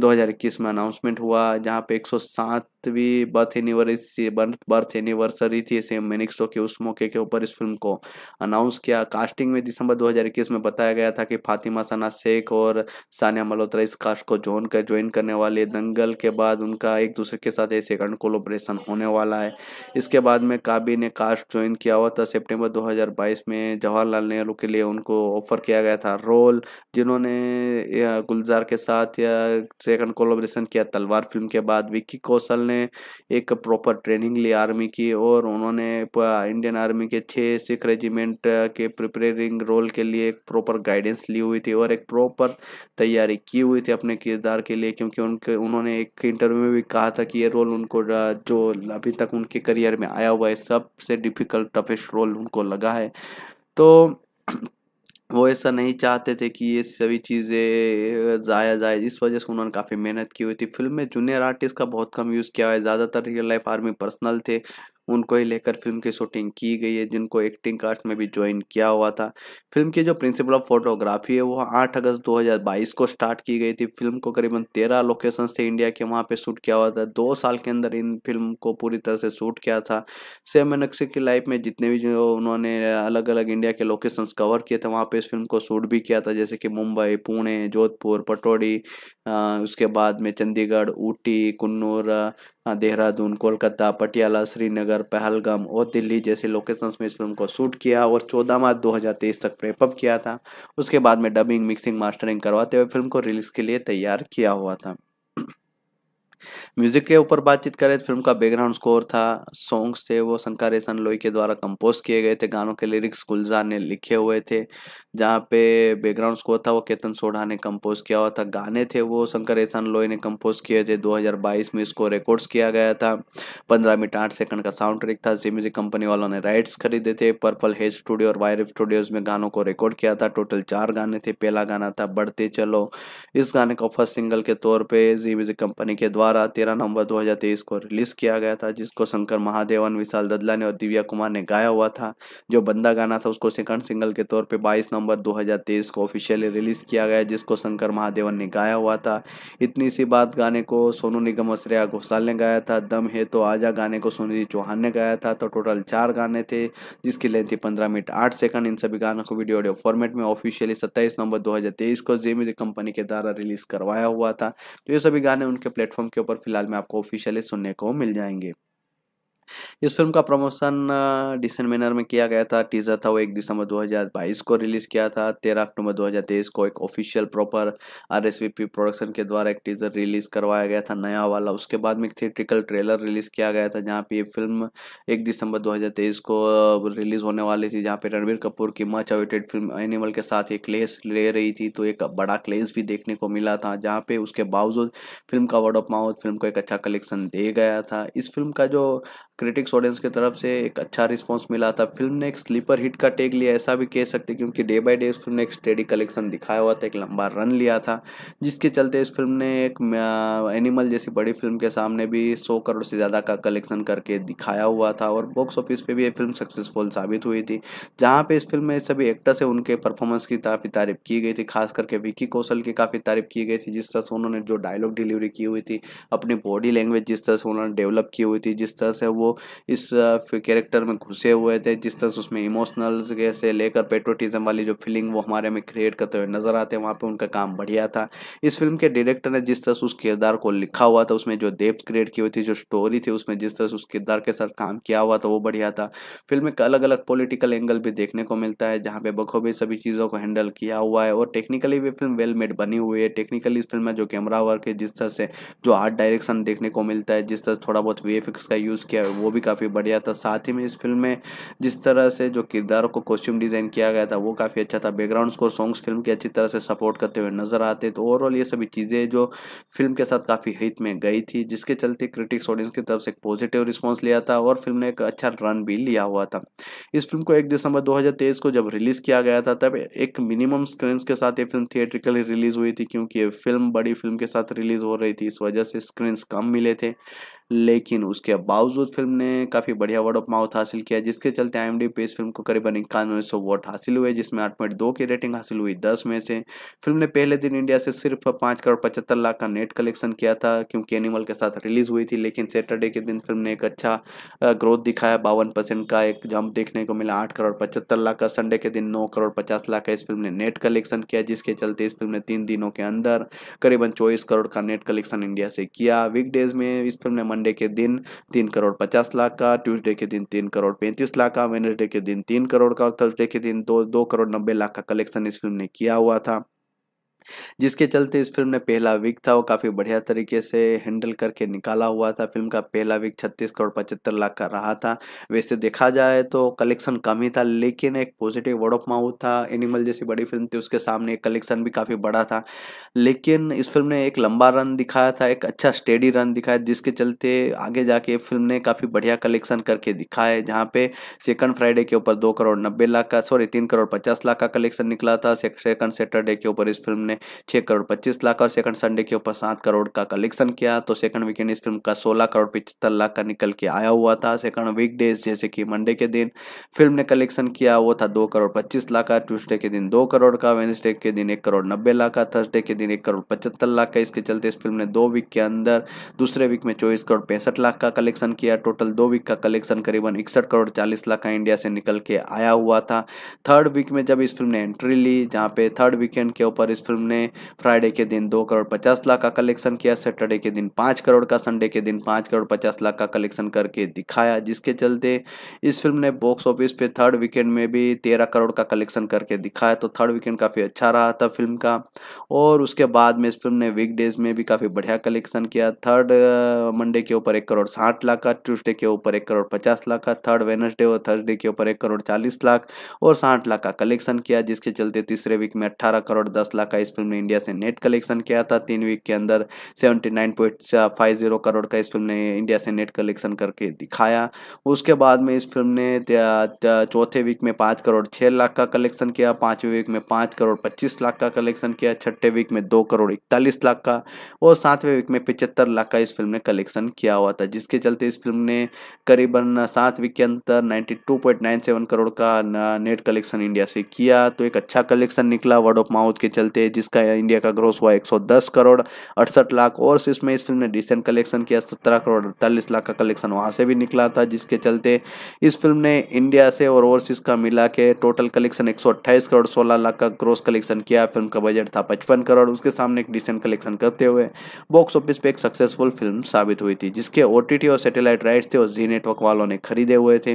2021 में अनाउंसमेंट हुआ जहाँ पे 107 भी बर्थ एनिवर्सरी बर्थ एनिवर्सरी थी सेम मेनिक्सो के उस मौके के ऊपर इस फिल्म को अनाउंस किया कास्टिंग में दिसंबर 2021 में बताया गया था कि फातिमा सना शेख और सानिया मल्होत्रा इस कास्ट को जोन कर ज्वाइन करने वाले दंगल के बाद उनका एक दूसरे के साथ ऐसे कंड कोलोब्रेशन होने वाला है इसके बाद में काबी ने कास्ट ज्वाइन किया हुआ था सेप्टेम्बर दो में जवाहरलाल नेहरू के लिए उनको ऑफर किया गया था रोल जिन्होंने गुलजार के साथ या सेकंड कोलोब्रेशन किया तलवार फिल्म के बाद विक्की कौशल ने एक प्रॉपर ट्रेनिंग ली आर्मी की और उन्होंने इंडियन आर्मी के छः सिख रेजिमेंट के प्रिपेयरिंग रोल के लिए एक प्रॉपर गाइडेंस ली हुई थी और एक प्रॉपर तैयारी की हुई थी अपने किरदार के लिए क्योंकि उनके उन्होंने एक इंटरव्यू में भी कहा था कि ये रोल उनको जो अभी तक उनके करियर में आया हुआ है सबसे डिफ़िकल्ट टफेस्ट रोल उनको लगा है तो *clears throat* वो ऐसा नहीं चाहते थे कि ये सभी चीज़ें ज़ाया जाए इस वजह से उन्होंने काफ़ी मेहनत की हुई थी फिल्म में जूनियर आर्टिस्ट का बहुत कम यूज़ किया है ज़्यादातर रियल लाइफ आर्मी पर्सनल थे उनको ही लेकर फिल्म की शूटिंग की गई है जिनको एक्टिंग कास्ट में भी ज्वाइन किया हुआ था फिल्म की जो प्रिंसिपल ऑफ फोटोग्राफी है वो आठ अगस्त 2022 को स्टार्ट की गई थी फिल्म को करीबन तेरह लोकेशन थे इंडिया के वहाँ पे शूट किया हुआ था दो साल के अंदर इन फिल्म को पूरी तरह से शूट किया था सेम नक्शे की लाइफ में जितने भी जो उन्होंने अलग अलग इंडिया के लोकेशन कवर किए थे वहाँ पर इस फिल्म को शूट भी किया था जैसे कि मुंबई पुणे जोधपुर पटोड़ी उसके बाद में चंडीगढ़ ऊटी कन्नूर देहरादून कोलकाता पटियाला श्रीनगर बस्तर पहलगाम और दिल्ली जैसे लोकेशंस में इस फिल्म को शूट किया और 14 मार्च 2023 तक प्रेपअप किया था उसके बाद में डबिंग मिक्सिंग मास्टरिंग करवाते हुए फिल्म को रिलीज़ के लिए तैयार किया हुआ था म्यूजिक के ऊपर बातचीत करें तो फिल्म का बैकग्राउंड स्कोर था सॉन्ग्स थे वो शंकर एहसन लोई के द्वारा कंपोज किए गए थे गानों के लिरिक्स गुलजार ने लिखे हुए थे जहाँ पे बैकग्राउंड स्कोर था वो केतन सोढ़ा ने कंपोज किया हुआ था गाने थे वो शंकर रेशन लोई ने कंपोज किए थे 2022 में इसको रिकॉर्ड्स किया गया था पंद्रह मिनट आठ सेकंड का साउंड ट्रिक था जी म्यूजिक कंपनी वालों ने राइट्स खरीदे थे पर्पल हेज स्टूडियो और वायरफ स्टूडियोज में गानों को रिकॉर्ड किया था टोटल चार गाने थे पहला गाना था बढ़ते चलो इस गाने को फर्स्ट सिंगल के तौर पर जी म्यूजिक कंपनी के द्वारा द्वारा तेरह नवंबर 2023 को रिलीज किया गया था जिसको शंकर महादेवन विशाल ददला ने और दिव्या कुमार ने गाया हुआ था जो बंदा गाना था उसको सेकंड सिंगल के तौर पे 22 नवंबर 2023 को ऑफिशियली रिलीज किया गया जिसको शंकर महादेवन ने गाया हुआ था इतनी सी बात गाने को सोनू निगम और श्रेया घोषाल ने गाया था दम है तो आजा गाने को सुनिधि चौहान ने गाया था तो टोटल चार गाने थे जिसकी लेंथ थी पंद्रह मिनट आठ सेकंड इन सभी गानों को वीडियो ऑडियो फॉर्मेट में ऑफिशियली सत्ताईस नवंबर 2023 को जे म्यूजिक कंपनी के द्वारा रिलीज करवाया हुआ था तो ये सभी गाने उनके प्लेटफॉर्म के के ऊपर फिलहाल में आपको ऑफिशियली सुनने को मिल जाएंगे इस फिल्म का प्रमोशन डिसेंट मैनर में किया गया था टीजर था वो एक दिसंबर 2022 को रिलीज किया था 13 अक्टूबर 2023 को एक ऑफिशियल प्रॉपर आर प्रोडक्शन के द्वारा एक टीजर रिलीज करवाया गया था नया वाला उसके बाद में एक थिएट्रिकल ट्रेलर रिलीज किया गया था जहाँ पे ये फिल्म एक दिसंबर दो को रिलीज होने वाली थी जहाँ पे रणबीर कपूर की मच अवेटेड फिल्म एनिमल के साथ एक क्लेस ले रही थी तो एक बड़ा क्लेस भी देखने को मिला था जहाँ पे उसके बावजूद फिल्म का वर्ड ऑफ माउथ फिल्म को एक अच्छा कलेक्शन दे गया था इस फिल्म का जो क्रिटिक्स ऑडियंस की तरफ से एक अच्छा रिस्पॉन्स मिला था फिल्म ने एक स्लीपर हिट का टेक लिया ऐसा भी कह सकते क्योंकि डे बाई डे इस फिल्म ने एक स्टेडी कलेक्शन दिखाया हुआ था एक लंबा रन लिया था जिसके चलते इस फिल्म ने एक एनिमल जैसी बड़ी फिल्म के सामने भी सौ करोड़ से ज़्यादा का कलेक्शन करके दिखाया हुआ था और बॉक्स ऑफिस पर भी ये फिल्म सक्सेसफुल साबित हुई थी जहाँ पर इस फिल्म में सभी एक्टर्स है उनके परफॉर्मेंस की काफ़ी तारीफ की गई थी खास करके विक्की कौशल की काफ़ी तारीफ की गई थी जिस तरह से उन्होंने जो डायलॉग डिलीवरी की हुई थी अपनी बॉडी लैंग्वेज जिस तरह से उन्होंने डेवलप की हुई थी जिस तरह से वो इस कैरेक्टर में घुसे हुए थे जिस तरह से उसमें इमोशनल से लेकर पेट्रोटिज्म वाली जो फीलिंग वो हमारे में क्रिएट करते हुए नज़र आते हैं वहाँ पर उनका काम बढ़िया था इस फिल्म के डायरेक्टर ने जिस तरह से उस किरदार को लिखा हुआ था उसमें जो डेप्थ क्रिएट की हुई थी जो स्टोरी थी उसमें जिस तरह से उस किरदार के साथ काम किया हुआ था वो बढ़िया था फिल्म में अलग अलग पॉलिटिकल एंगल भी देखने को मिलता है जहाँ पे बखूबी सभी चीज़ों को हैंडल किया हुआ है और टेक्निकली भी फिल्म वेल मेड बनी हुई है टेक्निकली इस फिल्म में जो कैमरा वर्क है जिस तरह से जो आर्ट डायरेक्शन देखने को मिलता है जिस तरह थोड़ा बहुत वी का यूज़ किया है वो भी काफ़ी बढ़िया था साथ ही में इस फिल्म में जिस तरह से जो किरदारों को कॉस्ट्यूम डिज़ाइन किया गया था वो काफ़ी अच्छा था बैकग्राउंड स्कोर सॉन्ग्स फिल्म की अच्छी तरह से सपोर्ट करते हुए नजर आते तो ओवरऑल ये सभी चीज़ें जो फिल्म के साथ काफ़ी हित में गई थी जिसके चलते क्रिटिक्स ऑडियंस की तरफ से एक पॉजिटिव रिस्पॉन्स लिया था और फिल्म ने एक अच्छा रन भी लिया हुआ था इस फिल्म को एक दिसंबर दो को जब रिलीज़ किया गया था तब एक मिनिमम स्क्रीन के साथ ये फिल्म थिएट्रिकली रिलीज़ हुई थी क्योंकि ये फिल्म बड़ी फिल्म के साथ रिलीज़ हो रही थी इस वजह से स्क्रीन्स कम मिले थे लेकिन उसके बावजूद फिल्म ने काफ़ी बढ़िया वर्ड ऑफ माउथ हासिल किया जिसके चलते आई एम डी पे इस फिल्म को करीबन इक्यानवे सौ वोट हासिल हुए जिसमें आठ पॉइंट दो की रेटिंग हासिल हुई दस में से फिल्म ने पहले दिन इंडिया से सिर्फ पाँच करोड़ पचहत्तर लाख का नेट कलेक्शन किया था क्योंकि एनिमल के साथ रिलीज हुई थी लेकिन सैटरडे के दिन फिल्म ने एक अच्छा ग्रोथ दिखाया बावन परसेंट का एक जंप देखने को मिला आठ करोड़ पचहत्तर लाख का संडे के दिन नौ करोड़ पचास लाख का इस फिल्म ने नेट कलेक्शन किया जिसके चलते इस फिल्म ने तीन दिनों के अंदर करीबन चौबीस करोड़ का नेट कलेक्शन इंडिया से किया वीकडेज में इस फिल्म ने मंडे के दिन तीन करोड़ पचास लाख का ट्यूसडे के दिन तीन करोड़ पैंतीस लाख का वेनसडे के दिन तीन करोड़ का और थर्सडे के दिन दो दो करोड़ नब्बे लाख का कलेक्शन इस फिल्म ने किया हुआ था जिसके चलते इस फिल्म ने पहला वीक था वो काफ़ी बढ़िया तरीके से हैंडल करके निकाला हुआ था फिल्म का पहला वीक छत्तीस करोड़ पचहत्तर लाख का रहा था वैसे देखा जाए तो कलेक्शन कम ही था लेकिन एक पॉजिटिव वर्ड ऑफ माउथ था एनिमल जैसी बड़ी फिल्म थी उसके सामने कलेक्शन भी काफ़ी बड़ा था लेकिन इस फिल्म ने एक लंबा रन दिखाया था एक अच्छा स्टेडी रन दिखाया जिसके चलते आगे जाके फिल्म ने काफ़ी बढ़िया कलेक्शन करके दिखा है जहाँ पे सेकंड फ्राइडे के ऊपर दो करोड़ नब्बे लाख का सॉरी तीन करोड़ पचास लाख का कलेक्शन निकला था सेकंड सैटरडे के ऊपर इस फिल्म ने ने छः करोड़ पच्चीस लाख और सेकंड संडे के ऊपर सात करोड़ का कलेक्शन किया तो सेकंड वीकेंड इस फिल्म का सोलह करोड़ पिछहत्तर लाख का निकल के आया हुआ था सेकंड वीकडेज जैसे कि मंडे के दिन फिल्म ने कलेक्शन किया वो था दो करोड़ पच्चीस लाख का ट्यूसडे के दिन दो करोड़ का वेन्सडे के दिन एक करोड़ नब्बे लाख का थर्सडे के दिन एक करोड़ पचहत्तर लाख का इसके चलते इस फिल्म ने दो वीक के अंदर दूसरे वीक में चौबीस करोड़ पैंसठ लाख का कलेक्शन किया टोटल दो वीक का कलेक्शन करीबन इकसठ करोड़ चालीस लाख का इंडिया से निकल के आया हुआ था थर्ड वीक में जब इस फिल्म ने एंट्री ली जहाँ पे थर्ड वीकेंड के ऊपर इस फिल्म हमने फ्राइडे के दिन दो करोड़ पचास लाख का कलेक्शन किया सैटरडे के दिन पाँच करोड़ का संडे के दिन पाँच करोड़ पचास लाख का कलेक्शन करके दिखाया जिसके चलते इस फिल्म ने बॉक्स ऑफिस पे थर्ड वीकेंड में भी तेरह करोड़ का कलेक्शन करके दिखाया तो थर्ड वीकेंड काफ़ी अच्छा रहा था फिल्म का और उसके बाद में इस फिल्म ने वीकडेज में भी काफ़ी बढ़िया कलेक्शन किया थर्ड मंडे के ऊपर एक करोड़ साठ लाख का ट्यूसडे के ऊपर एक करोड़ पचास लाख का थर्ड वेनसडे और थर्सडे के ऊपर एक करोड़ चालीस लाख और साठ लाख का कलेक्शन किया जिसके चलते तीसरे वीक में अट्ठारह करोड़ दस लाख का इस फिल्म ने इंडिया से नेट कलेक्शन किया था तीन वीक के अंदर सेवेंटी करोड़ का इस फिल्म ने इंडिया से नेट कलेक्शन करके दिखाया उसके बाद में इस फिल्म ने चौथे वीक में पाँच करोड़ छः लाख का कलेक्शन किया पाँचवें वीक में पाँच करोड़ पच्चीस लाख का कलेक्शन किया छठे वीक में दो करोड़ इकतालीस लाख का और सातवें वीक में पिचहत्तर लाख का इस फिल्म ने कलेक्शन किया हुआ था जिसके चलते इस फिल्म ने करीबन सात वीक के अंदर ninety two point nine seven crore का नेट कलेक्शन इंडिया से किया तो एक अच्छा कलेक्शन निकला वर्ड ऑफ माउथ के चलते जिसका इंडिया का ग्रोस हुआ 110 करोड़ अड़सठ लाख और इसमें इस फिल्म ने डिसेंट कलेक्शन किया सत्रह करोड़ अड़तालीस लाख का कलेक्शन वहाँ से भी निकला था जिसके चलते इस फिल्म ने इंडिया से और ओवरसीज का मिला के टोटल कलेक्शन एक करोड़ सोलह लाख का ग्रोस कलेक्शन किया फिल्म का बजट था पचपन करोड़ उसके सामने एक डिसेंट कलेक्शन करते हुए बॉक्स ऑफिस पे एक सक्सेसफुल फिल्म साबित हुई थी जिसके ओ और सेटेलाइट राइट्स थे और जी नेटवर्क वालों ने खरीदे हुए थे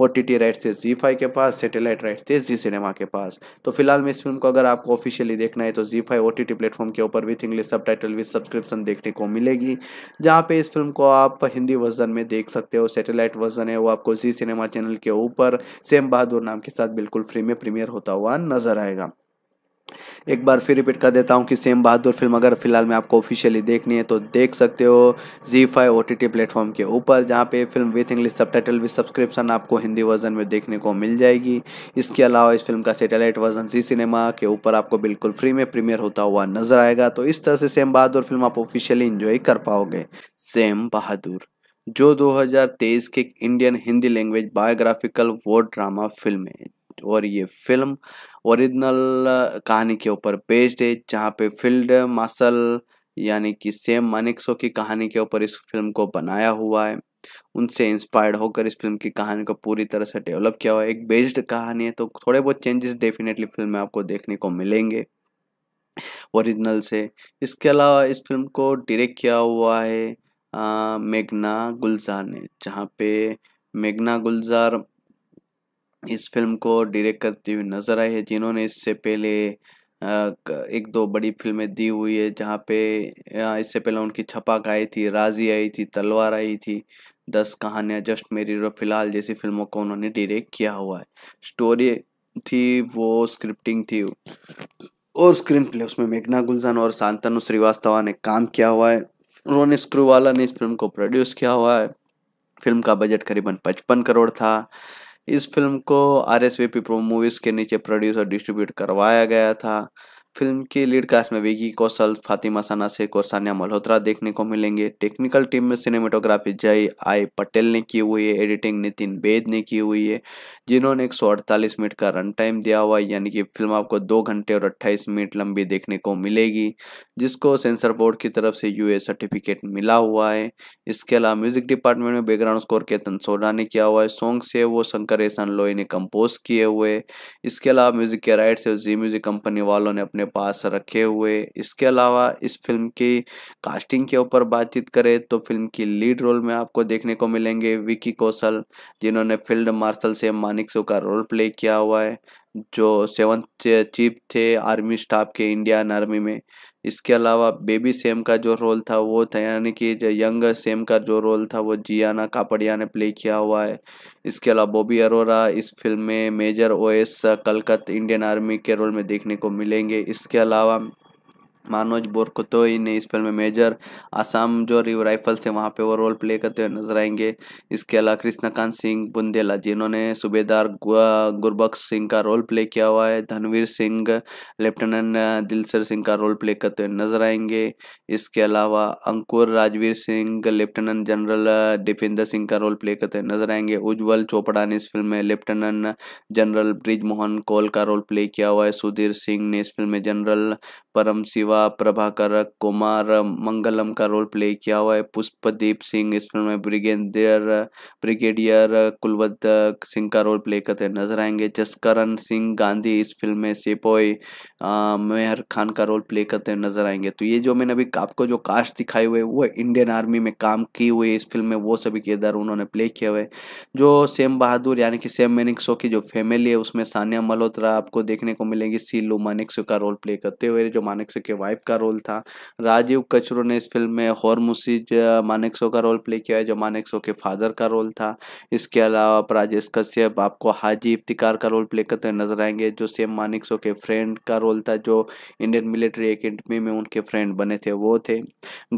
ओ राइट्स थे जी के पास सेटेलाइट राइट्स थे जी सिनेमा के पास तो फिलहाल में इस फिल्म को अगर आपको ऑफिशियली देखना है तो सौ जी फाइव ओ प्लेटफॉर्म के ऊपर with English subtitle with subscription देखने को मिलेगी जहाँ पे इस फिल्म को आप हिंदी वर्जन में देख सकते हो सैटेलाइट वर्जन है वो आपको जी सिनेमा चैनल के ऊपर सेम बहादुर नाम के साथ बिल्कुल फ्री में प्रीमियर होता हुआ नजर आएगा एक बार फिर रिपीट कर देता हूँ कि सेम बहादुर फिल्म अगर फिलहाल में आपको ऑफिशियली देखनी है तो देख सकते हो जी फाइव ओ प्लेटफॉर्म के ऊपर जहाँ पे film with English subtitle with subscription आपको हिंदी वर्जन में देखने को मिल जाएगी इसके अलावा इस फिल्म का सेटेलाइट वर्जन जी सिनेमा के ऊपर आपको बिल्कुल फ्री में प्रीमियर होता हुआ नजर आएगा तो इस तरह से सेम बहादुर फिल्म आप ऑफिशियली इंजॉय कर पाओगे सेम बहादुर जो तेईस के इंडियन हिंदी लैंग्वेज बायोग्राफिकल वो ड्रामा फिल्म है और ये फिल्म ओरिजिनल कहानी के ऊपर बेस्ड है जहाँ पे फील्ड मार्शल यानी कि सेम मानिक्सो की कहानी के ऊपर इस फिल्म को बनाया हुआ है उनसे इंस्पायर्ड होकर इस फिल्म की कहानी को पूरी तरह से डेवलप किया हुआ है एक बेस्ड कहानी है तो थोड़े बहुत चेंजेस डेफिनेटली फिल्म में आपको देखने को मिलेंगे ओरिजिनल से इसके अलावा इस फिल्म को डायरेक्ट किया हुआ है मेघना गुलजार ने जहाँ पे मेघना गुलजार इस फिल्म को डायरेक्ट करती हुई नज़र आई है जिन्होंने इससे पहले एक दो बड़ी फिल्में दी हुई है जहाँ पे इससे पहले उनकी छपाक आई थी राजी आई थी तलवार आई थी दस कहानियाँ जस्ट मेरी और फिलहाल जैसी फिल्मों को उन्होंने डायरेक्ट किया हुआ है स्टोरी थी वो स्क्रिप्टिंग थी और स्क्रीन प्ले उसमें मेघना गुलजान और शांतनु श्रीवास्तवा ने काम किया हुआ है रोनी स्क्रूवाला ने इस फिल्म को प्रोड्यूस किया हुआ है फिल्म का बजट करीबन पचपन करोड़ था इस फिल्म को R S V P pro movies के नीचे प्रोड्यूस और डिस्ट्रीब्यूट करवाया गया था फिल्म की लीड कास्ट में विगी कौशल फातिमा साना शेख और सान्या मल्होत्रा देखने को मिलेंगे टेक्निकल टीम में सिनेमेटोग्राफी जय आई पटेल ने की हुई है एडिटिंग नितिन बेद ने की हुई है जिन्होंने एक मिनट का रन टाइम दिया हुआ है यानी कि फिल्म आपको दो घंटे और अट्ठाईस मिनट लंबी देखने को मिलेगी जिसको सेंसर बोर्ड की तरफ से यू सर्टिफिकेट मिला हुआ है इसके अलावा म्यूजिक डिपार्टमेंट में बैकग्राउंड स्कोर केतन सोडा ने किया हुआ है सॉन्ग से वो शंकर एहसान लोई ने कम्पोज किए हुए इसके अलावा म्यूजिक के राइट से जी म्यूजिक कंपनी वालों ने अपने अपने पास रखे हुए इसके अलावा इस फिल्म की कास्टिंग के ऊपर बातचीत करें तो फिल्म की लीड रोल में आपको देखने को मिलेंगे विकी कौशल जिन्होंने फील्ड मार्शल से मानिक का रोल प्ले किया हुआ है जो सेवंथ चीफ थे आर्मी स्टाफ के इंडियन आर्मी में इसके अलावा बेबी सेम का जो रोल था वो था यानी कि जो यंग सेम का जो रोल था वो जियाना कापड़िया ने प्ले किया हुआ है इसके अलावा बॉबी अरोरा इस फिल्म में major OS Kalkat Indian army के रोल में देखने को मिलेंगे इसके अलावा मानोज बोरकोतोई ने इस फिल्म में मेजर आसाम जो रिव राइफल्स है वहाँ पे वो रोल प्ले करते हुए नजर आएंगे इसके अलावा कृष्णकांत सिंह बुंदेला जिन्होंने सूबेदार गुरबख्श सिंह का रोल प्ले किया हुआ है धनवीर सिंह लेफ्टिनेंट दिलसर सिंह का रोल प्ले करते हुए नजर आएंगे इसके अलावा अंकुर राजवीर सिंह लेफ्टिनेंट जनरल दीपेंद्र सिंह का रोल प्ले करते हुए नजर आएंगे उज्ज्वल चोपड़ा ने इस फिल्म में लेफ्टिनेंट जनरल ब्रिज मोहन कौल का रोल प्ले किया हुआ है सुधीर सिंह ने इस फिल्म में जनरल परम शिवा देवा प्रभाकर कुमार मंगलम का रोल प्ले किया हुआ है पुष्पदीप सिंह इस फिल्म में ब्रिगेडियर ब्रिगेडियर कुलवत सिंह का रोल प्ले करते नजर आएंगे जसकरण सिंह गांधी इस फिल्म में सिपोई मेहर खान का रोल प्ले करते नजर आएंगे तो ये जो मैंने अभी आपको जो कास्ट दिखाई हुए वो इंडियन आर्मी में काम की हुई इस फिल्म में वो सभी किरदार उन्होंने प्ले किए हुए जो सेम बहादुर यानी कि सेम मेनिक्सो की जो फैमिली है उसमें सानिया मल्होत्रा आपको देखने को मिलेगी सीलू मानिक्सो का रोल प्ले करते हुए जो मानिक्सो के वाइफ का रोल था राजीव कचरू ने इस फिल्म में हॉर मुसीज मानेक्सो का रोल प्ले किया है जो मानेक्सो के फादर का रोल था इसके अलावा राजेश कश्यप आपको हाजी इफ्तिकार का रोल प्ले करते नजर आएंगे जो सेम मानिक्सो के फ्रेंड का रोल था जो इंडियन मिलिट्री अकेडमी में उनके फ्रेंड बने थे वो थे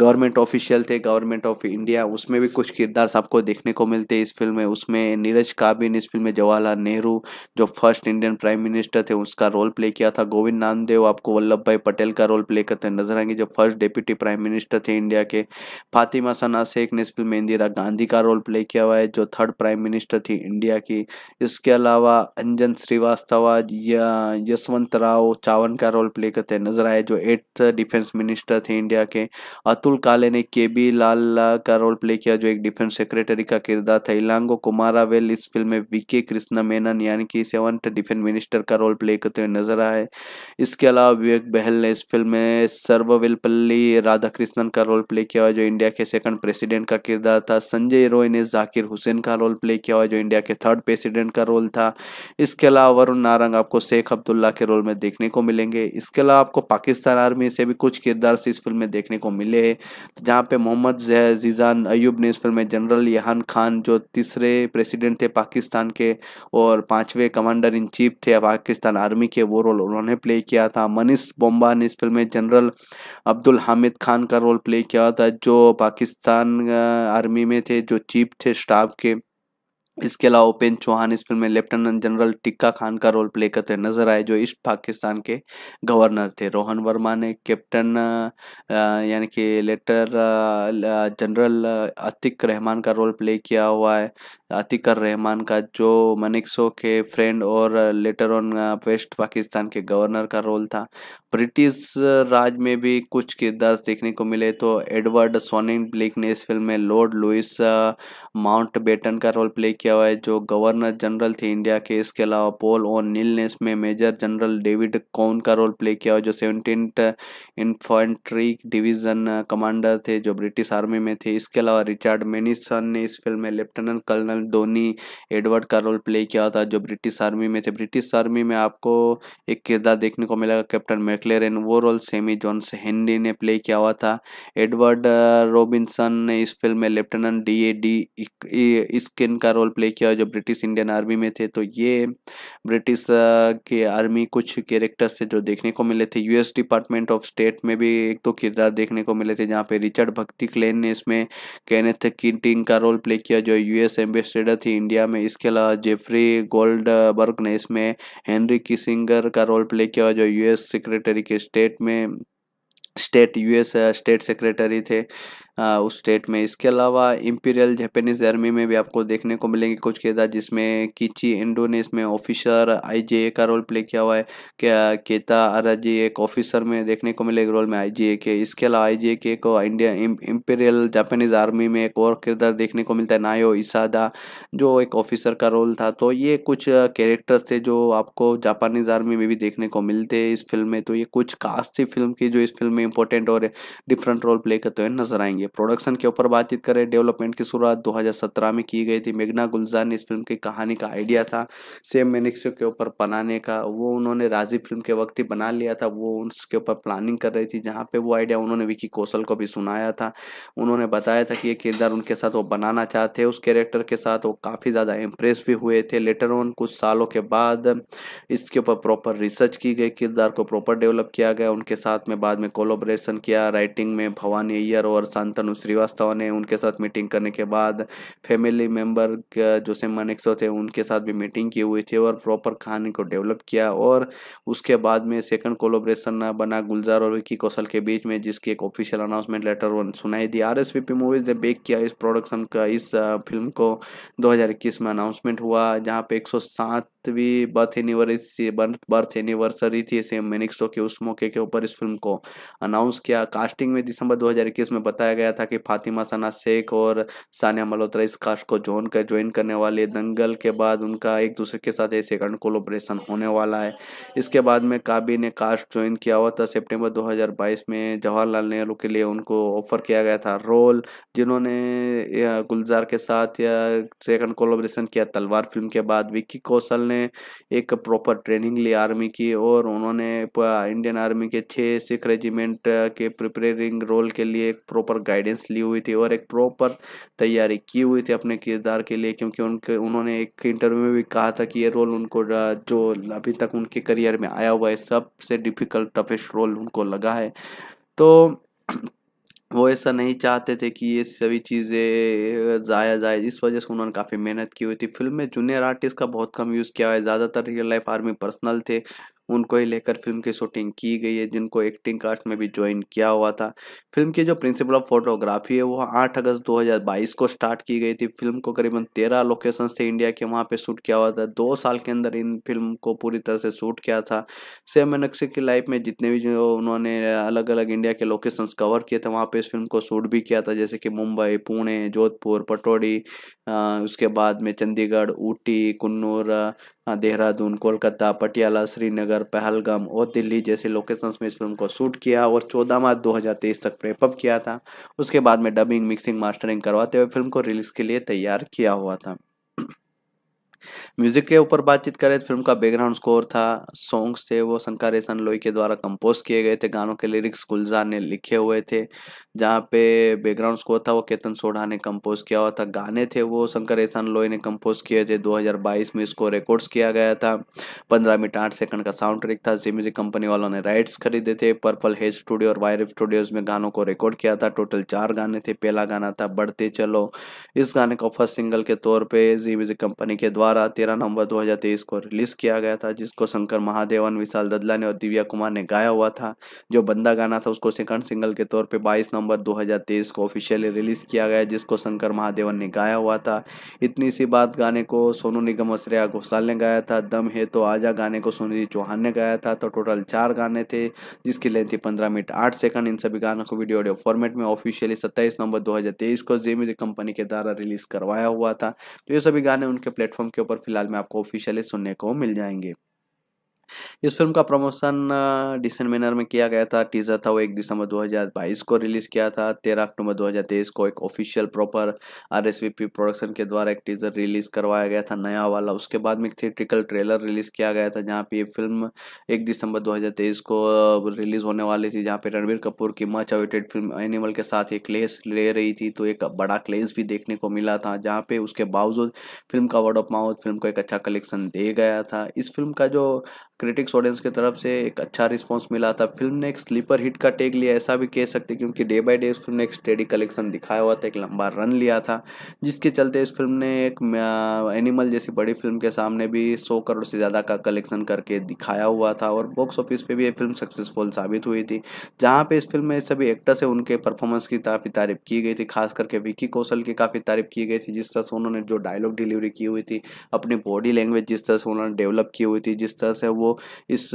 गवर्नमेंट ऑफिशियल थे गवर्नमेंट ऑफ इंडिया उसमें भी कुछ किरदार आपको देखने को मिलते इस फिल्म में उसमें नीरज काबिन इस फिल्म में जवाहरलाल नेहरू जो फर्स्ट इंडियन प्राइम मिनिस्टर थे उसका रोल प्ले किया था गोविंद नामदेव आपको वल्लभ भाई पटेल का रोल प्ले लेकर करते तो नजर आएंगे जो फर्स्ट डिप्यूटी प्राइम मिनिस्टर थे इंडिया के फातिमा सना शेख ने इस फिल्म में इंदिरा गांधी का रोल प्ले किया हुआ है जो थर्ड प्राइम मिनिस्टर थी इंडिया की इसके अलावा अंजन श्रीवास्तव यशवंत राव चावन का रोल प्ले करते नजर आए जो एट्थ डिफेंस मिनिस्टर थे इंडिया के अतुल काले ने के बी लाल का रोल प्ले किया जो एक डिफेंस सेक्रेटरी का किरदार था इलांगो कुमारा वेल इस फिल्म में वीके कृष्णा मेनन यानी कि सेवंथ डिफेंस मिनिस्टर का रोल प्ले करते हुए नजर आए इसके अलावा विवेक बहल ने इस फिल्म में में राधा राधाकृष्णन का रोल प्ले किया हुआ है जो इंडिया के सेकंड प्रेसिडेंट का किरदार था संजय रॉय ने जाकिर हुसैन का रोल प्ले किया हुआ है जो इंडिया के थर्ड प्रेसिडेंट का रोल था इसके अलावा वरुण नारंग आपको शेख अब्दुल्ला के रोल में देखने को मिलेंगे इसके अलावा आपको पाकिस्तान आर्मी से भी कुछ किरदार इस फिल्म में देखने को मिले हैं जहाँ पे मोहम्मद जीजान अयूब ने इस फिल्म में जनरल यहान खान जो तीसरे प्रेसिडेंट थे पाकिस्तान के और पाँचवें कमांडर इन चीफ थे पाकिस्तान आर्मी के वो रोल उन्होंने प्ले किया था मनीष बोम्बा ने इस फिल्म में जनरल अब्दुल हामिद खान का रोल प्ले किया था जो पाकिस्तान आर्मी में थे जो चीफ थे स्टाफ के इसके अलावा उपेंद्र चौहान इस फिल्म में लेफ्टिनेंट जनरल टिक्का खान का रोल प्ले करते नजर आए जो ईस्ट पाकिस्तान के गवर्नर थे रोहन वर्मा ने कैप्टन यानी कि लेटर जनरल अतिक रहमान का रोल प्ले किया हुआ है अतिकर रहमान का जो मनिक्सो के फ्रेंड और लेटर ऑन वेस्ट पाकिस्तान के गवर्नर का रोल था ब्रिटिश राज में भी कुछ किरदार देखने को मिले तो एडवर्ड सोनिंग ब्लिक ने इस फिल्म में लॉर्ड लुइस माउंट बेटन का रोल प्ले किया हुआ है जो गवर्नर जनरल थे इंडिया के इसके अलावा पोल और नील ने इसमें मेजर जनरल डेविड कौन का रोल प्ले किया हुआ जो सेवनटीन इन्फेंट्री डिवीजन कमांडर थे जो ब्रिटिश आर्मी में थे इसके अलावा रिचर्ड मेनिसन ने इस फिल्म में लेफ्टिनेंट कर्नल एम धोनी एडवर्ड का रोल प्ले किया था जो ब्रिटिश आर्मी में थे ब्रिटिश आर्मी में आपको एक किरदार देखने को मिला कैप्टन मैकलेरन वो रोल सेमी जॉन्स हेनरी ने प्ले किया हुआ था एडवर्ड रॉबिन्सन ने इस फिल्म में lieutenant D A D skin का रोल प्ले किया जो ब्रिटिश इंडियन आर्मी में थे तो ये ब्रिटिश के आर्मी कुछ कैरेक्टर्स थे जो देखने को मिले थे यूएस डिपार्टमेंट ऑफ स्टेट में भी एक दो तो किरदार देखने को मिले थे जहाँ पे रिचर्ड भक्ति क्लेन ने इसमें कैनेथ किटिंग का रोल प्ले किया जो यूएस एम्बे स्टेडा थी इंडिया में इसके अलावा जेफरी गोल्डबर्ग ने इसमें हेनरी किसिंगर का रोल प्ले किया जो यूएस सेक्रेटरी के स्टेट में स्टेट यूएस स्टेट सेक्रेटरी थे उस स्टेट में इसके अलावा इंपीरियल जापानीज आर्मी में भी आपको देखने को मिलेंगे कुछ किरदार जिसमें किची इंडो ने इसमें ऑफिसर आईजीए का रोल प्ले किया हुआ है क्या केता अराजी एक ऑफिसर में देखने को मिले रोल में आईजीए के इसके अलावा आईजीए के को इंडिया इंपीरियल जापानीज आर्मी में एक और किरदार देखने को मिलता है नायो इसादा जो एक ऑफिसर का रोल था तो ये कुछ कैरेक्टर्स थे जो आपको जापानीज आर्मी में भी देखने को मिलते हैं इस फिल्म में तो ये कुछ कास्ट थी फिल्म की जो इस फिल्म में इंपॉर्टेंट और डिफरेंट रोल प्ले करते हुए नजर आएंगे करेंगे प्रोडक्शन के ऊपर बातचीत करें डेवलपमेंट की शुरुआत 2017 में की गई थी मेघना गुलजार ने इस फिल्म की कहानी का आइडिया था सेम मैनिक्सो के ऊपर बनाने का वो उन्होंने राजीव फिल्म के वक्त ही बना लिया था वो उसके ऊपर प्लानिंग कर रही थी जहाँ पे वो आइडिया उन्होंने विकी कौशल को भी सुनाया था उन्होंने बताया था कि ये किरदार उनके साथ वो बनाना चाहते उस कैरेक्टर के साथ वो काफ़ी ज़्यादा इम्प्रेस भी हुए थे लेटर ऑन कुछ सालों के बाद इसके ऊपर प्रॉपर रिसर्च की गई किरदार को प्रॉपर डेवलप किया गया उनके साथ में बाद में कोलोब्रेशन किया राइटिंग में भवानी अय्यर और शांत शांतनु श्रीवास्तव ने उनके साथ मीटिंग करने के बाद फैमिली मेम्बर जो से मानेक्सो थे उनके साथ भी मीटिंग की हुई थी और प्रॉपर कहानी को डेवलप किया और उसके बाद में सेकंड कोलोब्रेशन बना गुलजार और विक्की कौशल के बीच में जिसकी एक ऑफिशियल अनाउंसमेंट लेटर वन सुनाई दी R S V P movies ने बेक किया इस प्रोडक्शन का इस फिल्म को दो में अनाउंसमेंट हुआ जहाँ पे एक सातवीं बर्थ एनिवर्सरी बर्थ एनिवर्सरी थी सेम मैनिक शो तो के उस मौके के ऊपर इस फिल्म को अनाउंस किया कास्टिंग में दिसंबर 2021 में बताया गया था कि फातिमा सना शेख और सानिया मल्होत्रा इस कास्ट को जोन कर ज्वाइन करने वाले दंगल के बाद उनका एक दूसरे के साथ ऐसे सेकंड कोलोब्रेशन होने वाला है इसके बाद में काबी ने कास्ट ज्वाइन किया हुआ था सेप्टेम्बर दो में जवाहरलाल नेहरू के लिए उनको ऑफर किया गया था रोल जिन्होंने गुलजार के साथ या सेकंड कोलोब्रेशन किया तलवार फिल्म के बाद विक्की कौशल ने उन्होंने एक प्रॉपर ट्रेनिंग ली आर्मी की और उन्होंने इंडियन आर्मी के छः सिख रेजिमेंट के प्रिपेयरिंग रोल के लिए एक प्रॉपर गाइडेंस ली हुई थी और एक प्रॉपर तैयारी की हुई थी अपने किरदार के लिए क्योंकि उनके उन्होंने एक इंटरव्यू में भी कहा था कि ये रोल उनको जो अभी तक उनके करियर में आया हुआ है सबसे डिफ़िकल्ट टफेस्ट रोल उनको लगा है तो वो ऐसा नहीं चाहते थे कि ये सभी चीज़ें ज़ाया जाए इस वजह से उन्होंने काफ़ी मेहनत की हुई थी फिल्म में जूनियर आर्टिस्ट का बहुत कम यूज़ किया है ज़्यादातर रियल लाइफ आर्मी पर्सनल थे उनको ही लेकर फिल्म की शूटिंग की गई है जिनको एक्टिंग कास्ट में भी ज्वाइन किया हुआ था फिल्म की जो प्रिंसिपल ऑफ फोटोग्राफी है वो आठ अगस्त 2022 को स्टार्ट की गई थी फिल्म को करीबन तेरह लोकेशन थे इंडिया के वहाँ पे शूट किया हुआ था दो साल के अंदर इन फिल्म को पूरी तरह से शूट किया था सेम नक्शे की लाइफ में जितने भी जो उन्होंने अलग अलग इंडिया के लोकेशन कवर किए थे वहाँ पर इस फिल्म को शूट भी किया था जैसे कि मुंबई पुणे जोधपुर पटोड़ी उसके बाद में चंडीगढ़ ऊटी कन्नूर हाँ, देहरादून कोलकाता पटियाला श्रीनगर पहलगाम और दिल्ली जैसे लोकेशंस में इस फिल्म को शूट किया और 14 मार्च 2023 तक प्रेपअप किया था उसके बाद में डबिंग मिक्सिंग मास्टरिंग करवाते हुए फिल्म को रिलीज के लिए तैयार किया हुआ था म्यूजिक के ऊपर बातचीत करें तो फिल्म का बैकग्राउंड स्कोर था सॉन्ग्स थे वो शंकर रेशन लोई के द्वारा कंपोज किए गए थे गानों के लिरिक्स गुलजार ने लिखे हुए थे जहाँ पे बैकग्राउंड स्कोर था वो केतन सोढ़ा ने कंपोज किया हुआ था गाने थे वो शंकर एहसान लोई ने कंपोज किए थे 2022 में इसको रिकॉर्ड्स किया गया था पंद्रह मिनट आठ सेकंड का साउंड ट्रैक था जी म्यूजिक कंपनी वालों ने राइट्स खरीदे थे पर्पल हेज स्टूडियो और वायरफ स्टूडियोज में गानों को रिकॉर्ड किया था टोटल चार गाने थे पहला गाना था बढ़ते चलो इस गाने को फर्स्ट सिंगल के तौर पर जी म्यूजिक कंपनी के द्वारा द्वारा 13 नवंबर 2023 को रिलीज किया गया था जिसको शंकर महादेवन विशाल ददला ने और दिव्या कुमार ने गाया हुआ था जो बंदा गाना था उसको सेकंड सिंगल के तौर पे 22 नवंबर 2023 को ऑफिशियली रिलीज किया गया जिसको शंकर महादेवन ने गाया हुआ था इतनी सी बात गाने को सोनू निगम और श्रेया घोषाल ने गाया था दम है तो आजा गाने को सुनिधि चौहान ने गाया था तो टोटल चार गाने थे जिसकी लेंथ थी पंद्रह मिनट आठ सेकंड इन सभी गानों को वीडियो ऑडियो फॉर्मेट में ऑफिशियली सत्ताईस नवंबर दो को जी म्यूजिक कंपनी के द्वारा रिलीज करवाया हुआ था तो ये सभी गाने उनके प्लेटफॉर्म के पर फिलहाल में आपको ऑफिशियली सुनने को मिल जाएंगे इस फिल्म का प्रमोशन डिसेंट मैनर में किया गया था टीजर था वो एक दिसंबर 2022 को रिलीज किया था 13 अक्टूबर 2023 को एक ऑफिशियल प्रॉपर आर प्रोडक्शन के द्वारा एक टीजर रिलीज करवाया गया था नया वाला उसके बाद में एक थिएट्रिकल ट्रेलर रिलीज किया गया था जहाँ पे ये फिल्म एक दिसंबर 2023 को रिलीज होने वाली थी जहाँ पे रणबीर कपूर की मच अवेटेड फिल्म एनिमल के साथ एक क्लेस ले रही थी तो एक बड़ा क्लेस भी देखने को मिला था जहाँ पे उसके बावजूद फिल्म का वर्ड ऑफ माउथ फिल्म को एक अच्छा कलेक्शन दे गया था इस फिल्म का जो क्रिटिक्स ऑडियंस की तरफ से एक अच्छा रिस्पॉन्स मिला था फिल्म ने एक स्लीपर हिट का टेक लिया ऐसा भी कह सकते क्योंकि डे बाय डे इस फिल्म ने एक स्टेडी कलेक्शन दिखाया हुआ था एक लंबा रन लिया था जिसके चलते इस फिल्म ने एक एनिमल जैसी बड़ी फिल्म के सामने भी सौ करोड़ से ज़्यादा का कलेक्शन करके दिखाया हुआ था और बॉक्स ऑफिस पर भी ये फिल्म सक्सेसफुल साबित हुई थी जहाँ पर इस फिल्म में सभी एक्टर्स है उनके परफॉर्मेंस की काफ़ी तारीफ की गई थी खास करके विकी कौशल की काफ़ी तारीफ की गई थी जिस तरह से उन्होंने जो डायलॉग डिलीवरी की हुई थी अपनी बॉडी लैंग्वेज जिस तरह से उन्होंने डेवलप की हुई थी जिस तरह से वो वो इस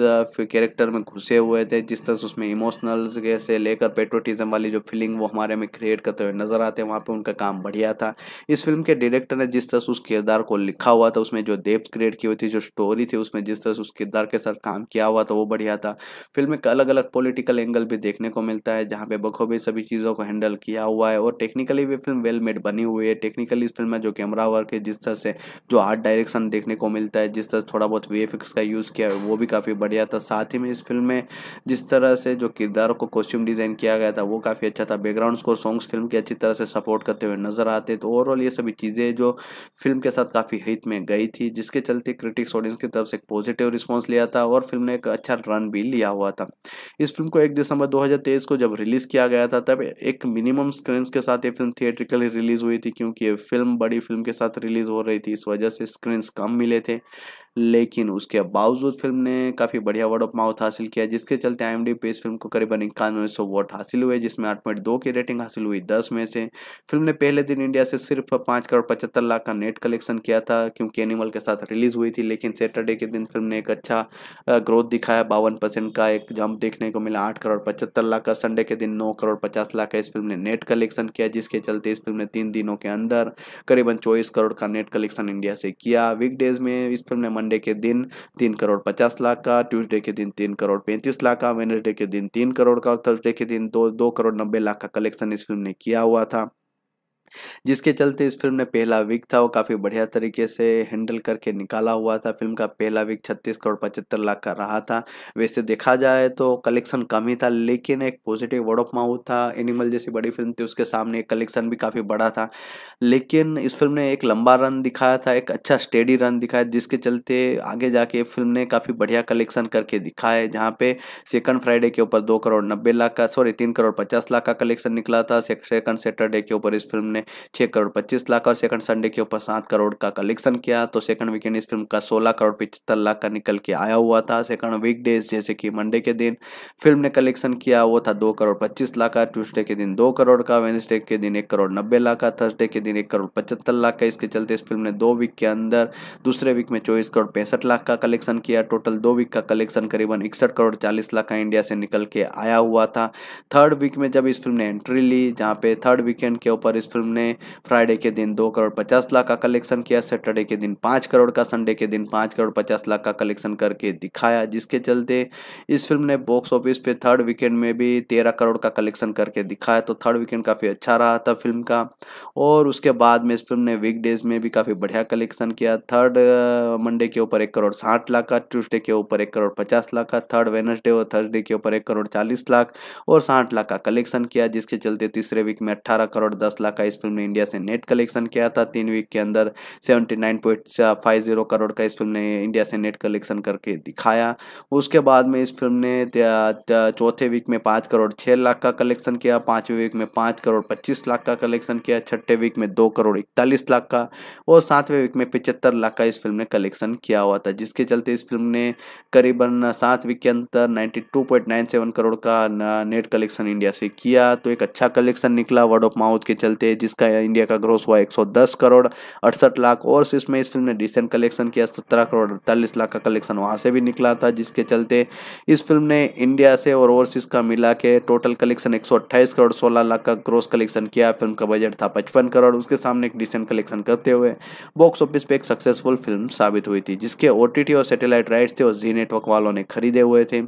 कैरेक्टर में घुसे हुए थे जिस तरह से उसमें इमोशनल से लेकर पेट्रोटिज्म वाली जो फीलिंग वो हमारे में क्रिएट करते हुए नज़र आते हैं वहाँ पर उनका काम बढ़िया था इस फिल्म के डायरेक्टर ने जिस तरह से उस किरदार को लिखा हुआ था उसमें जो देव क्रिएट की हुई थी जो स्टोरी थी उसमें जिस तरह से उस किरदार के साथ काम किया हुआ था वो बढ़िया था फिल्म में अलग अलग पॉलिटिकल एंगल भी देखने को मिलता है जहाँ पे बखूबी सभी चीज़ों को हैंडल किया हुआ है और टेक्निकली भी फिल्म वेल मेड बनी हुई है टेक्निकली इस फिल्म में जो कैमरा वर्क है जिस तरह से जो आर्ट डायरेक्शन देखने को मिलता है जिस तरह थोड़ा बहुत वी का यूज़ किया वो भी काफ़ी बढ़िया था साथ ही में इस फिल्म में जिस तरह से जो किरदारों को कॉस्ट्यूम डिज़ाइन किया गया था वो काफ़ी अच्छा था बैकग्राउंड स्कोर सॉन्ग्स फिल्म की अच्छी तरह से सपोर्ट करते हुए नज़र आते तो ओवरऑल ये सभी चीज़ें जो फिल्म के साथ काफ़ी हित में गई थी जिसके चलते क्रिटिक्स ऑडियंस की तरफ से एक पॉजिटिव रिस्पॉन्स लिया था और फिल्म ने एक अच्छा रन भी लिया हुआ था इस फिल्म को एक दिसंबर दो को जब रिलीज़ किया गया था तब एक मिनिमम स्क्रीन के साथ ये फिल्म थिएट्रिकली रिलीज़ हुई थी क्योंकि ये फिल्म बड़ी फिल्म के साथ रिलीज़ हो रही थी इस वजह से स्क्रीन्स कम मिले थे लेकिन उसके बावजूद फिल्म ने काफ़ी बढ़िया वर्ड ऑफ माउथ हासिल किया जिसके चलते आई एम पे इस फिल्म को करीबन इक्यानवे सौ वोट हासिल हुए जिसमें आठ पॉइंट दो की रेटिंग हासिल हुई दस में से फिल्म ने पहले दिन इंडिया से सिर्फ पाँच करोड़ पचहत्तर लाख का नेट कलेक्शन किया था क्योंकि एनिमल के साथ रिलीज हुई थी लेकिन सैटरडे के दिन फिल्म ने एक अच्छा ग्रोथ दिखाया बावन परसेंट का एक जंप देखने को मिला आठ करोड़ पचहत्तर लाख का संडे के दिन नौ करोड़ पचास लाख का इस फिल्म ने नेट कलेक्शन किया जिसके चलते इस फिल्म ने तीन दिनों के अंदर करीबन चौबीस करोड़ का नेट कलेक्शन इंडिया से किया वीकडेज में इस फिल्म ने मंडे के दिन तीन करोड़ पचास लाख का ट्यूसडे के दिन तीन करोड़ पैंतीस लाख का वेनसडे के दिन तीन करोड़ का और थर्सडे के दिन दो दो करोड़ नब्बे लाख का कलेक्शन इस फिल्म ने किया हुआ था जिसके चलते इस फिल्म ने पहला वीक था वो काफ़ी बढ़िया तरीके से हैंडल करके निकाला हुआ था फिल्म का पहला वीक छत्तीस करोड़ पचहत्तर लाख का रहा था वैसे देखा जाए तो कलेक्शन कम ही था लेकिन एक पॉजिटिव वर्ड ऑफ माउथ था एनिमल जैसी बड़ी फिल्म थी उसके सामने कलेक्शन भी काफ़ी बड़ा था लेकिन इस फिल्म ने एक लंबा रन दिखाया था एक अच्छा स्टेडी रन दिखाया जिसके चलते आगे जाके फिल्म ने काफ़ी बढ़िया कलेक्शन करके दिखाया है जहाँ पे सेकंड फ्राइडे के ऊपर दो करोड़ नब्बे लाख का सॉरी तीन करोड़ पचास लाख का कलेक्शन निकला था सेकंड सैटरडे के ऊपर इस फिल्म ने ने छः करोड़ पच्चीस लाख और सेकंड संडे के ऊपर सात करोड़ का कलेक्शन किया तो सेकंड वीकेंड इस फिल्म का सोलह करोड़ पिछहत्तर लाख का निकल के आया हुआ था सेकंड वीकडेज जैसे कि मंडे के दिन फिल्म ने कलेक्शन किया वो था दो करोड़ पच्चीस लाख का ट्यूसडे के दिन दो करोड़ का वेंसडे के दिन एक करोड़ नब्बे लाख का थर्सडे के दिन एक करोड़ पचहत्तर लाख का इसके चलते इस फिल्म ने दो वीक के अंदर दूसरे वीक में चौबीस करोड़ पैंसठ लाख का कलेक्शन किया टोटल दो वीक का कलेक्शन करीबन इकसठ करोड़ चालीस लाख का इंडिया से निकल के आया हुआ था थर्ड वीक में जब इस फिल्म ने एंट्री ली जहाँ पे थर्ड वीकेंड के ऊपर इस फिल्म हमने फ्राइडे के दिन दो करोड़ पचास लाख का कलेक्शन किया सैटरडे के दिन पाँच करोड़ का संडे के दिन पाँच करोड़ पचास लाख का कलेक्शन करके दिखाया जिसके चलते इस फिल्म ने बॉक्स ऑफिस पे थर्ड वीकेंड में भी तेरह करोड़ का कलेक्शन करके दिखाया तो थर्ड वीकेंड काफ़ी अच्छा रहा था फिल्म का और उसके बाद में इस फिल्म ने वीकडेज में भी काफ़ी बढ़िया कलेक्शन किया थर्ड मंडे के ऊपर एक करोड़ साठ लाख का ट्यूसडे के ऊपर एक करोड़ पचास लाख का थर्ड वेनसडे और थर्सडे के ऊपर एक करोड़ चालीस लाख और साठ लाख का कलेक्शन किया जिसके चलते तीसरे वीक में अट्ठारह करोड़ दस लाख का इस फिल्म ने इंडिया से नेट कलेक्शन किया था तीन वीक के अंदर सेवेंटी करोड़ का इस फिल्म ने इंडिया से नेट कलेक्शन करके दिखाया उसके बाद में इस फिल्म ने चौथे वीक में पाँच करोड़ छः लाख का कलेक्शन किया पाँचवें वीक में पाँच करोड़ पच्चीस लाख का कलेक्शन किया छठे वीक में दो करोड़ इकतालीस लाख का और सातवें वीक में पिचहत्तर लाख का इस फिल्म ने कलेक्शन किया हुआ था जिसके चलते इस फिल्म ने करीबन सात वीक के अंदर ninety two point nine seven crore का नेट कलेक्शन इंडिया से किया तो एक अच्छा कलेक्शन निकला वर्ड ऑफ माउथ के चलते जिस जिसका इंडिया का ग्रोस हुआ 110 करोड़ अड़सठ लाख और इसमें इस फिल्म ने डिसेंट कलेक्शन किया सत्रह करोड़ अड़तालीस लाख का कलेक्शन वहाँ से भी निकला था जिसके चलते इस फिल्म ने इंडिया से और ओवरसीज का मिला के टोटल कलेक्शन एक करोड़ सोलह लाख का ग्रोस कलेक्शन किया फिल्म का बजट था पचपन करोड़ उसके सामने एक डिसेंट कलेक्शन करते हुए बॉक्स ऑफिस पे एक सक्सेसफुल फिल्म साबित हुई थी जिसके ओ और सैटेलाइट राइट्स थे और जी नेटवर्क वालों ने खरीदे हुए थे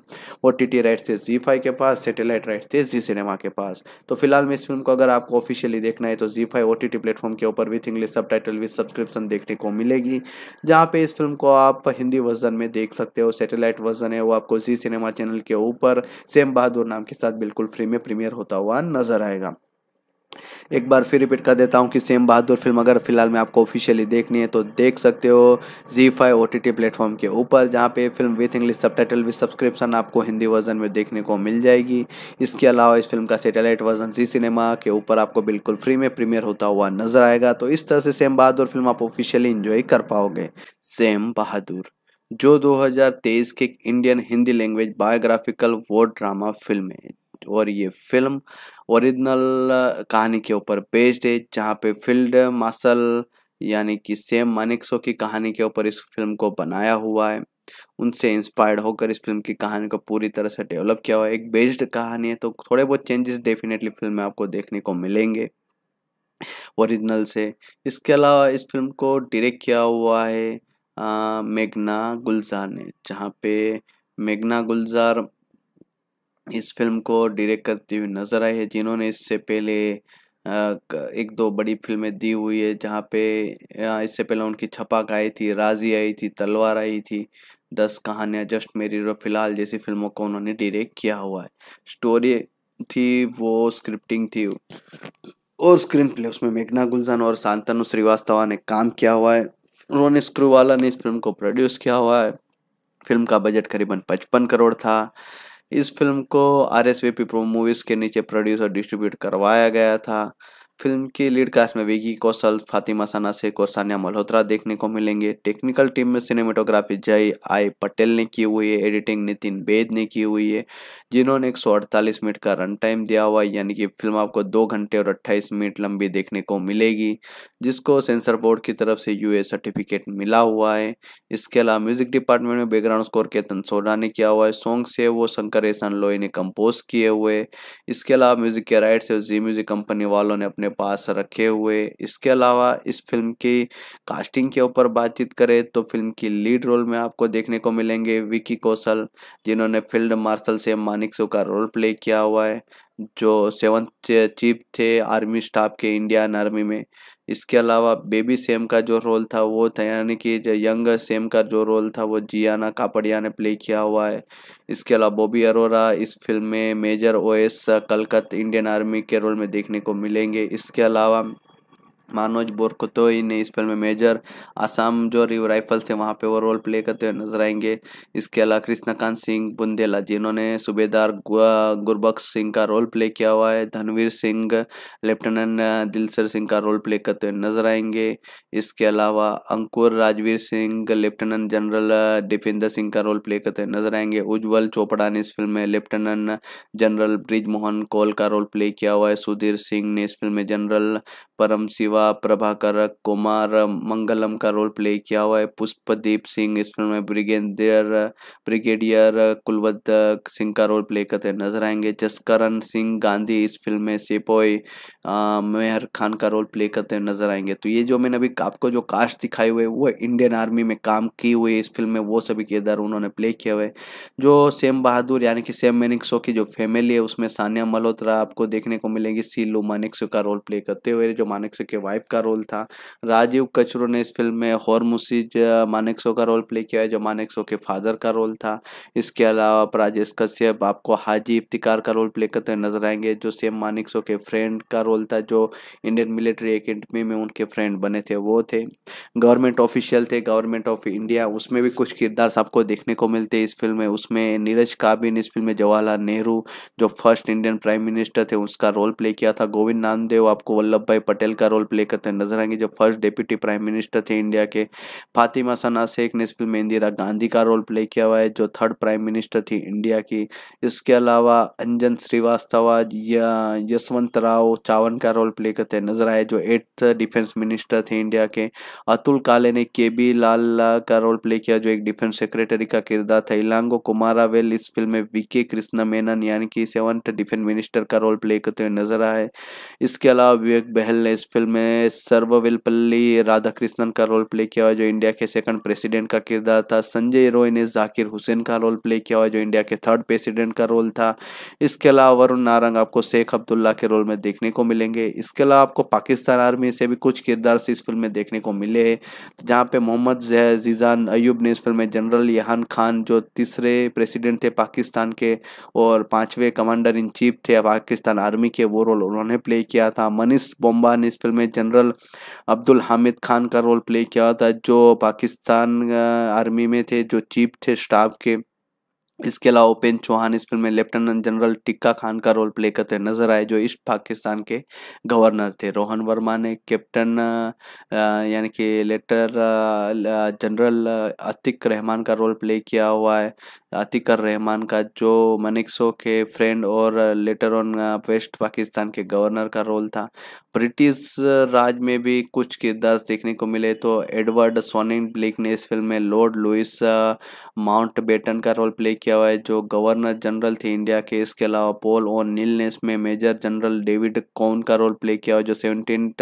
ओ राइट्स थे जी के पास सैटेलाइट राइट्स थे जी सिनेमा के पास तो फिलहाल में इस फिल्म को अगर आपको ऑफिशियली देखना है तो जी फाइव ओ प्लेटफॉर्म के ऊपर with English subtitle with subscription देखने को मिलेगी जहाँ पे इस फिल्म को आप हिंदी वर्जन में देख सकते हो सैटेलाइट वर्जन है वो आपको जी सिनेमा चैनल के ऊपर सेम बहादुर नाम के साथ बिल्कुल फ्री में प्रीमियर होता हुआ नजर आएगा एक बार फिर रिपीट कर देता हूँ कि सेम बहादुर फिल्म अगर फिलहाल में आपको ऑफिशियली देखनी है तो देख सकते हो जी फाइव ओ टी प्लेटफॉर्म के ऊपर जहाँ पे film with English subtitle with subscription आपको हिंदी वर्जन में देखने को मिल जाएगी इसके अलावा इस फिल्म का सेटेलाइट वर्जन जी सिनेमा के ऊपर आपको बिल्कुल फ्री में प्रीमियर होता हुआ नजर आएगा तो इस तरह से सेम बहादुर फिल्म आप ऑफिशियली इंजॉय कर पाओगे सेम बहादुर जो 2023 के इंडियन हिंदी लैंग्वेज बायोग्राफिकल वो ड्रामा फिल्म है और ये फिल्म ओरिजिनल कहानी के ऊपर बेस्ड है जहाँ पे फील्ड मार्शल यानी कि सेम मानिकसो की कहानी के ऊपर इस फिल्म को बनाया हुआ है उनसे इंस्पायर्ड होकर इस फिल्म की कहानी को पूरी तरह से डेवलप किया हुआ है एक बेस्ड कहानी है तो थोड़े बहुत चेंजेस डेफिनेटली फिल्म में आपको देखने को मिलेंगे ओरिजिनल से इसके अलावा इस फिल्म को डायरेक्ट किया हुआ है मेघना गुलजार ने जहाँ पे मेघना गुलजार इस फिल्म को डायरेक्ट करती हुई नज़र आई है जिन्होंने इससे पहले एक दो बड़ी फिल्में दी हुई है जहाँ पे इससे पहले उनकी छपाक आई थी राजी आई थी तलवार आई थी दस कहानियाँ जस्ट मेरी रो फिलहाल जैसी फिल्मों को उन्होंने डायरेक्ट किया हुआ है स्टोरी थी वो स्क्रिप्टिंग थी और स्क्रीन प्ले उसमें मेघना गुलजन और शांतनु श्रीवास्तवा ने काम किया हुआ है रोन स्क्रूवाला ने इस फिल्म को प्रोड्यूस किया हुआ है फिल्म का बजट करीबन पचपन करोड़ था इस फिल्म को R S V P pro movies के नीचे प्रोड्यूस और डिस्ट्रीब्यूट करवाया गया था फिल्म की लीड कास्ट में वेगी कौशल फातिमा साना शेख और सान्या मल्होत्रा देखने को मिलेंगे टेक्निकल टीम में सिनेमेटोग्राफी जय आई पटेल ने की हुई है एडिटिंग नितिन बेद ने की हुई है जिन्होंने एक मिनट का रन टाइम दिया हुआ है यानी कि फिल्म आपको दो घंटे और अट्ठाईस मिनट लंबी देखने को मिलेगी जिसको सेंसर बोर्ड की तरफ से यू सर्टिफिकेट मिला हुआ है इसके अलावा म्यूजिक डिपार्टमेंट में बैकग्राउंड स्कोर केतन सोडा ने किया हुआ है सॉन्ग से वो शंकर एसन लोई ने कंपोज किए हुए इसके अलावा म्यूजिक के राइट से जी म्यूजिक कंपनी वालों ने अपने पास रखे हुए इसके अलावा इस फिल्म की कास्टिंग के ऊपर बातचीत करें तो फिल्म की लीड रोल में आपको देखने को मिलेंगे विकी कौशल जिन्होंने फील्ड मार्शल से मानिकसो का रोल प्ले किया हुआ है जो सेवंथ चीफ थे आर्मी स्टाफ के इंडियन आर्मी में इसके अलावा बेबी सेम का जो रोल था वो था यानी कि जो यंग सेम का जो रोल था वो जियाना कापड़िया ने प्ले किया हुआ है इसके अलावा बॉबी अरोरा इस फिल्म में major OS Kalkat Indian army के रोल में देखने को मिलेंगे इसके अलावा मानोज बोरकोतोई ने इस फिल्म में मेजर आसाम जो राइफल्स है वहाँ पे वो रोल प्ले करते हुए नजर आएंगे इसके अलावा कृष्णकांत सिंह बुंदेला जिन्होंने सूबेदार गुरबख्श सिंह का रोल प्ले किया हुआ है धनवीर सिंह लेफ्टिनेंट दिलसर सिंह का रोल प्ले करते हुए नजर आएंगे इसके अलावा अंकुर राजवीर सिंह लेफ्टिनेंट जनरल दीपेंद्र सिंह का रोल प्ले करते हुए नजर आएंगे उज्ज्वल चोपड़ा ने इस फिल्म में लेफ्टिनेंट जनरल ब्रिज मोहन कौल का रोल प्ले किया हुआ है सुधीर सिंह ने इस फिल्म में जनरल परम शिवा हुआ प्रभाकर कुमार मंगलम का रोल प्ले किया हुआ है पुष्पदीप सिंह इस फिल्म में ब्रिगेडियर ब्रिगेडियर कुलवत सिंह का रोल प्ले करते नजर आएंगे जसकरण सिंह गांधी इस फिल्म में सेपोय मेहर खान का रोल प्ले करते नजर आएंगे तो ये जो मैंने अभी आपको जो कास्ट दिखाई हुए वो इंडियन आर्मी में काम की हुई इस फिल्म में वो सभी किरदार उन्होंने प्ले किया हुए जो सेम बहादुर यानी कि सेम मेनिक शो की जो फैमिली है उसमें सानिया मल्होत्रा आपको देखने को मिलेगी सीलू मानिक्सो का रोल प्ले करते हुए जो मानिक्सो के वाइफ वाइफ का रोल था राजीव कचरू ने इस फिल्म में हॉर मुसीज मानेक्सो का रोल प्ले किया है जो मानेक्सो के फादर का रोल था इसके अलावा राजेश कश्यप आपको हाजी इफ्तिकार का रोल प्ले करते हुए नजर आएंगे जो सेम मानिक्सो के फ्रेंड का रोल था जो इंडियन मिलिट्री अकेडमी में उनके फ्रेंड बने थे वो थे गवर्नमेंट ऑफिशियल थे गवर्नमेंट ऑफ इंडिया उसमें भी कुछ किरदार आपको देखने को मिलते हैं इस फिल्म में उसमें नीरज काबिन इस फिल्म में जवाहरलाल नेहरू जो फर्स्ट इंडियन प्राइम मिनिस्टर थे उसका रोल प्ले किया था गोविंद नामदेव आपको वल्लभ भाई पटेल का रोल प्ले लेकर तो नजर आएंगे जब फर्स्ट डेप्यूटी प्राइम मिनिस्टर थे इंडिया के फातिमा सना शेख ने इस फिल्म में इंदिरा गांधी का रोल प्ले किया हुआ है जो थर्ड प्राइम मिनिस्टर थी इंडिया की इसके अलावा अंजन श्रीवास्तव या यशवंत राव चावन का रोल प्ले करते नजर आए जो एट्थ डिफेंस मिनिस्टर थे इंडिया के अतुल काले ने के बी लाल का रोल प्ले किया जो एक डिफेंस सेक्रेटरी का किरदार था इलांगो कुमारा वेल इस फिल्म में वीके कृष्णा मेनन यानी कि सेवंथ डिफेंस मिनिस्टर का रोल प्ले करते हुए नजर आए इसके अलावा विवेक बहल ने इस फिल्म में इसमें सर्ववेलपल्ली राधाकृष्णन का रोल प्ले किया हुआ है जो इंडिया के सेकंड प्रेसिडेंट का किरदार था संजय रॉय ने जाकिर हुसैन का रोल प्ले किया हुआ है जो इंडिया के थर्ड प्रेसिडेंट का रोल था इसके अलावा वरुण नारंग आपको शेख अब्दुल्ला के रोल में देखने को मिलेंगे इसके अलावा आपको पाकिस्तान आर्मी से भी कुछ किरदार इस फिल्म में देखने को मिले हैं जहाँ पे मोहम्मद जीजान अयूब ने इस फिल्म में जनरल यहान खान जो तीसरे प्रेसिडेंट थे पाकिस्तान के और पाँचवें कमांडर इन चीफ थे पाकिस्तान आर्मी के वो रोल उन्होंने प्ले किया था मनीष बोम्बा ने इस फिल्म में जनरल अब्दुल हामिद खान का रोल प्ले किया था जो पाकिस्तान आर्मी में थे जो चीफ थे स्टाफ के इसके अलावा उपेंद्र चौहान इस फिल्म में लेफ्टिनेंट जनरल टिक्का खान का रोल प्ले करते नजर आए जो ईस्ट पाकिस्तान के गवर्नर थे रोहन वर्मा ने कैप्टन यानी कि लेटर जनरल अतिक रहमान का रोल प्ले किया हुआ है अतिकर रहमान का जो मनिक्सो के फ्रेंड और लेटर ऑन वेस्ट पाकिस्तान के गवर्नर का रोल था ब्रिटिश राज में भी कुछ किरदार देखने को मिले तो एडवर्ड सोनिंग ब्लिक ने इस फिल्म में लॉर्ड लुइस माउंट बेटन का रोल प्ले किया हुआ है जो गवर्नर जनरल थे इंडिया के इसके अलावा पोल ओन नील ने इसमें मेजर जनरल डेविड कौन का रोल प्ले किया हुआ जो सेवनटीन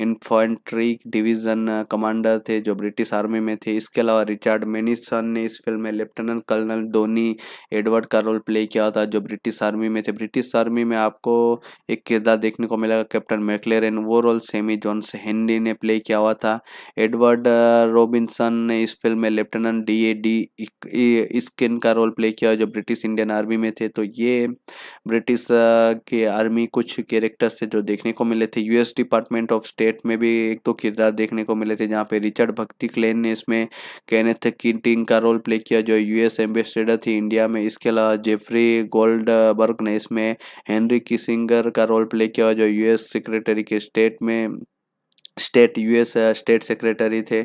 इन्फेंट्री डिवीजन कमांडर थे जो ब्रिटिश आर्मी में थे इसके अलावा रिचर्ड मेनिसन ने इस फिल्म में lieutenant colonel L Dhoni Edward का रोल प्ले किया था जो ब्रिटिश आर्मी में थे ब्रिटिश आर्मी में आपको एक किरदार देखने को मिलेगा कैप्टन मैकलेरन वो रोल सेमी जॉन्स हेनरी ने प्ले किया हुआ था एडवर्ड रॉबिन्सन ने इस फिल्म में lieutenant D A D skin का रोल प्ले किया जो ब्रिटिश इंडियन आर्मी में थे तो ये ब्रिटिश के आर्मी कुछ कैरेक्टर्स थे जो देखने को मिले थे यूएस डिपार्टमेंट ऑफ स्टेट में भी एक दो तो किरदार देखने को मिले थे जहाँ पे रिचर्ड भक्ति क्लेन ने इसमें कैनेथ किटिंग का रोल प्ले किया जो यूएस एम्बेस स्टेडर थी इंडिया में इसके अलावा जेफरी बर्ग ने इसमें हेनरी किसिंगर का रोल प्ले किया जो यूएस सेक्रेटरी के स्टेट में स्टेट यूएस स्टेट सेक्रेटरी थे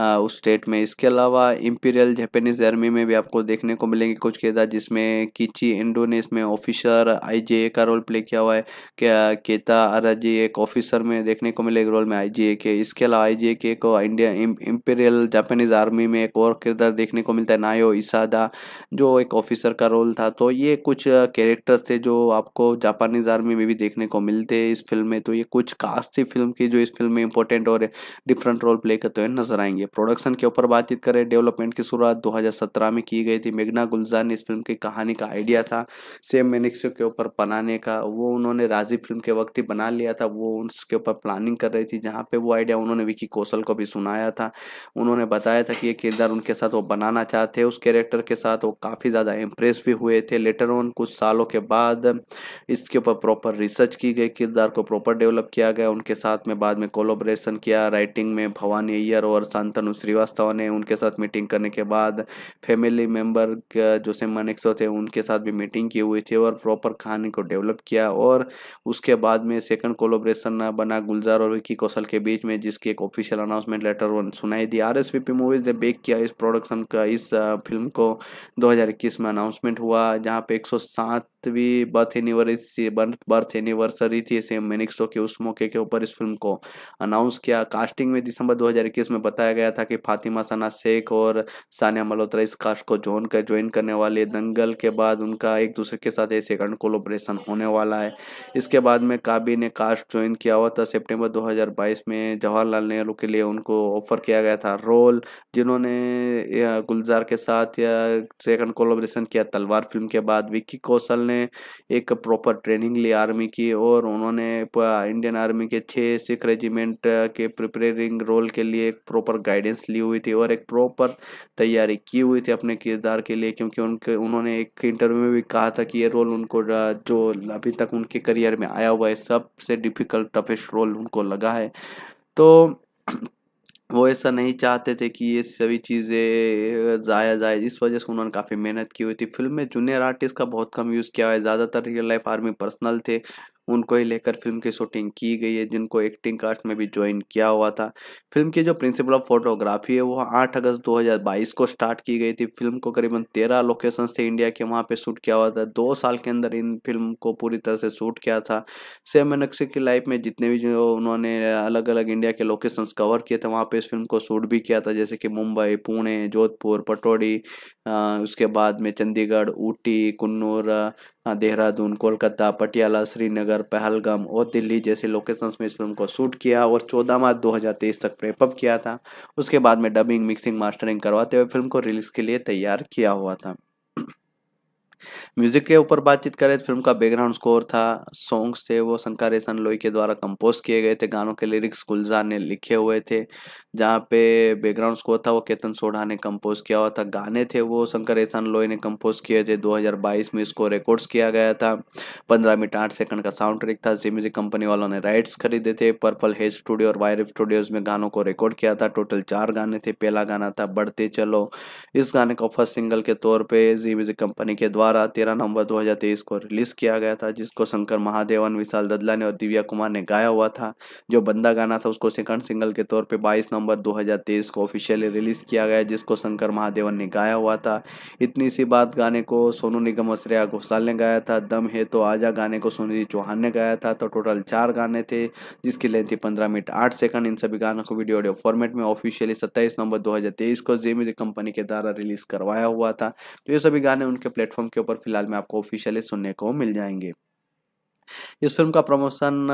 उस स्टेट में इसके अलावा इंपीरियल जापानीज आर्मी में भी आपको देखने को मिलेंगे कुछ किरदार जिसमें किची इंडोनेस में ऑफिसर आई का रोल प्ले किया हुआ है क्या केता आराजी एक ऑफिसर में देखने को मिलेगा रोल में आई के इसके अलावा आई के को इंडिया इम्पीरियल जापानीज आर्मी में एक और किरदार देखने को मिलता है नायो इसादा जो एक ऑफिसर का रोल था तो ये कुछ कैरेक्टर्स थे जो आपको जापानीज आर्मी में भी देखने को मिलते हैं इस फिल्म में तो ये कुछ कास्ट थी फिल्म की जो इस फिल्म में इंपॉर्टेंट और डिफरेंट रोल प्ले करते हुए नजर आएंगे प्रोडक्शन के ऊपर बातचीत करें डेवलपमेंट की शुरुआत 2017 में की गई थी मेघना गुलजार ने इस फिल्म की कहानी का आइडिया था सेम मैनिक्स के ऊपर बनाने का वो उन्होंने राजीव फिल्म के वक्त ही बना लिया था वो उसके ऊपर प्लानिंग कर रही थी जहाँ पे वो आइडिया उन्होंने विकी कौशल को भी सुनाया था उन्होंने बताया था कि ये किरदार उनके साथ वो बनाना चाहते उस कैरेक्टर के साथ वो काफ़ी ज़्यादा इम्प्रेस भी हुए थे लेटर ऑन कुछ सालों के बाद इसके ऊपर प्रॉपर रिसर्च की गई किरदार को प्रॉपर डेवलप किया गया उनके साथ में बाद में कोलोब्रेशन किया राइटिंग में भवानी अय्यर और शांत तनु श्रीवास्तव ने उनके साथ मीटिंग करने के बाद फैमिली मेंबर जो से नेक्सो थे उनके साथ भी मीटिंग की हुई थी और प्रॉपर कहानी को डेवलप किया और उसके बाद में सेकंड कोलोब्रेशन बना गुलजार और विक्की कौशल के बीच में जिसकी एक ऑफिशियल अनाउंसमेंट लेटर वन सुनाई दी आर एस मूवीज ने बेक किया इस प्रोडक्शन का इस फिल्म को 2021 में अनाउंसमेंट हुआ जहाँ पे 107 सातवीं बर्थ एनिवर्सरी बर्थ एनिवर्सरी थी सेम मैनिक शो के उस मौके के ऊपर इस फिल्म को अनाउंस किया कास्टिंग में दिसंबर 2021 में बताया गया था कि फातिमा सना शेख और सानिया मल्होत्रा इस कास्ट को जोन कर ज्वाइन करने वाले दंगल के बाद उनका एक दूसरे के साथ ऐसे सेकंड कोलोब्रेशन होने वाला है इसके बाद में काबी ने कास्ट ज्वाइन किया हुआ था सेप्टेम्बर दो में जवाहरलाल नेहरू के लिए उनको ऑफर किया गया था रोल जिन्होंने गुलजार के साथ या सेकंड कोलोब्रेशन किया तलवार फिल्म के बाद विक्की कौशल ने एक प्रॉपर ट्रेनिंग ली आर्मी की और उन्होंने इंडियन आर्मी के छः सिख रेजिमेंट के प्रिपेयरिंग रोल के लिए एक प्रॉपर गाइडेंस ली हुई थी और एक प्रॉपर तैयारी की हुई थी अपने किरदार के लिए क्योंकि उनके उन्होंने एक इंटरव्यू में भी कहा था कि ये रोल उनको जो अभी तक उनके करियर में आया हुआ है सबसे डिफ़िकल्ट टफेस्ट रोल उनको लगा है तो वो ऐसा नहीं चाहते थे कि ये सभी चीज़ें ज़ाया जाए इस वजह से उन्होंने काफ़ी मेहनत की हुई थी फिल्म में जूनियर आर्टिस्ट का बहुत कम यूज़ किया है ज़्यादातर रियल लाइफ आर्मी पर्सनल थे उनको ही लेकर फिल्म की शूटिंग की गई है जिनको एक्टिंग कास्ट में भी ज्वाइन किया हुआ था फिल्म की जो प्रिंसिपल ऑफ फोटोग्राफी है वो 8 अगस्त 2022 को स्टार्ट की गई थी फिल्म को करीबन 13 लोकेशन थे इंडिया के वहाँ पे शूट किया हुआ था दो साल के अंदर इन फिल्म को पूरी तरह से शूट किया था सेम नक्शे की लाइफ में जितने भी जो उन्होंने अलग अलग इंडिया के लोकेशन कवर किए थे वहाँ पर इस फिल्म को शूट भी किया था जैसे कि मुंबई पुणे जोधपुर पटोड़ी उसके बाद में चंडीगढ़ ऊटी कन्नूर हाँ, देहरादून कोलकाता पटियाला श्रीनगर पहलगाम और दिल्ली जैसे लोकेशंस में इस फिल्म को शूट किया और 14 मार्च 2023 तक प्रेपअप किया था उसके बाद में डबिंग मिक्सिंग मास्टरिंग करवाते हुए फिल्म को रिलीज़ के लिए तैयार किया हुआ था म्यूजिक के ऊपर बातचीत करें तो फिल्म का बैकग्राउंड स्कोर था सॉन्ग्स थे वो शंकर एहसन लोई के द्वारा कंपोज किए गए थे गानों के लिरिक्स गुलजार ने लिखे हुए थे जहाँ पे बैकग्राउंड स्कोर था वो केतन सोढ़ा ने कंपोज किया हुआ था गाने थे वो शंकर एहसान लोई ने कंपोज किए थे 2022 में इसको रिकॉर्ड्स किया गया था पंद्रह मिनट आठ सेकंड का साउंड ट्रिक था जी म्यूजिक कंपनी वालों ने राइट्स खरीदे थे पर्पल हेज स्टूडियो और वायरफ स्टूडियोज में गानों को रिकॉर्ड किया था टोटल चार गाने थे पहला गाना था बढ़ते चलो इस गाने को फर्स्ट सिंगल के तौर पर जी म्यूजिक कंपनी के द्वारा द्वारा तेरह नवंबर 2023 को रिलीज किया गया था जिसको शंकर महादेवन विशाल ददला ने और दिव्या कुमार ने गाया हुआ था जो बंदा गाना था उसको सेकंड सिंगल के तौर पे 22 नवंबर 2023 को ऑफिशियली रिलीज किया गया जिसको शंकर महादेवन ने गाया हुआ था इतनी सी बात गाने को सोनू निगम और श्रेया घोषाल ने गाया था दम है तो आजा गाने को सोनिधि चौहान ने गाया था तो टोटल चार गाने थे जिसकी लेंथ थी पंद्रह मिनट आठ सेकंड इन सभी गानों को वीडियो ऑडियो फॉर्मेट में ऑफिशियली सत्ताईस नवंबर दो को जे म्यूजिक कंपनी के द्वारा रिलीज करवाया हुआ था तो ये सभी गाने उनके प्लेटफॉर्म के के ऊपर फिलहाल में आपको ऑफिशियली सुनने को मिल जाएंगे इस फिल्म का प्रमोशन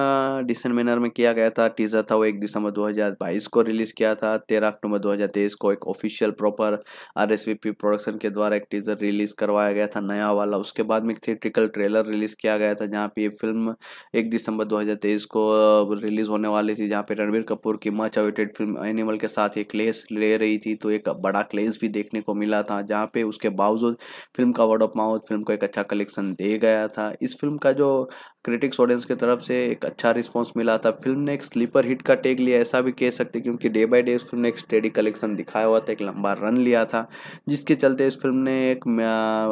डिसेंट मैनर में किया गया था टीजर था वो एक दिसंबर 2022 को रिलीज किया था 13 अक्टूबर 2023 को एक ऑफिशियल प्रॉपर आर प्रोडक्शन के द्वारा एक टीजर रिलीज करवाया गया था नया वाला उसके बाद में एक थिएट्रिकल ट्रेलर रिलीज किया गया था जहाँ पे ये फिल्म एक दिसंबर दो को रिलीज होने वाली थी जहाँ पे रणबीर कपूर की मच अवेटेड फिल्म एनिमल के साथ एक क्लेस ले रही थी तो एक बड़ा क्लेस भी देखने को मिला था जहाँ पे उसके बावजूद फिल्म का वर्ड ऑफ माउथ फिल्म को एक अच्छा कलेक्शन दे गया था इस फिल्म का जो क्रिटिक्स ऑडियंस की तरफ से एक अच्छा रिस्पॉन्स मिला था फिल्म ने एक स्लीपर हिट का टेक लिया ऐसा भी कह सकते क्योंकि डे बाई डे इस फिल्म ने एक स्टेडी कलेक्शन दिखाया हुआ था एक लंबा रन लिया था जिसके चलते इस फिल्म ने एक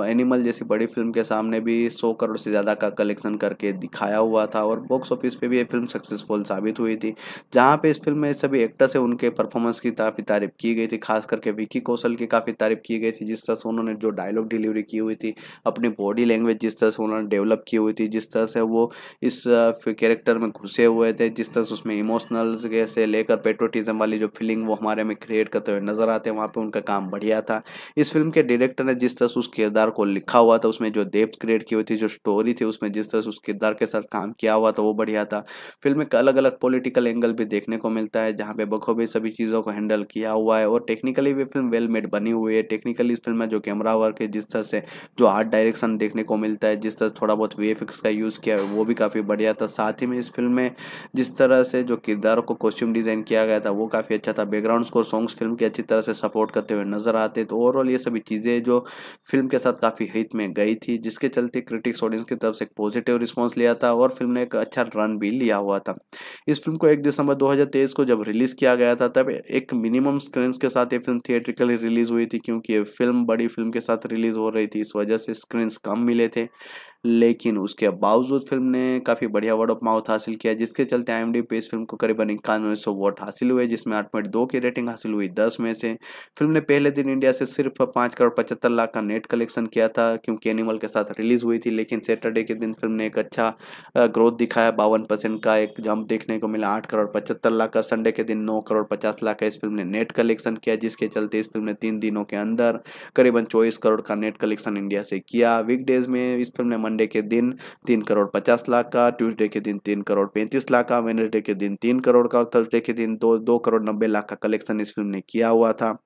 एनिमल जैसी बड़ी फिल्म के सामने भी सौ करोड़ से ज़्यादा का कलेक्शन करके दिखाया हुआ था और बॉक्स ऑफिस पर भी ये फिल्म सक्सेसफुल साबित हुई थी जहाँ पर इस फिल्म में सभी एक्टर्स है उनके परफॉर्मेंस की काफ़ी तारीफ की गई थी खास करके विक्की कौशल की काफ़ी तारीफ की गई थी जिस तरह से उन्होंने जो डायलॉग डिलीवरी की हुई थी अपनी बॉडी लैंग्वेज जिस तरह से उन्होंने डेवलप की हुई थी जिस तरह से वो इस कैरेक्टर में घुसे हुए थे जिस तरह से उसमें इमोशनल से लेकर पेट्रोटिज्म वाली जो फीलिंग वो हमारे में क्रिएट करते हुए नज़र आते हैं वहाँ पर उनका काम बढ़िया था इस फिल्म के डायरेक्टर ने जिस तरह से उस किरदार को लिखा हुआ था उसमें जो डेप्थ क्रिएट की हुई थी जो स्टोरी थी उसमें जिस तरह से उस किरदार के साथ काम किया हुआ था वो बढ़िया था फिल्म में अलग अलग पॉलिटिकल एंगल भी देखने को मिलता है जहाँ पे बखूबी सभी चीज़ों को हैंडल किया हुआ है और टेक्निकली भी फिल्म वेल मेड बनी हुई है टेक्निकली इस फिल्म में जो कैमरा वर्क है जिस तरह से जो आर्ट डायरेक्शन देखने को मिलता है जिस तरह थोड़ा बहुत वी का यूज़ किया है वो भी काफ़ी बढ़िया था साथ ही में इस फिल्म में जिस तरह से जो किरदारों को कॉस्ट्यूम डिज़ाइन किया गया था वो काफ़ी अच्छा था बैकग्राउंड स्कोर सॉन्ग्स फिल्म की अच्छी तरह से सपोर्ट करते हुए नजर आते तो ओवरऑल ये सभी चीज़ें जो फिल्म के साथ काफ़ी हित में गई थी जिसके चलते क्रिटिक्स ऑडियंस की तरफ से एक पॉजिटिव रिस्पॉन्स लिया था और फिल्म ने एक अच्छा रन भी लिया हुआ था इस फिल्म को एक दिसंबर दो को जब रिलीज़ किया गया था तब एक मिनिमम स्क्रीन के साथ ये फिल्म थिएट्रिकली रिलीज़ हुई थी क्योंकि ये फिल्म बड़ी फिल्म के साथ रिलीज़ हो रही थी इस वजह से स्क्रीन कम मिले थे लेकिन उसके बावजूद फिल्म ने काफ़ी बढ़िया वर्ड ऑफ माउथ हासिल किया जिसके चलते आई एम डी पे इस फिल्म को करीबन इक्यानवे सौ वोट हासिल हुए जिसमें आठ पॉइंट दो की रेटिंग हासिल हुई दस में से फिल्म ने पहले दिन इंडिया से सिर्फ पाँच करोड़ पचहत्तर लाख का नेट कलेक्शन किया था क्योंकि एनिमल के साथ रिलीज़ हुई थी लेकिन सैटरडे के दिन फिल्म ने एक अच्छा ग्रोथ दिखाया बावन परसेंट का एक जंप देखने को मिला आठ करोड़ पचहत्तर लाख का संडे के दिन नौ करोड़ पचास लाख का इस फिल्म ने नेट कलेक्शन किया जिसके चलते इस फिल्म ने तीन दिनों के अंदर करीबन चौबीस करोड़ का नेट कलेक्शन इंडिया से किया वीकडेज में इस फिल्म ने मंडे के दिन तीन करोड़ पचास लाख का ट्यूसडे के दिन तीन करोड़ पैंतीस लाख का वेनसडे के दिन तीन करोड़ का और थर्सडे के दिन दो दो करोड़ नब्बे लाख का कलेक्शन इस फिल्म ने किया हुआ था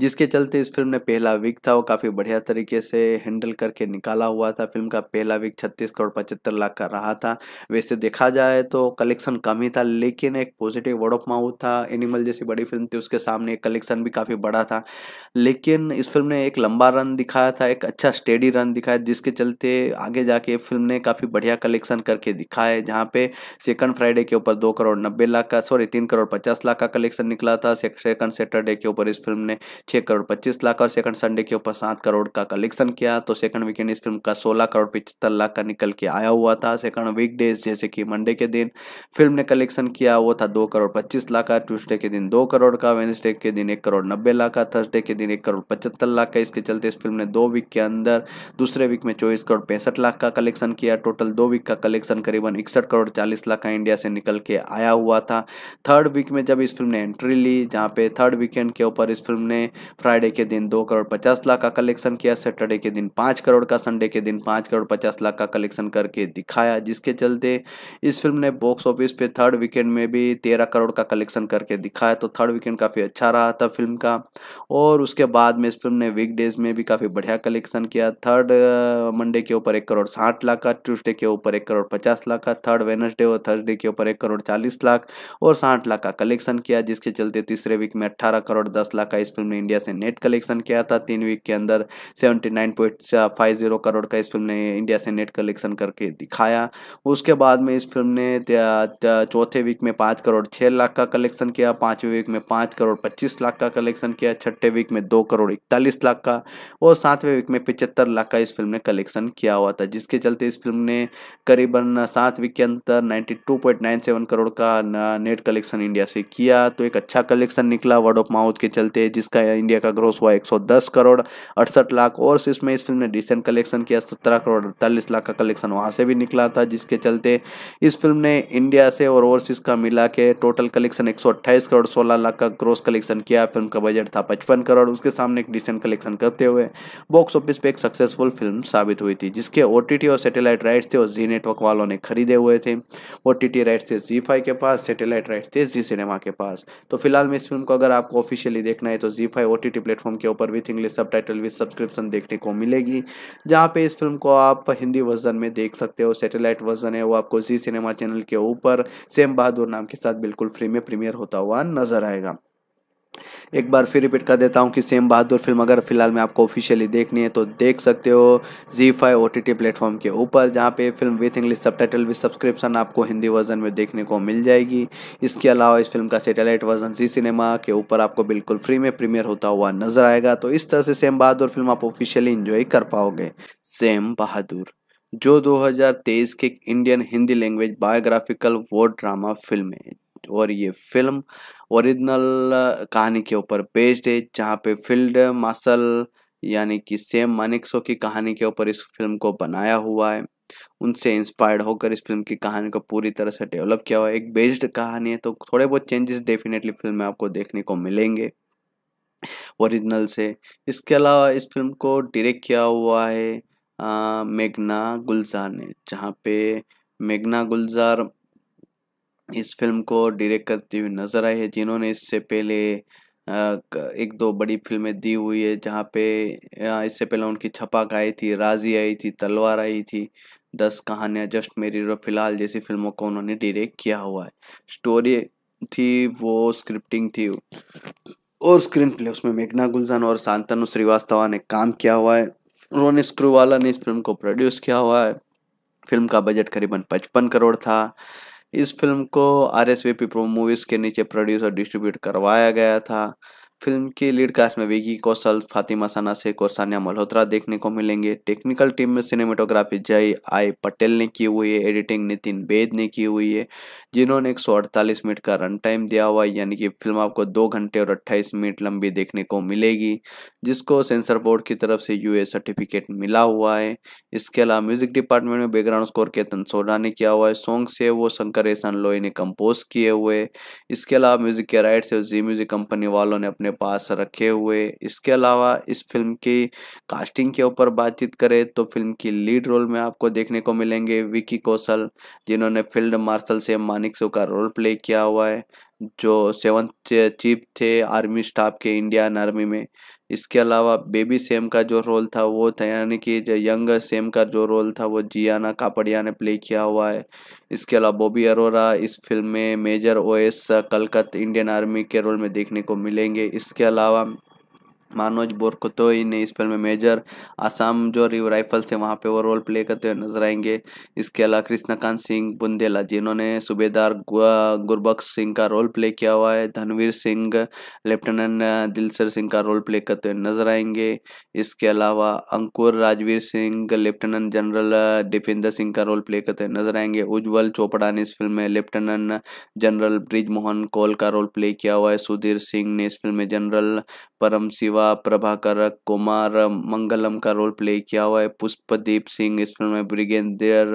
जिसके चलते इस फिल्म ने पहला वीक था वो काफ़ी बढ़िया तरीके से हैंडल करके निकाला हुआ था फिल्म का पहला वीक छत्तीस करोड़ पचहत्तर लाख का रहा था वैसे देखा जाए तो कलेक्शन कम ही था लेकिन एक पॉजिटिव वर्ड ऑफ माउथ था एनिमल जैसी बड़ी फिल्म थी उसके सामने कलेक्शन भी काफ़ी बड़ा था लेकिन इस फिल्म ने एक लंबा रन दिखाया था एक अच्छा स्टेडी रन दिखाया जिसके चलते आगे जाके फिल्म ने काफ़ी बढ़िया कलेक्शन करके दिखा है जहाँ पे सेकंड फ्राइडे के ऊपर दो करोड़ नब्बे लाख का सॉरी तीन करोड़ पचास लाख का कलेक्शन निकला था सेकंड सैटरडे के ऊपर इस फिल्म ने में छः करोड़ पच्चीस लाख और सेकंड संडे के ऊपर सात करोड़ का कलेक्शन किया तो सेकंड वीकेंड इस फिल्म का सोलह करोड़ पिछहत्तर लाख का निकल के आया हुआ था सेकंड वीकडेज जैसे कि मंडे के दिन फिल्म ने कलेक्शन किया वो था दो करोड़ पच्चीस लाख का ट्यूसडे के दिन दो करोड़ का वेन्सडे के दिन एक करोड़ नब्बे लाख का थर्सडे के दिन एक करोड़ पचहत्तर लाख का इसके चलते इस फिल्म ने दो वीक के अंदर दूसरे वीक में चौबीस करोड़ पैंसठ लाख का कलेक्शन किया टोटल दो वीक का कलेक्शन करीबन इकसठ करोड़ चालीस लाख का इंडिया से निकल के आया हुआ था थर्ड वीक में जब इस फिल्म ने एंट्री ली जहाँ पे थर्ड वीकेंड के ऊपर इस फिल्म हमने फ्राइडे के दिन दो करोड़ पचास लाख का कलेक्शन किया सैटरडे के दिन पाँच करोड़ का संडे के दिन पाँच करोड़ पचास लाख का कलेक्शन करके दिखाया जिसके चलते इस फिल्म ने बॉक्स ऑफिस पे थर्ड वीकेंड में भी तेरह करोड़ का कलेक्शन करके दिखाया तो थर्ड वीकेंड काफ़ी अच्छा रहा था फिल्म का और उसके बाद में इस फिल्म ने वीकडेज में भी काफ़ी बढ़िया कलेक्शन किया थर्ड मंडे के ऊपर एक करोड़ साठ लाख का ट्यूसडे के ऊपर एक करोड़ पचास लाख का थर्ड वेनसडे और थर्सडे के ऊपर एक करोड़ चालीस लाख और साठ लाख का कलेक्शन किया जिसके चलते तीसरे वीक में अट्ठारह करोड़ दस लाख का इस फिल्म ने इंडिया से नेट कलेक्शन किया था तीन वीक के अंदर seventy point five zero crore का इस फिल्म ने इंडिया से नेट कलेक्शन करके दिखाया उसके बाद में इस फिल्म ने चौथे वीक में पाँच करोड़ छः लाख का कलेक्शन किया पाँचवें वीक में पाँच करोड़ पच्चीस लाख का कलेक्शन किया छठे वीक में दो करोड़ इकतालीस लाख का और सातवें वीक में पिचहत्तर लाख का इस फिल्म ने कलेक्शन किया हुआ था जिसके चलते इस फिल्म ने करीबन सात वीक के अंदर ninety two point nine seven crore का नेट कलेक्शन इंडिया से किया तो एक अच्छा कलेक्शन निकला वर्ड ऑफ माउथ के चलते जिस जिसका इंडिया का ग्रोस हुआ 110 करोड़ अड़सठ लाख और इसमें इस फिल्म ने डिसेंट कलेक्शन किया सत्रह करोड़ अड़तालीस लाख का कलेक्शन वहाँ से भी निकला था जिसके चलते इस फिल्म ने इंडिया से और ओवरसीज का मिला के टोटल कलेक्शन एक करोड़ सोलह लाख का ग्रोस कलेक्शन किया फिल्म का बजट था पचपन करोड़ उसके सामने एक डिसेंट कलेक्शन करते हुए बॉक्स ऑफिस पर एक सक्सेसफुल फिल्म साबित हुई थी जिसके ओ और सेटेलाइट राइट्स थे और जी नेटवर्क वालों ने खरीदे हुए थे ओ राइट्स थे जी के पास सेटेलाइट राइट्स थे जी सिनेमा के पास तो फिलहाल में इस फिल्म को अगर आपको ऑफिशियली देखना है तो सौ जी five O T T platform के ऊपर with English subtitle with subscription देखने को मिलेगी जहाँ पे इस फिल्म को आप हिंदी वर्जन में देख सकते हो सैटेलाइट वर्जन है वो आपको जी सिनेमा चैनल के ऊपर सेम बहादुर नाम के साथ बिल्कुल फ्री में प्रीमियर होता हुआ नजर आएगा एक बार फिर रिपीट कर देता हूँ कि सेम बहादुर फिल्म अगर फिलहाल में आपको ऑफिशियली देखनी है तो देख सकते हो जी five O T T platform के ऊपर जहाँ पे film with English subtitle with subscription आपको हिंदी वर्जन में देखने को मिल जाएगी इसके अलावा इस फिल्म का सेटेलाइट वर्जन जी सिनेमा के ऊपर आपको बिल्कुल फ्री में प्रीमियर होता हुआ नजर आएगा तो इस तरह से सेम बहादुर फिल्म आप ऑफिशियली इंजॉय कर पाओगे सेम बहादुर जो 2023 के इंडियन हिंदी लैंग्वेज बायोग्राफिकल वो ड्रामा फिल्म है और ये फिल्म ओरिजिनल कहानी के ऊपर बेस्ड है जहाँ पे फील्ड मार्शल यानी कि सेम मानिकसो की कहानी के ऊपर इस फिल्म को बनाया हुआ है उनसे इंस्पायर्ड होकर इस फिल्म की कहानी को पूरी तरह से डेवलप किया हुआ है एक बेस्ड कहानी है तो थोड़े बहुत चेंजेस डेफिनेटली फिल्म में आपको देखने को मिलेंगे ओरिजिनल से इसके अलावा इस फिल्म को डायरेक्ट किया हुआ है मेघना गुलजार ने जहाँ पे मेघना गुलजार इस फिल्म को डायरेक्ट करती हुई नज़र आई है जिन्होंने इससे पहले एक दो बड़ी फिल्में दी हुई है जहाँ पे इससे पहले उनकी छपाक आई थी राजी आई थी तलवार आई थी दस कहानियाँ जस्ट मेरी और फिलहाल जैसी फिल्मों को उन्होंने डायरेक्ट किया हुआ है स्टोरी थी वो स्क्रिप्टिंग थी और स्क्रीन प्ले उसमें मेघना गुलजान और शांतनु श्रीवास्तवा ने काम किया हुआ है रोनी स्क्रूवाला ने इस फिल्म को प्रोड्यूस किया हुआ है फिल्म का बजट करीबन पचपन करोड़ था इस फिल्म को R S V P pro movies के नीचे प्रोड्यूस और डिस्ट्रीब्यूट करवाया गया था फिल्म की लीड कास्ट में वेगी कौशल फातिमा साना शेख और सानिया मल्होत्रा देखने को मिलेंगे टेक्निकल टीम में सिनेमेटोग्राफी जय आई पटेल ने की हुई है एडिटिंग नितिन बेद ने की हुई है जिन्होंने एक मिनट का रन टाइम दिया हुआ है यानी कि फिल्म आपको दो घंटे और अट्ठाईस मिनट लंबी देखने को मिलेगी जिसको सेंसर बोर्ड की तरफ से यू सर्टिफिकेट मिला हुआ है इसके अलावा म्यूजिक डिपार्टमेंट में बैकग्राउंड स्कोर केतन सोडा ने किया हुआ है सॉन्ग से वो शंकर एहसान लोई ने कम्पोज किए हुए इसके अलावा म्यूजिक के राइट से जी म्यूजिक कंपनी वालों ने अपने अपने पास रखे हुए इसके अलावा इस फिल्म की कास्टिंग के ऊपर बातचीत करें तो फिल्म की लीड रोल में आपको देखने को मिलेंगे विकी कौशल जिन्होंने फील्ड मार्शल से मानिक शो का रोल प्ले किया हुआ है जो सेवंथ चीफ थे आर्मी स्टाफ के इंडियन आर्मी में इसके अलावा बेबी सेम का जो रोल था वो था यानी कि जो यंग सेम का जो रोल था वो जियाना कापड़िया ने प्ले किया हुआ है इसके अलावा बॉबी अरोरा इस फिल्म में major OS Kalkat Indian army के रोल में देखने को मिलेंगे इसके अलावा मानोज बोरकोतोई ने इस फिल्म में मेजर आसाम जो रिव राइफल्स है वहाँ पे वो रोल प्ले करते हुए नजर आएंगे इसके अलावा कृष्णकांत सिंह बुंदेला जिन्होंने सूबेदार गुरबख्श सिंह का रोल प्ले किया हुआ है धनवीर सिंह लेफ्टिनेंट दिलसर सिंह का रोल प्ले करते हुए नजर आएंगे इसके अलावा अंकुर राजवीर सिंह लेफ्टिनेंट जनरल दीपेंद्र सिंह का रोल प्ले करते हुए नजर आएंगे उज्ज्वल चोपड़ा ने इस फिल्म में लेफ्टिनेंट जनरल ब्रिज मोहन कौल का रोल प्ले किया हुआ है सुधीर सिंह ने इस फिल्म में जनरल परम शिवा देवा प्रभाकर कुमार मंगलम का रोल प्ले किया हुआ है पुष्पदीप सिंह इस फिल्म में ब्रिगेडियर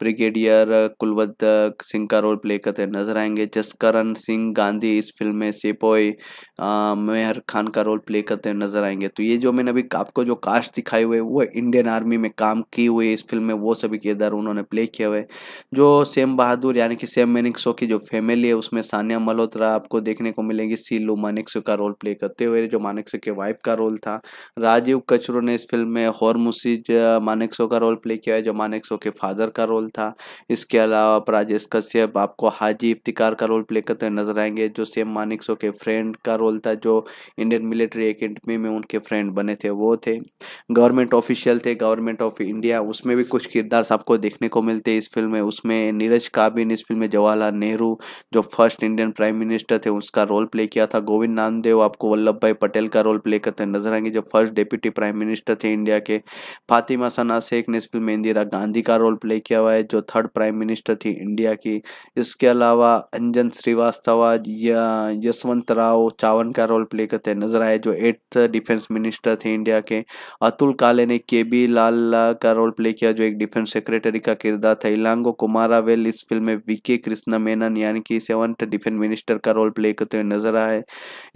ब्रिगेडियर कुलवत सिंह का रोल प्ले करते नजर आएंगे जसकरण सिंह गांधी इस फिल्म में सिपोई मेहर खान का रोल प्ले करते नजर आएंगे तो ये जो मैंने अभी आपको जो कास्ट दिखाई हुए वो इंडियन आर्मी में काम की हुई इस फिल्म में वो सभी किरदार उन्होंने प्ले किए हुए जो सेम बहादुर यानी कि सेम मेनिक्सो की जो फैमिली है उसमें सानिया मल्होत्रा आपको देखने को मिलेगी सीलू मानिक्सो का रोल प्ले करते हुए जो मानिक्सो के सर्वाइव का रोल था राजीव कचरू ने इस फिल्म में हॉर मुसीज मानेक्सो का रोल प्ले किया है जो मानेक्सो के फादर का रोल था इसके अलावा आप राजेश कश्यप आपको हाजी इफ्तिकार का रोल प्ले करते नजर आएंगे जो सेम मानेक्सो के फ्रेंड का रोल था जो इंडियन मिलिट्री एकेडमी में उनके फ्रेंड बने थे वो थे गवर्नमेंट ऑफिशियल थे गवर्नमेंट ऑफ इंडिया उसमें भी कुछ किरदार आपको देखने को मिलते इस फिल्म में उसमें नीरज काबिन इस फिल्म में जवाहरलाल नेहरू जो फर्स्ट इंडियन प्राइम मिनिस्टर थे उसका रोल प्ले किया था गोविंद नामदेव आपको वल्लभ भाई पटेल का रोल प्ले लेकर करते नजर आएंगे जो फर्स्ट डिप्यूटी प्राइम मिनिस्टर थे इंडिया के फातिमा सना शेख ने इस फिल्म में इंदिरा गांधी का रोल प्ले किया हुआ है जो थर्ड प्राइम मिनिस्टर थी इंडिया की इसके अलावा अंजन श्रीवास्तव या यशवंत राव चावन का रोल प्ले करते नजर आए जो एट्थ डिफेंस मिनिस्टर थे इंडिया के अतुल काले ने के बी लाल का रोल प्ले किया जो एक डिफेंस सेक्रेटरी का किरदार था इलांगो कुमारा वेल इस फिल्म में वीके कृष्ण मेनन यानी कि सेवंथ डिफेंस मिनिस्टर का रोल प्ले करते हुए नजर आए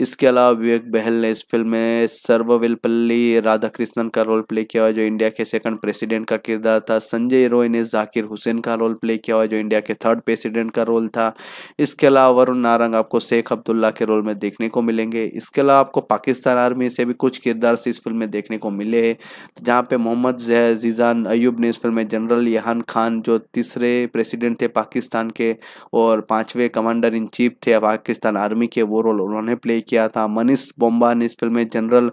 इसके अलावा विवेक बहल ने इस फिल्म में में राधा राधाकृष्णन का रोल प्ले किया हुआ है जो इंडिया के सेकंड प्रेसिडेंट का किरदार था संजय रॉय ने जाकिर हुसैन का रोल प्ले किया हुआ है जो इंडिया के थर्ड प्रेसिडेंट का रोल था इसके अलावा वरुण नारंग आपको शेख अब्दुल्ला के रोल में देखने को मिलेंगे इसके अलावा आपको पाकिस्तान आर्मी से भी कुछ किरदार इस फिल्म में देखने को मिले हैं जहाँ पे मोहम्मद जीजान अयूब ने इस फिल्म में जनरल यहान खान जो तीसरे प्रेसिडेंट थे पाकिस्तान के और पाँचवें कमांडर इन चीफ थे पाकिस्तान आर्मी के वो रोल उन्होंने प्ले किया था मनीष बोम्बा ने इस फिल्म में जनरल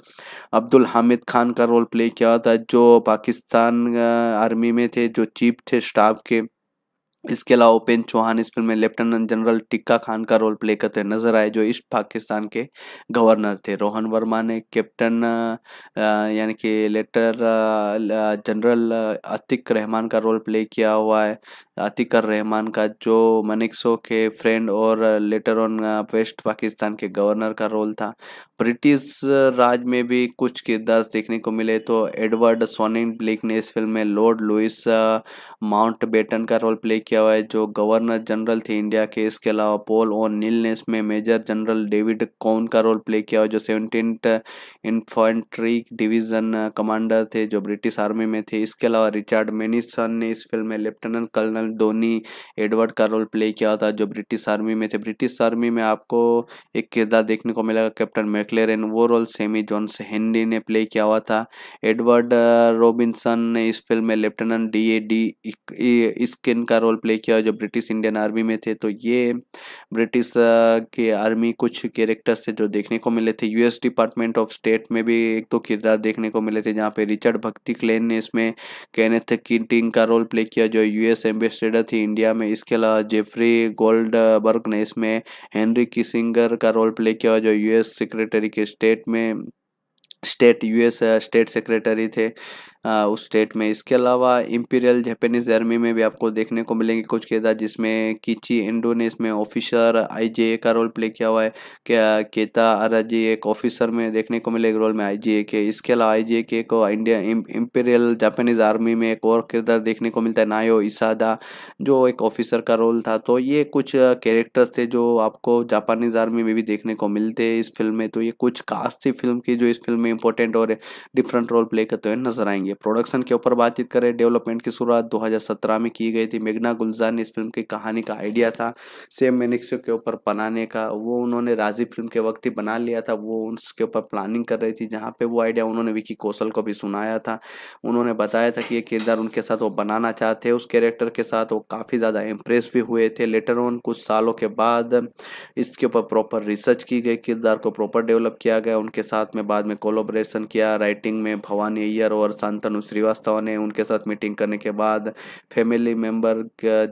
अब्दुल हामिद खान का रोल प्ले किया था जो पाकिस्तान आर्मी में थे जो चीफ थे स्टाफ के इसके अलावा उपेन्द्र चौहान इस फिल्म में लेफ्टिनेंट जनरल टिक्का खान का रोल प्ले करते नजर आए जो ईस्ट पाकिस्तान के गवर्नर थे रोहन वर्मा ने कैप्टन यानी कि लेटर जनरल अतिक रहमान का रोल प्ले किया हुआ है अतिकर रहमान का जो मनिक्सो के फ्रेंड और लेटर ऑन वेस्ट पाकिस्तान के गवर्नर का रोल था ब्रिटिश राज में भी कुछ किरदार देखने को मिले तो एडवर्ड सोनिंग ब्लिक ने इस फिल्म में लॉर्ड लुइस माउंट बेटन का रोल प्ले किया किया हुआ है जो गवर्नर जनरल थे इंडिया के इसके अलावा पोल और नील ने इसमें मेजर जनरल डेविड कौन का रोल प्ले किया हुआ जो सेवनटीन इन्फेंट्री डिवीजन कमांडर थे जो ब्रिटिश आर्मी में थे इसके अलावा रिचर्ड मेनिसन ने इस फिल्म में लेफ्टिनेंट कर्नल धोनी एडवर्ड का रोल प्ले किया था जो ब्रिटिश आर्मी में थे ब्रिटिश आर्मी में आपको एक किरदार देखने को मिलेगा कैप्टन मैकलेरन वो रोल सेमी जॉन्स हेनरी ने प्ले किया हुआ था एडवर्ड रॉबिन्सन ने इस फिल्म में lieutenant D A D skin का रोल प्ले किया जब ब्रिटिश इंडियन आर्मी में थे तो ये ब्रिटिश के आर्मी कुछ कैरेक्टर्स थे जो देखने को मिले थे यूएस डिपार्टमेंट ऑफ स्टेट में भी एक तो किरदार देखने को मिले थे जहाँ पे रिचर्ड भक्ति क्लेन ने इसमें कैनेथ किटिंग का रोल प्ले किया जो यूएस एम्बेसडर थी इंडिया में इसके अलावा जेफरी गोल्ड ने इसमें हेनरी किसिंगर का रोल प्ले किया जो यूएस सेक्रेटरी के स्टेट में स्टेट यूएस स्टेट सेक्रेटरी थे उस स्टेट में इसके अलावा इम्पीरियल जापानीज आर्मी में भी आपको देखने को मिलेंगे कुछ किरदार जिसमें किची इंडो ने इसमें ऑफिसर आईजीए का रोल प्ले किया हुआ है क्या केता आराजी एक ऑफिसर में देखने को मिले रोल में आईजीए के इसके अलावा आईजीए के को इंडिया इम्पीरियल जापानीज आर्मी में एक और किरदार देखने को मिलता है नायो इसादा जो एक ऑफिसर का रोल था तो ये कुछ कैरेक्टर्स थे जो आपको जापानीज आर्मी में भी देखने को मिलते हैं इस फिल्म में तो ये कुछ कास्ट थी फिल्म की जो इस फिल्म में इंपॉर्टेंट और डिफरेंट रोल प्ले करते हुए नजर आएंगे है प्रोडक्शन के ऊपर बातचीत करें डेवलपमेंट की शुरुआत 2017 में की गई थी मेघना गुलजार ने इस फिल्म की कहानी का आइडिया था सेम मैनिक्सो के ऊपर बनाने का वो उन्होंने राजीव फिल्म के वक्त ही बना लिया था वो उसके ऊपर प्लानिंग कर रही थी जहाँ पे वो आइडिया उन्होंने विकी कौशल को भी सुनाया था उन्होंने बताया था कि ये किरदार उनके साथ वो बनाना चाहते उस कैरेक्टर के साथ वो काफ़ी ज़्यादा इम्प्रेस भी हुए थे लेटर ऑन कुछ सालों के बाद इसके ऊपर प्रॉपर रिसर्च की गई किरदार को प्रॉपर डेवलप किया गया उनके साथ में बाद में कोलोब्रेशन किया राइटिंग में भवानी अय्यर और शांत तनु श्रीवास्तव ने उनके साथ मीटिंग करने के बाद फैमिली मेम्बर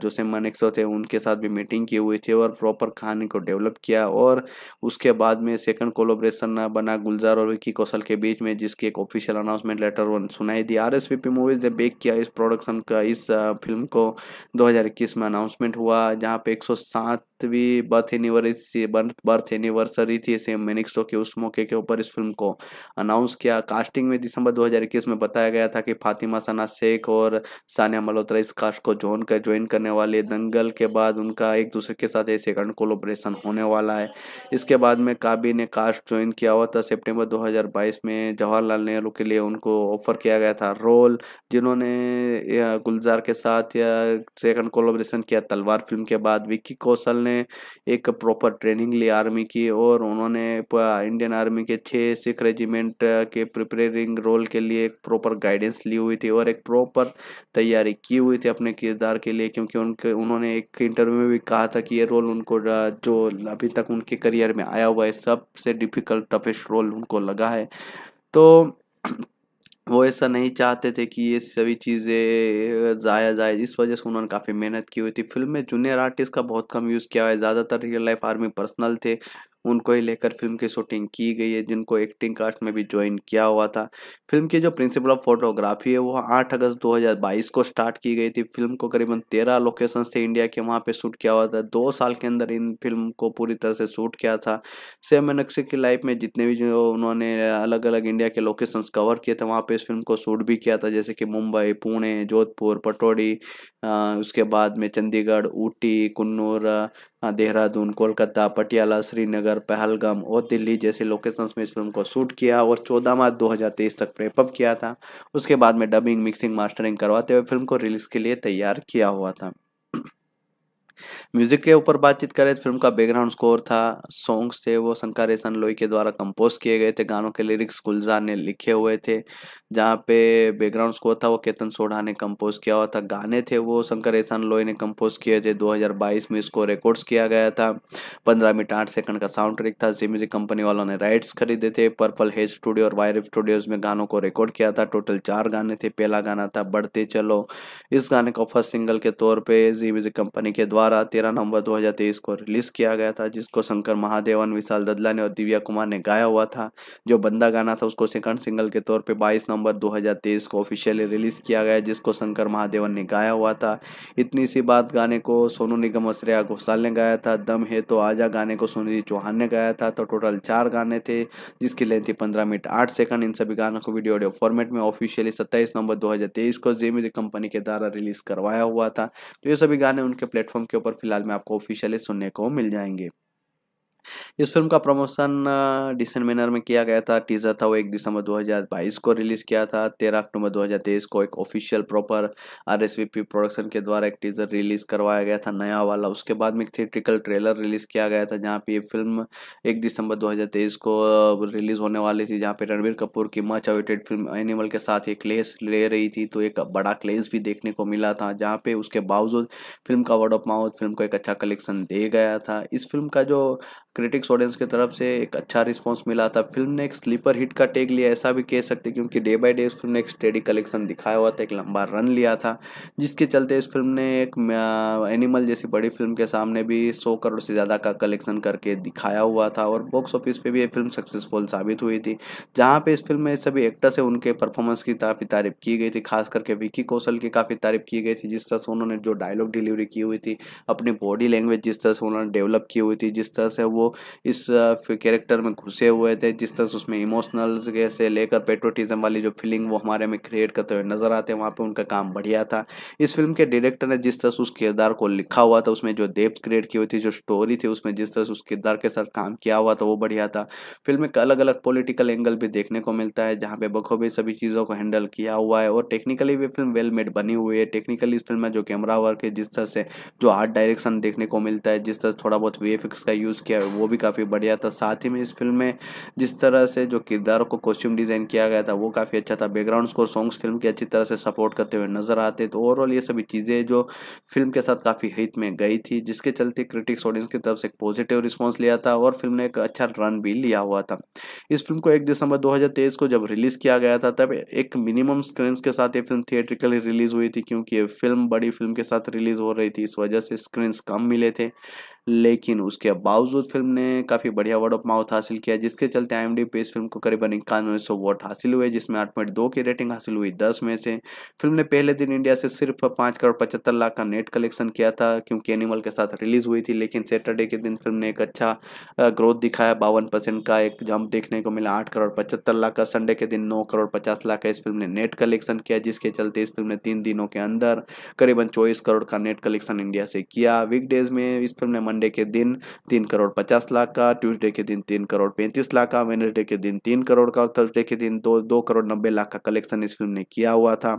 जो से मानेक्सो थे उनके साथ भी मीटिंग की हुई थी और प्रॉपर कहानी को डेवलप किया और उसके बाद में सेकंड कोलोब्रेशन बना गुलजार और विकी कौशल के बीच में जिसकी एक ऑफिशियल अनाउंसमेंट लेटर वन सुनाई दी आर एस मूवीज़ ने बेक किया इस प्रोडक्शन का इस फिल्म को दो में अनाउंसमेंट हुआ जहाँ पे 107वीं बर्थ एनिवर्सरी बर्थ एनिवर्सरी थी सेम मेनिक्सो के उस मौके के ऊपर इस फिल्म को अनाउंस किया कास्टिंग में दिसंबर 2021 में बताया गया गया था कि फातिमा सना शेख और सानिया मल्होत्रा इस कास्ट को जोन कर ज्वाइन करने वाले दंगल के बाद उनका एक दूसरे के साथ ऐसे सेकंड कोलोब्रेशन होने वाला है इसके बाद में काबी ने कास्ट ज्वाइन किया हुआ था सेप्टेम्बर दो में जवाहरलाल नेहरू के लिए उनको ऑफर किया गया था रोल जिन्होंने गुलजार के साथ या सेकंड कोलोब्रेशन किया तलवार फिल्म के बाद विक्की कौशल ने एक प्रॉपर ट्रेनिंग ली आर्मी की और उन्होंने इंडियन आर्मी के छः सिख रेजिमेंट के प्रिपेयरिंग रोल के लिए एक प्रॉपर गाइड गाइडेंस ली हुई थी और एक प्रॉपर तैयारी की हुई थी अपने किरदार के लिए क्योंकि उनके उन्होंने एक इंटरव्यू में भी कहा था कि ये रोल उनको जो अभी तक उनके करियर में आया हुआ है सबसे डिफिकल्ट टफेस्ट रोल उनको लगा है तो वो ऐसा नहीं चाहते थे कि ये सभी चीज़ें ज़ाया जाए इस वजह से उन्होंने काफ़ी मेहनत की हुई थी फिल्म में जूनियर आर्टिस्ट का बहुत कम यूज़ किया है ज़्यादातर रियल लाइफ आर्मी पर्सनल थे उनको ही लेकर फिल्म की शूटिंग की गई है जिनको एक्टिंग कास्ट में भी ज्वाइन किया हुआ था फिल्म की जो प्रिंसिपल ऑफ फोटोग्राफी है वो आठ अगस्त 2022 को स्टार्ट की गई थी फिल्म को करीबन तेरह लोकेशन थे इंडिया के वहाँ पे शूट किया हुआ था दो साल के अंदर इन फिल्म को पूरी तरह से शूट किया था सेम नक्शे की लाइफ में जितने भी जो उन्होंने अलग अलग इंडिया के लोकेशन कवर किए थे वहाँ पर इस फिल्म को शूट भी किया था जैसे कि मुंबई पुणे जोधपुर पटोड़ी उसके बाद में चंडीगढ़ ऊटी कन्नूर हाँ, देहरादून कोलकाता पटियाला श्रीनगर पहलगाम और दिल्ली जैसे लोकेशंस में इस फिल्म को शूट किया और 14 मार्च 2023 तक प्रेपअप किया था उसके बाद में डबिंग मिक्सिंग मास्टरिंग करवाते हुए फिल्म को रिलीज के लिए तैयार किया हुआ था म्यूजिक के ऊपर बातचीत करें तो फिल्म का बैकग्राउंड स्कोर था सॉन्ग्स थे वो शंकर रेशन लोई के द्वारा कंपोज किए गए थे गानों के लिरिक्स गुलजार ने लिखे हुए थे जहाँ पे बैकग्राउंड स्कोर था वो केतन सोढ़ा ने कंपोज किया हुआ था गाने थे वो शंकर एहसान लोई ने कंपोज किए थे 2022 में इसको रिकॉर्ड्स किया गया था पंद्रह मिनट आठ सेकंड का साउंड ट्रिक था जी म्यूजिक कंपनी वालों ने राइट्स खरीदे थे पर्पल हेज स्टूडियो और वायरफ स्टूडियोज में गानों को रिकॉर्ड किया था टोटल चार गाने थे पहला गाना था बढ़ते चलो इस गाने को फर्स्ट सिंगल के तौर पर जी म्यूजिक कंपनी के द्वारा द्वारा 13 नवंबर 2023 को रिलीज किया गया था जिसको शंकर महादेवन विशाल ददला ने और दिव्या कुमार ने गाया हुआ था जो बंदा गाना था उसको सेकंड सिंगल के तौर पे 22 नवंबर 2023 को ऑफिशियली रिलीज किया गया जिसको शंकर महादेवन ने गाया हुआ था इतनी सी बात गाने को सोनू निगम और श्रेया घोषाल ने गाया था दम है तो आजा गाने को सुनिधि चौहान ने गाया था तो टोटल चार गाने थे जिसकी लेंथ थी पंद्रह मिनट आठ सेकंड इन सभी गानों को वीडियो ऑडियो फॉर्मेट में ऑफिशियली सत्ताईस नवंबर दो को जी म्यूजिक कंपनी के द्वारा रिलीज करवाया हुआ था तो ये सभी गाने उनके प्लेटफॉर्म के ऊपर फिलहाल में आपको ऑफिशियली सुनने को मिल जाएंगे इस फिल्म का प्रमोशन डिसेंट मैनर में किया गया था टीजर था वो एक दिसंबर 2022 को रिलीज किया था 13 अक्टूबर 2023 को एक ऑफिशियल प्रॉपर आर प्रोडक्शन के द्वारा एक टीजर रिलीज करवाया गया था नया वाला उसके बाद में एक थिएट्रिकल ट्रेलर रिलीज किया गया था जहाँ पे ये फिल्म एक दिसंबर 2023 को रिलीज होने वाली थी जहाँ पे रणबीर कपूर की मच अवेटेड फिल्म एनिमल के साथ एक क्लेस ले रही थी तो एक बड़ा क्लेस भी देखने को मिला था जहाँ पे उसके बावजूद फिल्म का वर्ड ऑफ माउथ फिल्म को एक अच्छा कलेक्शन दे गया था इस फिल्म का जो क्रिटिक्स ऑडियंस की तरफ से एक अच्छा रिस्पॉन्स मिला था फिल्म ने एक स्लीपर हिट का टेक लिया ऐसा भी कह सकते क्योंकि डे बाय डे इस फिल्म ने एक स्टेडी कलेक्शन दिखाया हुआ था एक लंबा रन लिया था जिसके चलते इस फिल्म ने एक एनिमल जैसी बड़ी फिल्म के सामने भी सौ करोड़ से ज़्यादा का कलेक्शन करके दिखाया हुआ था और बॉक्स ऑफिस पर भी ये फिल्म सक्सेसफुल साबित हुई थी जहाँ पर इस फिल्म में सभी एक्टर्स है उनके परफॉर्मेंस की काफ़ी तारीफ की गई थी खास करके विकी कौशल की काफ़ी तारीफ की गई थी जिस तरह से उन्होंने जो डायलॉग डिलीवरी की हुई थी अपनी बॉडी लैंग्वेज जिस तरह से उन्होंने डेवलप की हुई थी जिस तरह से वो वो इस कैरेक्टर में घुसे हुए थे जिस तरह से उसमें इमोशनल से लेकर पेट्रोटिज्म वाली जो फीलिंग वो हमारे में क्रिएट करते हुए नज़र आते हैं वहाँ पर उनका काम बढ़िया था इस फिल्म के डायरेक्टर ने जिस तरह से उस किरदार को लिखा हुआ था उसमें जो देव क्रिएट की हुई थी जो स्टोरी थी उसमें जिस तरह से उस किरदार के साथ काम किया हुआ था वो बढ़िया था फिल्म में अलग अलग पॉलिटिकल एंगल भी देखने को मिलता है जहाँ पे बखूबी सभी चीज़ों को हैंडल किया हुआ है और टेक्निकली भी फिल्म वेल मेड बनी हुई है टेक्निकली इस फिल्म में जो कैमरा वर्क है जिस तरह से जो आर्ट डायरेक्शन देखने को मिलता है जिस तरह थोड़ा बहुत वी का यूज़ किया वो भी काफ़ी बढ़िया था साथ ही में इस फिल्म में जिस तरह से जो किरदारों को कॉस्ट्यूम डिज़ाइन किया गया था वो काफ़ी अच्छा था बैकग्राउंड स्कोर सॉन्ग्स फिल्म की अच्छी तरह से सपोर्ट करते हुए नज़र आते तो ओवरऑल ये सभी चीज़ें जो फिल्म के साथ काफ़ी हित में गई थी जिसके चलते क्रिटिक्स ऑडियंस की तरफ से एक पॉजिटिव रिस्पॉन्स लिया था और फिल्म ने एक अच्छा रन भी लिया हुआ था इस फिल्म को एक दिसंबर दो को जब रिलीज़ किया गया था तब एक मिनिमम स्क्रीन के साथ ये फिल्म थिएट्रिकली रिलीज़ हुई थी क्योंकि ये फिल्म बड़ी फिल्म के साथ रिलीज़ हो रही थी इस वजह से स्क्रीन्स कम मिले थे लेकिन उसके बावजूद फिल्म ने काफ़ी बढ़िया वर्ड ऑफ माउथ हासिल किया जिसके चलते आई एम पे इस फिल्म को करीबन इक्यानवे सौ वोट हासिल हुए जिसमें आठ पॉइंट दो की रेटिंग हासिल हुई दस में से फिल्म ने पहले दिन इंडिया से सिर्फ पाँच करोड़ पचहत्तर लाख का नेट कलेक्शन किया था क्योंकि एनिमल के साथ रिलीज हुई थी लेकिन सैटरडे के दिन फिल्म ने एक अच्छा ग्रोथ दिखाया बावन परसेंट का एक जंप देखने को मिला आठ करोड़ पचहत्तर लाख का संडे के दिन नौ करोड़ पचास लाख का इस फिल्म ने नेट कलेक्शन किया जिसके चलते इस फिल्म ने तीन दिनों के अंदर करीबन चौबीस करोड़ का नेट कलेक्शन इंडिया से किया वीकडेज में इस फिल्म ने मंडे के दिन तीन करोड़ पचास लाख का ट्यूसडे के दिन तीन करोड़ पैंतीस लाख का वेनसडे के दिन तीन करोड़ का और थर्सडे के दिन दो दो करोड़ नब्बे लाख का कलेक्शन इस फिल्म ने किया हुआ था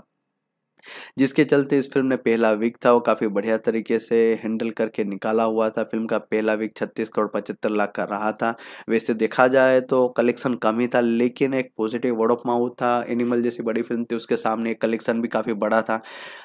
जिसके चलते इस फिल्म ने पहला वीक था वो काफ़ी बढ़िया तरीके से हैंडल करके निकाला हुआ था फिल्म का पहला वीक छत्तीस करोड़ पचहत्तर लाख का रहा था वैसे देखा जाए तो कलेक्शन कम ही था लेकिन एक पॉजिटिव वर्ड ऑफ माउथ था एनिमल जैसी बड़ी फिल्म थी उसके सामने कलेक्शन भी काफ़ी बड़ा था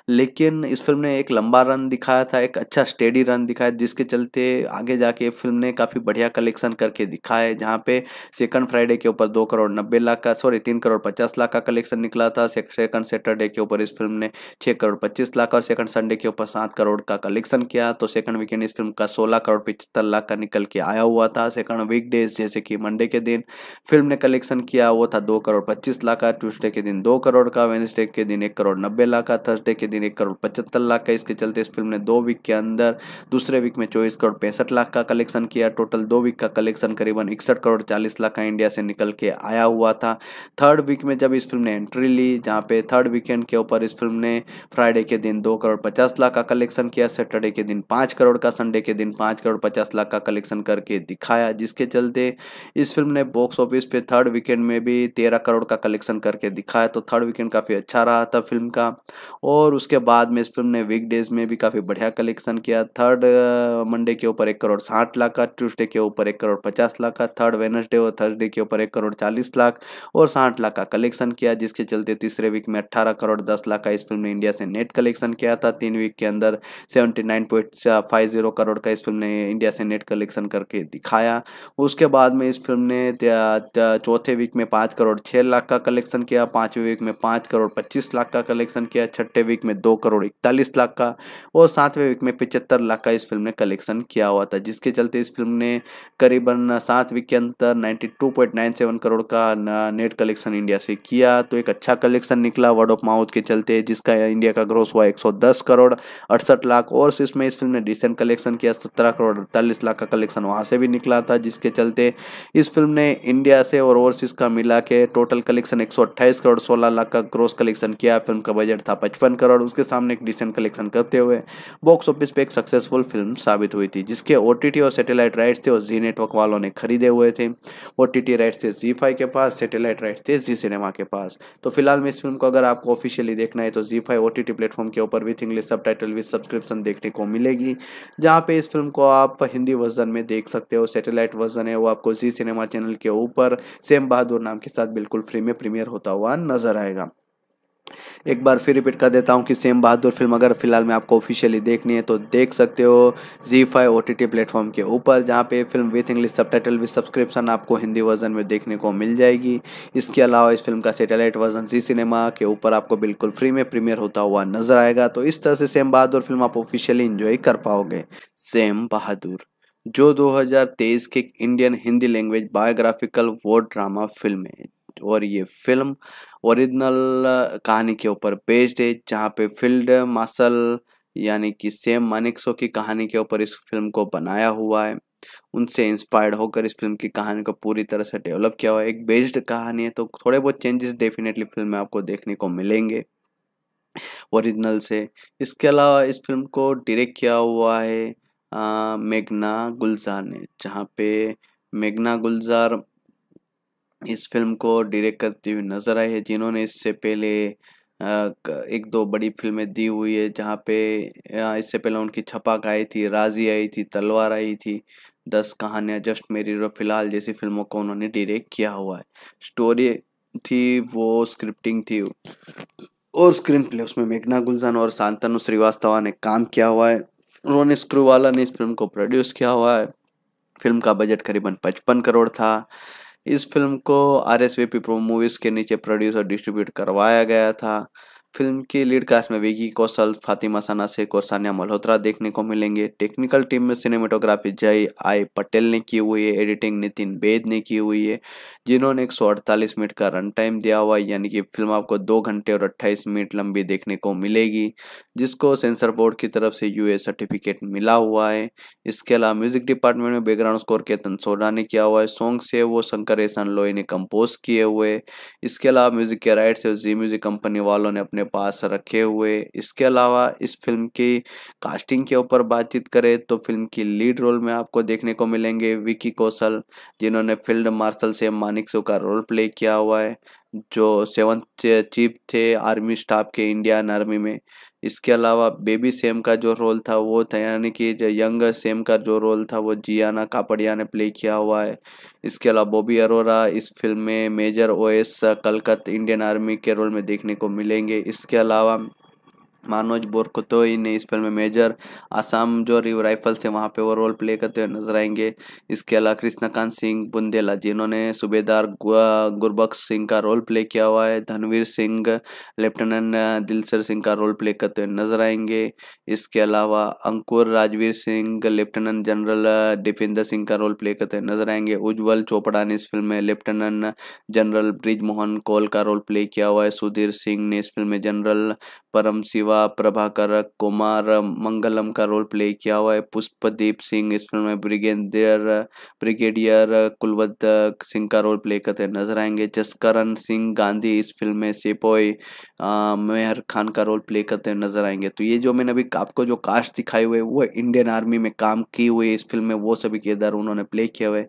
लेकिन इस फिल्म ने एक लंबा रन दिखाया था एक अच्छा स्टेडी रन दिखाया जिसके चलते आगे जाके फिल्म ने काफ़ी बढ़िया कलेक्शन करके दिखाया है जहाँ पे सेकंड फ्राइडे के ऊपर दो करोड़ नब्बे लाख का सॉरी तीन करोड़ पचास लाख का कलेक्शन निकला था सेकंड सैटरडे के ऊपर इस फिल्म ने ने छः करोड़ पच्चीस लाख और सेकंड संडे के ऊपर सात करोड़ का कलेक्शन किया तो सेकंड वीकेंड इस फिल्म का सोलह करोड़ पिछहत्तर लाख का निकल के आया हुआ था सेकंड वीकडेज जैसे कि मंडे के दिन फिल्म ने कलेक्शन किया वो था दो करोड़ पच्चीस लाख का ट्यूसडे के दिन दो करोड़ का वेंसडे के दिन एक करोड़ नब्बे लाख का थर्सडे के दिन एक करोड़ पचहत्तर लाख का इसके चलते इस फिल्म ने दो वीक के अंदर दूसरे वीक में चौबीस करोड़ पैंसठ लाख का कलेक्शन किया टोटल दो वीक का कलेक्शन करीबन इकसठ करोड़ चालीस लाख का इंडिया से निकल के आया हुआ था थर्ड वीक में जब इस फिल्म ने एंट्री ली जहाँ पे थर्ड वीकेंड के ऊपर इस फिल्म हमने फ्राइडे के दिन दो करोड़ पचास लाख का कलेक्शन किया सैटरडे के दिन पाँच करोड़ का संडे के दिन पाँच करोड़ पचास लाख का कलेक्शन करके दिखाया जिसके चलते इस फिल्म ने बॉक्स ऑफिस पे थर्ड वीकेंड में भी तेरह करोड़ का कलेक्शन करके दिखाया तो थर्ड वीकेंड काफ़ी अच्छा रहा था फिल्म का और उसके बाद में इस फिल्म ने वीकडेज में भी काफ़ी बढ़िया कलेक्शन किया थर्ड मंडे के ऊपर एक करोड़ साठ लाख का ट्यूसडे के ऊपर एक करोड़ पचास लाख का थर्ड वेनसडे और थर्सडे के ऊपर एक करोड़ चालीस लाख और साठ लाख का कलेक्शन किया जिसके चलते तीसरे वीक में अट्ठारह करोड़ दस लाख का इस इस फिल्म ने इंडिया से नेट कलेक्शन किया था तीन वीक के अंदर सेवेंटी करोड़ का इस फिल्म ने इंडिया से नेट कलेक्शन करके दिखाया उसके बाद में इस फिल्म ने चौथे वीक में पाँच करोड़ छः लाख का कलेक्शन किया पाँचवें वीक में पाँच करोड़ पच्चीस लाख का कलेक्शन किया छठे वीक में दो करोड़ इकतालीस लाख का और सातवें वीक में पिचहत्तर लाख का इस फिल्म ने कलेक्शन किया हुआ था जिसके चलते इस फिल्म ने करीबन सात वीक के अंदर ninety two point nine seven crore का नेट कलेक्शन इंडिया से किया तो एक अच्छा कलेक्शन निकला वर्ड ऑफ माउथ के चलते जिस जिसका इंडिया का ग्रोस हुआ 110 करोड़ अड़सठ लाख और इसमें इस फिल्म ने डिसेंट कलेक्शन किया सत्रह करोड़ अड़तालीस लाख का कलेक्शन वहाँ से भी निकला था जिसके चलते इस फिल्म ने इंडिया से और ओवरसीज का मिला के टोटल कलेक्शन एक करोड़ सोलह लाख का ग्रोस कलेक्शन किया फिल्म का बजट था पचपन करोड़ उसके सामने एक डिसेंट कलेक्शन करते हुए बॉक्स ऑफिस पे एक सक्सेसफुल फिल्म साबित हुई थी जिसके ओ और सैटेलाइट राइट्स थे और जी नेटवर्क वालों ने खरीदे हुए थे ओ राइट्स थे जी के पास सेटेलाइट राइट्स थे जी सिनेमा के पास तो फिलहाल में इस फिल्म को अगर आपको ऑफिशियली देखना है तो जी फाइव ओ टी प्लेटफॉर्म के ऊपर with English subtitle with subscription देखने को मिलेगी जहाँ पे इस फिल्म को आप हिंदी वर्जन में देख सकते हो सैटेलाइट वर्जन है वो आपको जी सिनेमा चैनल के ऊपर सेम बहादुर नाम के साथ बिल्कुल फ्री में प्रीमियर होता हुआ नजर आएगा एक बार फिर रिपीट कर देता हूँ कि सेम बहादुर फिल्म अगर फिलहाल में आपको ऑफिशियली देखनी है तो देख सकते हो जी फाइव ओ प्लेटफॉर्म के ऊपर जहाँ पे film with English subtitle with subscription आपको हिंदी वर्जन में देखने को मिल जाएगी इसके अलावा इस फिल्म का सेटेलाइट वर्जन जी सिनेमा के ऊपर आपको बिल्कुल फ्री में प्रीमियर होता हुआ नजर आएगा तो इस तरह से सेम बहादुर फिल्म आप ऑफिशियली इंजॉय कर पाओगे सेम बहादुर जो दो के इंडियन हिंदी लैंग्वेज बायोग्राफिकल वो ड्रामा फिल्म है और ये फिल्म ओरिजिनल कहानी के ऊपर बेस्ड है जहाँ पे फील्ड मार्शल यानी कि सेम मानिक्सो की कहानी के ऊपर इस फिल्म को बनाया हुआ है उनसे इंस्पायर्ड होकर इस फिल्म की कहानी को पूरी तरह से डेवलप किया हुआ है एक बेस्ड कहानी है तो थोड़े बहुत चेंजेस डेफिनेटली फिल्म में आपको देखने को मिलेंगे ओरिजिनल से इसके अलावा इस फिल्म को डायरेक्ट किया हुआ है मेघना गुलजार ने जहाँ पे मेघना गुलजार इस फिल्म को डायरेक्ट करती हुई नज़र आई है जिन्होंने इससे पहले एक दो बड़ी फिल्में दी हुई है जहाँ पे इससे पहले उनकी छपाक आई थी राजी आई थी तलवार आई थी दस कहानियाँ जस्ट मेरी रो फिलहाल जैसी फिल्मों को उन्होंने डायरेक्ट किया हुआ है स्टोरी थी वो स्क्रिप्टिंग थी और स्क्रीन प्ले उसमें मेघना गुलजान और शांतनु श्रीवास्तवा ने काम किया हुआ है रोनी स्क्रूवाला ने इस फिल्म को प्रोड्यूस किया हुआ है फिल्म का बजट करीबन पचपन करोड़ था इस फिल्म को R S V P pro movies के नीचे प्रोड्यूस और डिस्ट्रीब्यूट करवाया गया था फिल्म की लीड कास्ट में विकी कौशल फातिमा साना शेख और सानिया मल्होत्रा देखने को मिलेंगे टेक्निकल टीम में सिनेमेटोग्राफी जय आई पटेल ने की हुई है एडिटिंग नितिन बेद ने की हुई है जिन्होंने एक मिनट का रन टाइम दिया हुआ है यानी कि फिल्म आपको दो घंटे और अट्ठाईस मिनट लंबी देखने को मिलेगी जिसको सेंसर बोर्ड की तरफ से यू सर्टिफिकेट मिला हुआ है इसके अलावा म्यूजिक डिपार्टमेंट में बैकग्राउंड स्कोर केतन सोडा ने किया हुआ है सॉन्ग से वो शंकर एसन लोई ने कंपोज किए हुए इसके अलावा म्यूजिक के राइट से जी म्यूजिक कंपनी वालों ने अपने अपने पास रखे हुए इसके अलावा इस फिल्म की कास्टिंग के ऊपर बातचीत करें तो फिल्म की लीड रोल में आपको देखने को मिलेंगे विकी कौशल जिन्होंने फील्ड मार्शल से मानिकसो का रोल प्ले किया हुआ है जो सेवंथ चीफ थे आर्मी स्टाफ के इंडियन आर्मी में इसके अलावा बेबी सेम का जो रोल था वो था यानी कि जो यंग सेम का जो रोल था वो जियाना कापड़िया ने प्ले किया हुआ है इसके अलावा बॉबी अरोरा इस फिल्म में major OS Kalkat Indian army के रोल में देखने को मिलेंगे इसके अलावा मानोज बोरकोतोई ने इस फिल्म में मेजर आसाम जो राइफल्स है वहाँ पे वो रोल प्ले करते हुए नजर आएंगे इसके अलावा कृष्णकांत सिंह बुंदेला जिन्होंने सूबेदार गुरबख्श सिंह का रोल प्ले किया हुआ है धनवीर सिंह लेफ्टिनेंट दिलसर सिंह का रोल प्ले करते हुए नजर आएंगे इसके अलावा अंकुर राजवीर सिंह लेफ्टिनेंट जनरल दीपेंद्र सिंह का रोल प्ले करते हुए नजर आएंगे उज्ज्वल चोपड़ा ने इस फिल्म में लेफ्टिनेंट जनरल ब्रिज मोहन कौल का रोल प्ले किया हुआ है सुधीर सिंह ने इस फिल्म में जनरल परम शिवा हुआ प्रभाकर कुमार मंगलम का रोल प्ले किया हुआ है पुष्पदीप सिंह इस फिल्म में ब्रिगेडियर ब्रिगेडियर कुलवत सिंह का रोल प्ले करते नजर आएंगे जसकरण सिंह गांधी इस फिल्म में सेपोय मेहर खान का रोल प्ले करते नजर आएंगे तो ये जो मैंने अभी आपको जो कास्ट दिखाई हुए वो इंडियन आर्मी में काम की हुई इस फिल्म में वो सभी किरदार उन्होंने प्ले किया हुए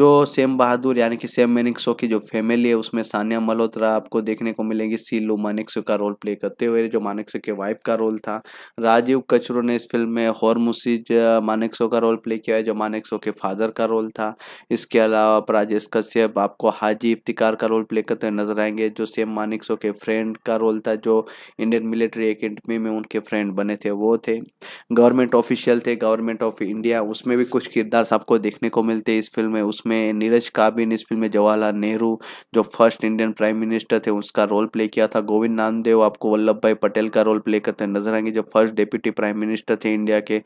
जो सेम बहादुर यानी कि सेम शो की जो फैमिली है उसमें सानिया मल्होत्रा आपको देखने को मिलेगी सीलू मानिक्सो का रोल प्ले करते हुए जो मानिक्सो के वाइफ का रोल था राजीव कचरू ने इस फिल्म में हॉर्मुसिज मानेक्सो का रोल प्ले किया है जो मानेक्सो के फादर का रोल था इसके अलावा राजेश कश्यप आपको हाजी इफ्तिकार का रोल प्ले करते नजर आएंगे जो सेम मानिक्सो के फ्रेंड का रोल था जो इंडियन मिलिट्री अकेडमी में उनके फ्रेंड बने थे वो थे गवर्नमेंट ऑफिशियल थे गवर्नमेंट ऑफ इंडिया उसमें भी कुछ किरदार आपको देखने को मिलते हैं इस फिल्म में उसमें नीरज काबिन इस फिल्म में जवाहरलाल नेहरू जो फर्स्ट इंडियन प्राइम मिनिस्टर थे उसका रोल प्ले किया था गोविंद नामदेव आपको वल्लभ भाई पटेल का रोल प्ले करते नजर आएंगे जब फर्स्ट डेप्यूटी प्राइम मिनिस्टर थे इंडिया के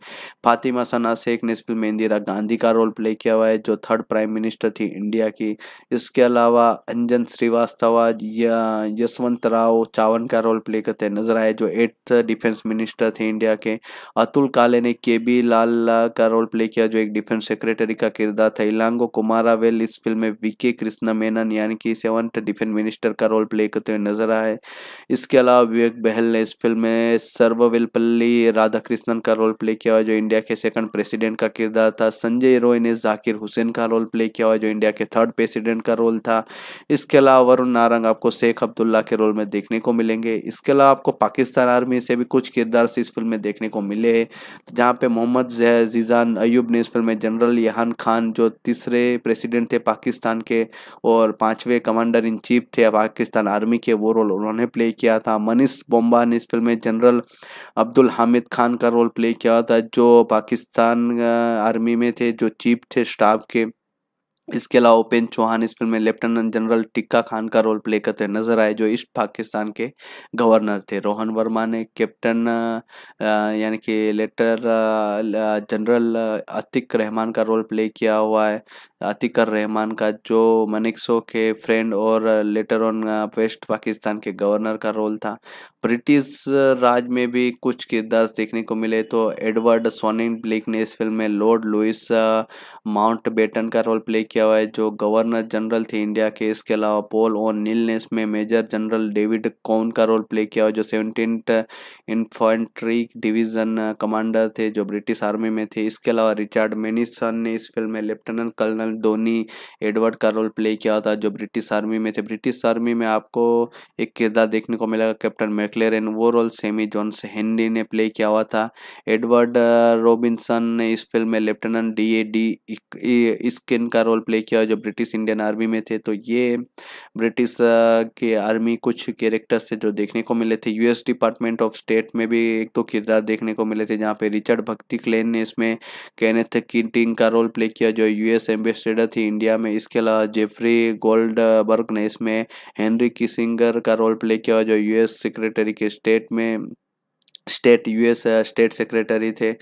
फातिमा सना शेख ने इस फिल्म में इंदिरा गांधी का रोल प्ले किया हुआ है जो थर्ड प्राइम मिनिस्टर थी इंडिया की इसके अलावा अंजन श्रीवास्तव या यशवंत राव चावन का रोल प्ले करते नजर आए जो एट्थ डिफेंस मिनिस्टर थे इंडिया के अतुल काले ने के बी लाल का रोल प्ले किया जो एक डिफेंस सेक्रेटरी का किरदार था इलांगो कुमारा वेल इस फिल्म में वीके कृष्णा मेनन यानी कि सेवंथ डिफेंस मिनिस्टर का रोल प्ले करते हुए नजर आए इसके अलावा विवेक बहल ने इस फिल्म में इसमें सर्ववेलपल्ली राधाकृष्णन का रोल प्ले किया हुआ है जो इंडिया के सेकंड प्रेसिडेंट का किरदार था संजय रॉय ने जाकिर हुसैन का रोल प्ले किया हुआ है जो इंडिया के थर्ड प्रेसिडेंट का रोल था इसके अलावा वरुण नारंग आपको शेख अब्दुल्ला के रोल में देखने को मिलेंगे इसके अलावा आपको पाकिस्तान आर्मी से भी कुछ किरदार इस फिल्म में देखने को मिले हैं तो जहाँ पे मोहम्मद जीजान अयूब ने इस फिल्म में जनरल यहान खान जो तीसरे प्रेसिडेंट थे पाकिस्तान के और पाँचवें कमांडर इन चीफ थे पाकिस्तान आर्मी के वो रोल उन्होंने प्ले किया था मनीष बोम्बा ने इस फिल्म में जनरल अब्दुल हामिद खान का रोल प्ले किया था जो पाकिस्तान आर्मी में थे जो चीफ थे स्टाफ के इसके अलावा उपेंद्र चौहान इस फिल्म में लेफ्टिनेंट जनरल टिक्का खान का रोल प्ले करते नजर आए जो ईस्ट पाकिस्तान के गवर्नर थे रोहन वर्मा ने कैप्टन यानी कि लेटर जनरल अतिक रहमान का रोल प्ले किया हुआ है अतिकर रहमान का जो मनिक्सो के फ्रेंड और लेटर ऑन वेस्ट पाकिस्तान के गवर्नर का रोल था ब्रिटिश राज में भी कुछ किरदार देखने को मिले तो एडवर्ड सोनिंग ब्लिक ने इस फिल्म में लॉर्ड लुइस माउंट बेटन का रोल प्ले किया हुआ है जो गवर्नर जनरल थे इंडिया के इसके अलावा पोल ओन नील ने इसमें मेजर जनरल डेविड कौन का रोल प्ले किया हुआ जो सेवनटीन इन्फेंट्री डिवीजन कमांडर थे जो ब्रिटिश आर्मी में थे इसके अलावा रिचर्ड मेनिसन ने इस फिल्म में lieutenant colonel L Dhoni Edward का रोल प्ले किया था जो ब्रिटिश आर्मी में थे ब्रिटिश आर्मी में आपको एक किरदार देखने को मिलेगा कैप्टन मैकलेरन वो रोल सेमी जॉन्स हेनरी ने प्ले किया हुआ था एडवर्ड रॉबिन्सन uh, ने इस फिल्म में lieutenant D A D skin का रोल प्ले किया जो ब्रिटिश इंडियन आर्मी में थे तो ये ब्रिटिश uh, के आर्मी कुछ कैरेक्टर्स थे जो देखने को मिले थे यूएस डिपार्टमेंट ऑफ स्टेट में भी एक तो किरदार देखने को मिले थे जहाँ पे रिचर्ड भक्ति क्लेन ने इसमें कैनेथ किटिंग का रोल प्ले किया जो यूएस एम्बेस ट्रेडर थी इंडिया में इसके अलावा जेफरी गोल्ड बर्ग ने इसमें हेनरी किसिंगर का रोल प्ले किया जो यूएस सेक्रेटरी के स्टेट में स्टेट यूएस स्टेट सेक्रेटरी थे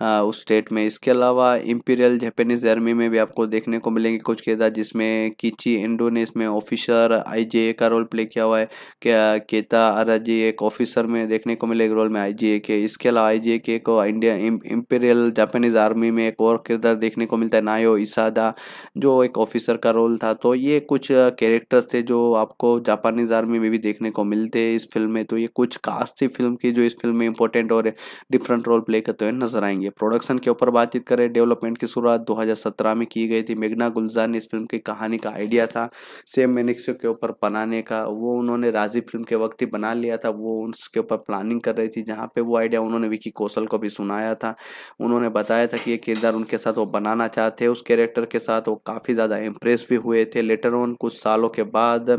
उस स्टेट में इसके अलावा इंपीरियल जापानीज आर्मी में भी आपको देखने को मिलेंगे कुछ किरदार जिसमें किची इंडो ने इसमें ऑफिसर आई का रोल प्ले किया हुआ है क्या केता आराजी एक ऑफिसर में देखने को मिलेगा रोल में आई के इसके अलावा आई के को इंडिया इंपीरियल जापानीज आर्मी में एक और किरदार देखने को मिलता है नायो इसादा जो एक ऑफिसर का रोल था तो ये कुछ कैरेक्टर्स थे जो आपको जापानीज आर्मी में भी देखने को मिलते हैं इस फिल्म में तो ये कुछ कास्ट थी फिल्म की जो इस फिल्म में इंपॉर्टेंट और डिफरेंट रोल प्ले करते हुए नजर आएंगे करेंगे प्रोडक्शन के ऊपर बातचीत करें डेवलपमेंट की शुरुआत 2017 में की गई थी मेघना गुलजार ने इस फिल्म की कहानी का आइडिया था सेम मैनिक्स के ऊपर बनाने का वो उन्होंने राजीव फिल्म के वक्त ही बना लिया था वो उसके ऊपर प्लानिंग कर रही थी जहाँ पे वो आइडिया उन्होंने विकी कौशल को भी सुनाया था उन्होंने बताया था कि ये किरदार उनके साथ वो बनाना चाहते उस कैरेक्टर के साथ वो काफ़ी ज़्यादा इम्प्रेस भी हुए थे लेटर ऑन कुछ सालों के बाद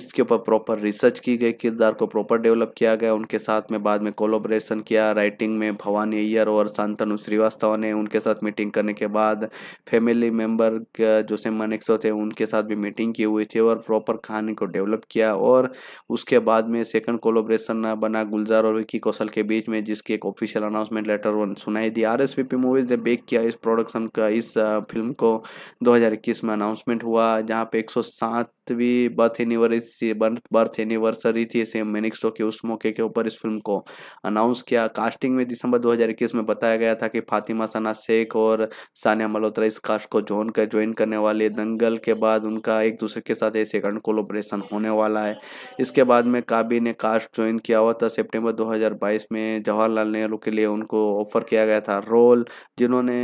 इसके ऊपर प्रॉपर रिसर्च की गई किरदार को प्रॉपर डेवलप किया गया उनके साथ में बाद में कोलोब्रेशन किया राइटिंग में भवानी अय्यर और सं शांतनु श्रीवास्तव ने उनके साथ मीटिंग करने के बाद फैमिली मेंबर जो से मानेक्सो थे उनके साथ भी मीटिंग की हुई थी और प्रॉपर कहानी को डेवलप किया और उसके बाद में सेकंड कोलोब्रेशन बना गुलजार और विक्की कौशल के बीच में जिसकी एक ऑफिशियल अनाउंसमेंट लेटर वन सुनाई दी आर एस मूवीज ने बेक किया इस प्रोडक्शन का इस फिल्म को 2021 में अनाउंसमेंट हुआ जहाँ पे 107 भी बर्थ एनिवर्सरी बर्थ एनिवर्सरी थी सेम मैनिक स्टो के उस मौके के ऊपर इस फिल्म को अनाउंस किया कास्टिंग में दिसंबर 2021 में बताया गया था कि फातिमा सना शेख और सानिया मल्होत्रा इस कास्ट को जोन कर ज्वाइन करने वाले दंगल के बाद उनका एक दूसरे के साथ ऐसे कंड कोलोब्रेशन होने वाला है इसके बाद में काबी ने कास्ट ज्वाइन किया हुआ था सेप्टेम्बर दो में जवाहरलाल नेहरू के लिए उनको ऑफर किया गया था रोल जिन्होंने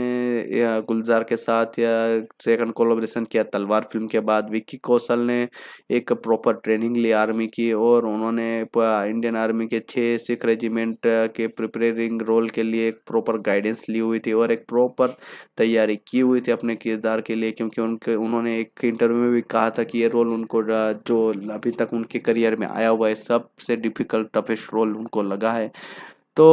गुलजार के साथ या सेकंड कोलोब्रेशन किया तलवार फिल्म के बाद विक्की कौशल ने एक प्रॉपर ट्रेनिंग ली आर्मी की और उन्होंने इंडियन आर्मी के छः सिख रेजिमेंट के प्रिपेयरिंग रोल के लिए एक प्रॉपर गाइडेंस ली हुई थी और एक प्रॉपर तैयारी की हुई थी अपने किरदार के लिए क्योंकि उनके उन्होंने एक इंटरव्यू में भी कहा था कि ये रोल उनको जो अभी तक उनके करियर में आया हुआ है सबसे डिफ़िकल्ट टफेस्ट रोल उनको लगा है तो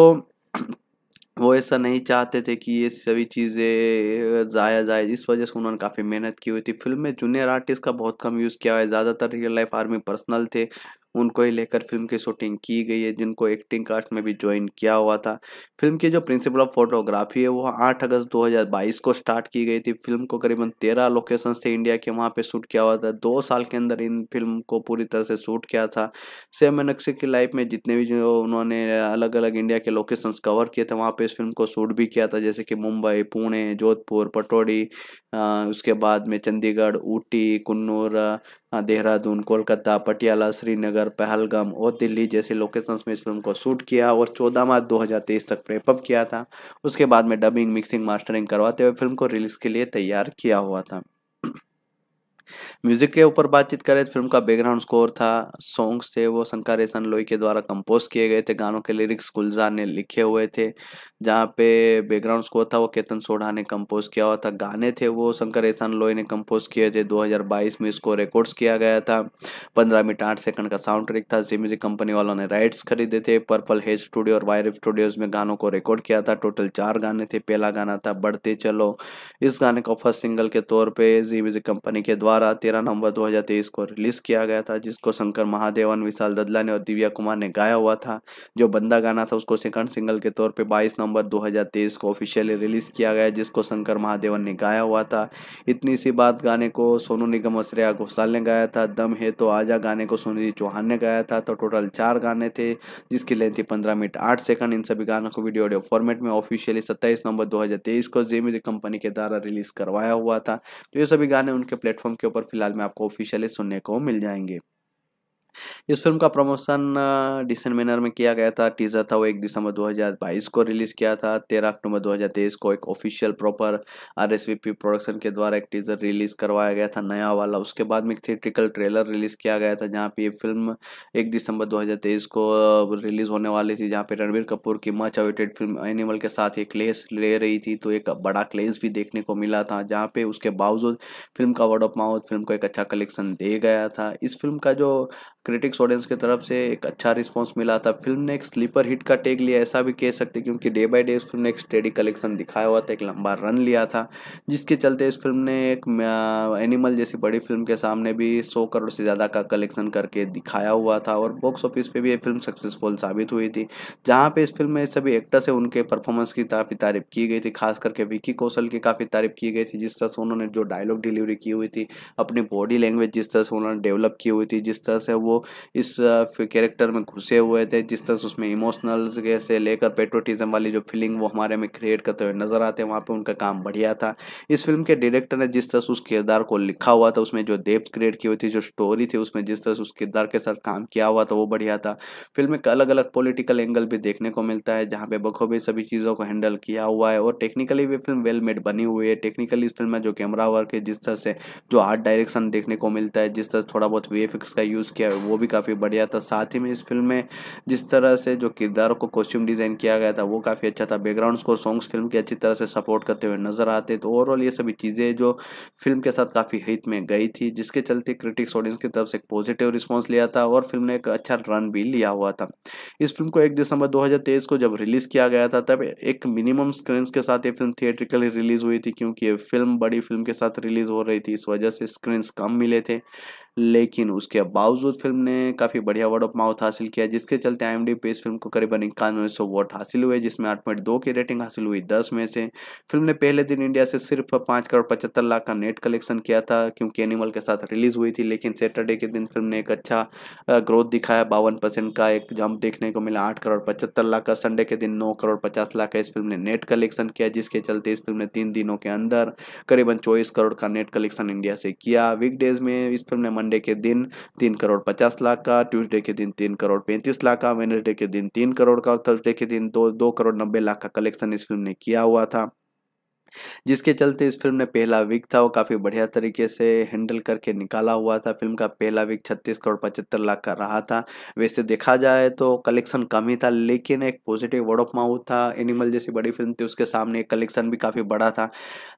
वो ऐसा नहीं चाहते थे कि ये सभी चीज़ें ज़ाया जाए इस वजह से उन्होंने काफ़ी मेहनत की हुई थी फिल्म में जूनियर आर्टिस्ट का बहुत कम यूज़ किया है ज़्यादातर रियल लाइफ आर्मी पर्सनल थे उनको ही लेकर फिल्म की शूटिंग की गई है जिनको एक्टिंग कास्ट में भी ज्वाइन किया हुआ था फिल्म की जो प्रिंसिपल ऑफ फोटोग्राफी है वो 8 अगस्त 2022 को स्टार्ट की गई थी फिल्म को करीबन 13 लोकेशन थे इंडिया के वहाँ पे शूट किया हुआ था दो साल के अंदर इन फिल्म को पूरी तरह से शूट किया था सेम नक्शे की लाइफ में जितने भी जो उन्होंने अलग अलग इंडिया के लोकेशन कवर किए थे वहाँ पर इस फिल्म को शूट भी किया था जैसे कि मुंबई पुणे जोधपुर पटोड़ी उसके बाद में चंडीगढ़ ऊटी कन्नूर देहरादून कोलकाता पटियाला श्रीनगर बस्तर पहलगाम और दिल्ली जैसे लोकेशंस में इस फिल्म को शूट किया और 14 मार्च 2023 तक प्रेपअप किया था उसके बाद में डबिंग मिक्सिंग मास्टरिंग करवाते हुए फिल्म को रिलीज़ के लिए तैयार किया हुआ था म्यूजिक के ऊपर बातचीत करें तो फिल्म का बैकग्राउंड स्कोर था सॉन्ग्स थे वो शंकर एहसन लोई के द्वारा कंपोज किए गए थे गानों के लिरिक्स गुलजार ने लिखे हुए थे जहाँ पे बैकग्राउंड स्कोर था वो केतन सोढ़ा ने कंपोज किया हुआ था गाने थे वो शंकर एहसन लोई ने कंपोज किए थे 2022 में इसको रिकॉर्ड्स किया गया था पंद्रह मिनट आठ सेकंड का साउंड ट्रिक था जी म्यूजिक कंपनी वालों ने राइट्स खरीदे थे पर्पल हेज स्टूडियो और वायरफ स्टूडियोज में गानों को रिकॉर्ड किया था टोटल चार गाने थे पहला गाना था बढ़ते चलो इस गाने को फर्स्ट सिंगल के तौर पर जी म्यूजिक कंपनी के द्वारा द्वारा तेरह नवंबर दो हजार तेईस को रिलीज किया गया था जिसको शंकर महादेवन विशाल ददला ने और दिव्या कुमार ने गाया हुआ था जो बंदा गाना था उसको सेकंड सिंगल के तौर पे बाईस नवंबर दो हजार तेईस को ऑफिशियली रिलीज किया गया जिसको शंकर महादेवन ने गाया हुआ था इतनी सी बात गाने को सोनू निगम और श्रेया घोषाल ने गाया था दम है तो आजा गाने को सुनिधि चौहान ने गाया था तो टोटल चार गाने थे जिसकी लेंथ थी पंद्रह मिनट आठ सेकंड इन सभी गानों को वीडियो ऑडियो फॉर्मेट में ऑफिशियली सत्ताईस नवंबर दो को जे म्यूजिक कंपनी के द्वारा रिलीज करवाया हुआ था तो ये सभी गाने उनके प्लेटफॉर्म के के ऊपर फिलहाल में आपको ऑफिशियली सुनने को मिल जाएंगे इस फिल्म का प्रमोशन डिसेंट मैनर में किया गया था टीजर था वो एक दिसंबर 2022 को रिलीज किया था 13 अक्टूबर 2023 को एक ऑफिशियल प्रॉपर आर प्रोडक्शन के द्वारा एक टीजर रिलीज करवाया गया था नया वाला उसके बाद में एक थिएट्रिकल ट्रेलर रिलीज किया गया था जहाँ पे ये फिल्म एक दिसंबर दो को रिलीज होने वाली थी जहाँ पे रणबीर कपूर की मच अवेटेड फिल्म एनिमल के साथ एक क्लेस ले रही थी तो एक बड़ा क्लेस भी देखने को मिला था जहाँ पे उसके बावजूद फिल्म का वर्ड ऑफ माउथ फिल्म को एक अच्छा कलेक्शन दे गया था इस फिल्म का जो क्रिटिक्स ऑडियंस की तरफ से एक अच्छा रिस्पॉन्स मिला था फिल्म ने एक स्लीपर हिट का टेक लिया ऐसा भी कह सकते क्योंकि डे बाई डे इस फिल्म ने एक स्टेडी कलेक्शन दिखाया हुआ था एक लंबा रन लिया था जिसके चलते इस फिल्म ने एक एनिमल जैसी बड़ी फिल्म के सामने भी सौ करोड़ से ज़्यादा का कलेक्शन करके दिखाया हुआ था और बॉक्स ऑफिस पर भी ये फिल्म सक्सेसफुल साबित हुई थी जहाँ पर इस फिल्म में सभी एक्टर्स है उनके परफॉर्मेंस की काफ़ी तारीफ की गई थी खास करके विक्की कौशल की काफ़ी तारीफ की गई थी जिस तरह से उन्होंने जो डायलॉग डिलीवरी की हुई थी अपनी बॉडी लैंग्वेज जिस तरह से उन्होंने डेवलप की हुई थी जिस तरह से वो इस कैरेक्टर में घुसे हुए थे जिस तरह से उसमें इमोशनल से लेकर पेट्रोटिज्म वाली जो फीलिंग वो हमारे में क्रिएट करते हुए नज़र आते हैं वहाँ पर उनका काम बढ़िया था इस फिल्म के डायरेक्टर ने जिस तरह से उस किरदार को लिखा हुआ था उसमें जो डेप्थ क्रिएट की हुई थी जो स्टोरी थी उसमें जिस तरह से उस किरदार के साथ काम किया हुआ था वो बढ़िया था फिल्म में अलग अलग पोलिटिकल एंगल भी देखने को मिलता है जहाँ पे बखूबी सभी चीज़ों को हैंडल किया हुआ है और टेक्निकली भी फिल्म वेल मेड बनी हुई है टेक्निकली इस फिल्म में जो कैमरा वर्क है जिस तरह से जो आर्ट डायरेक्शन देखने को मिलता है जिस तरह थोड़ा बहुत वी का यूज़ किया है वो भी काफ़ी बढ़िया था साथ ही में इस फिल्म में जिस तरह से जो किरदारों को कॉस्ट्यूम डिज़ाइन किया गया था वो काफ़ी अच्छा था बैकग्राउंड स्कोर सॉन्ग्स फिल्म की अच्छी तरह से सपोर्ट करते हुए नजर आते तो ओवरऑल ये सभी चीज़ें जो फिल्म के साथ काफ़ी हित में गई थी जिसके चलते क्रिटिक्स ऑडियंस की तरफ से एक पॉजिटिव रिस्पॉन्स लिया था और फिल्म ने एक अच्छा रन भी लिया हुआ था इस फिल्म को एक दिसंबर दो को जब रिलीज़ किया गया था तब एक मिनिमम स्क्रीन के साथ ये फिल्म थिएट्रिकली रिलीज़ हुई थी क्योंकि ये फिल्म बड़ी फिल्म के साथ रिलीज़ हो रही थी इस वजह से स्क्रीन कम मिले थे लेकिन उसके बावजूद फिल्म ने काफ़ी बढ़िया वर्ड ऑफ माउथ हासिल किया जिसके चलते आई एम डी पे इस फिल्म को करीबन इक्यानवे सौ वोट हासिल हुए जिसमें आठ पॉइंट दो की रेटिंग हासिल हुई दस में से फिल्म ने पहले दिन इंडिया से सिर्फ पाँच करोड़ पचहत्तर लाख का नेट कलेक्शन किया था क्योंकि एनिमल के साथ रिलीज हुई थी लेकिन सैटरडे के दिन फिल्म ने एक अच्छा ग्रोथ दिखाया बावन परसेंट का एक जंप देखने को मिला आठ करोड़ पचहत्तर लाख का संडे के दिन नौ करोड़ पचास लाख का इस फिल्म ने नेट कलेक्शन किया जिसके चलते इस फिल्म ने तीन दिनों के अंदर करीबन चौबीस करोड़ का नेट कलेक्शन इंडिया से किया वीकडेज में इस फिल्म ने मंडे के दिन तीन करोड़ पचास लाख का ट्यूसडे के दिन तीन करोड़ पैंतीस लाख का वेनसडे के दिन तीन करोड़ का और थर्सडे के दिन दो दो करोड़ नब्बे लाख का कलेक्शन इस फिल्म ने किया हुआ था जिसके चलते इस फिल्म ने पहला वीक था वो काफ़ी बढ़िया तरीके से हैंडल करके निकाला हुआ था फिल्म का पहला वीक छत्तीस करोड़ पचहत्तर लाख का रहा था वैसे देखा जाए तो कलेक्शन कम ही था लेकिन एक पॉजिटिव वर्ड ऑफ माउथ था एनिमल जैसी बड़ी फिल्म थी उसके सामने कलेक्शन भी काफ़ी बड़ा था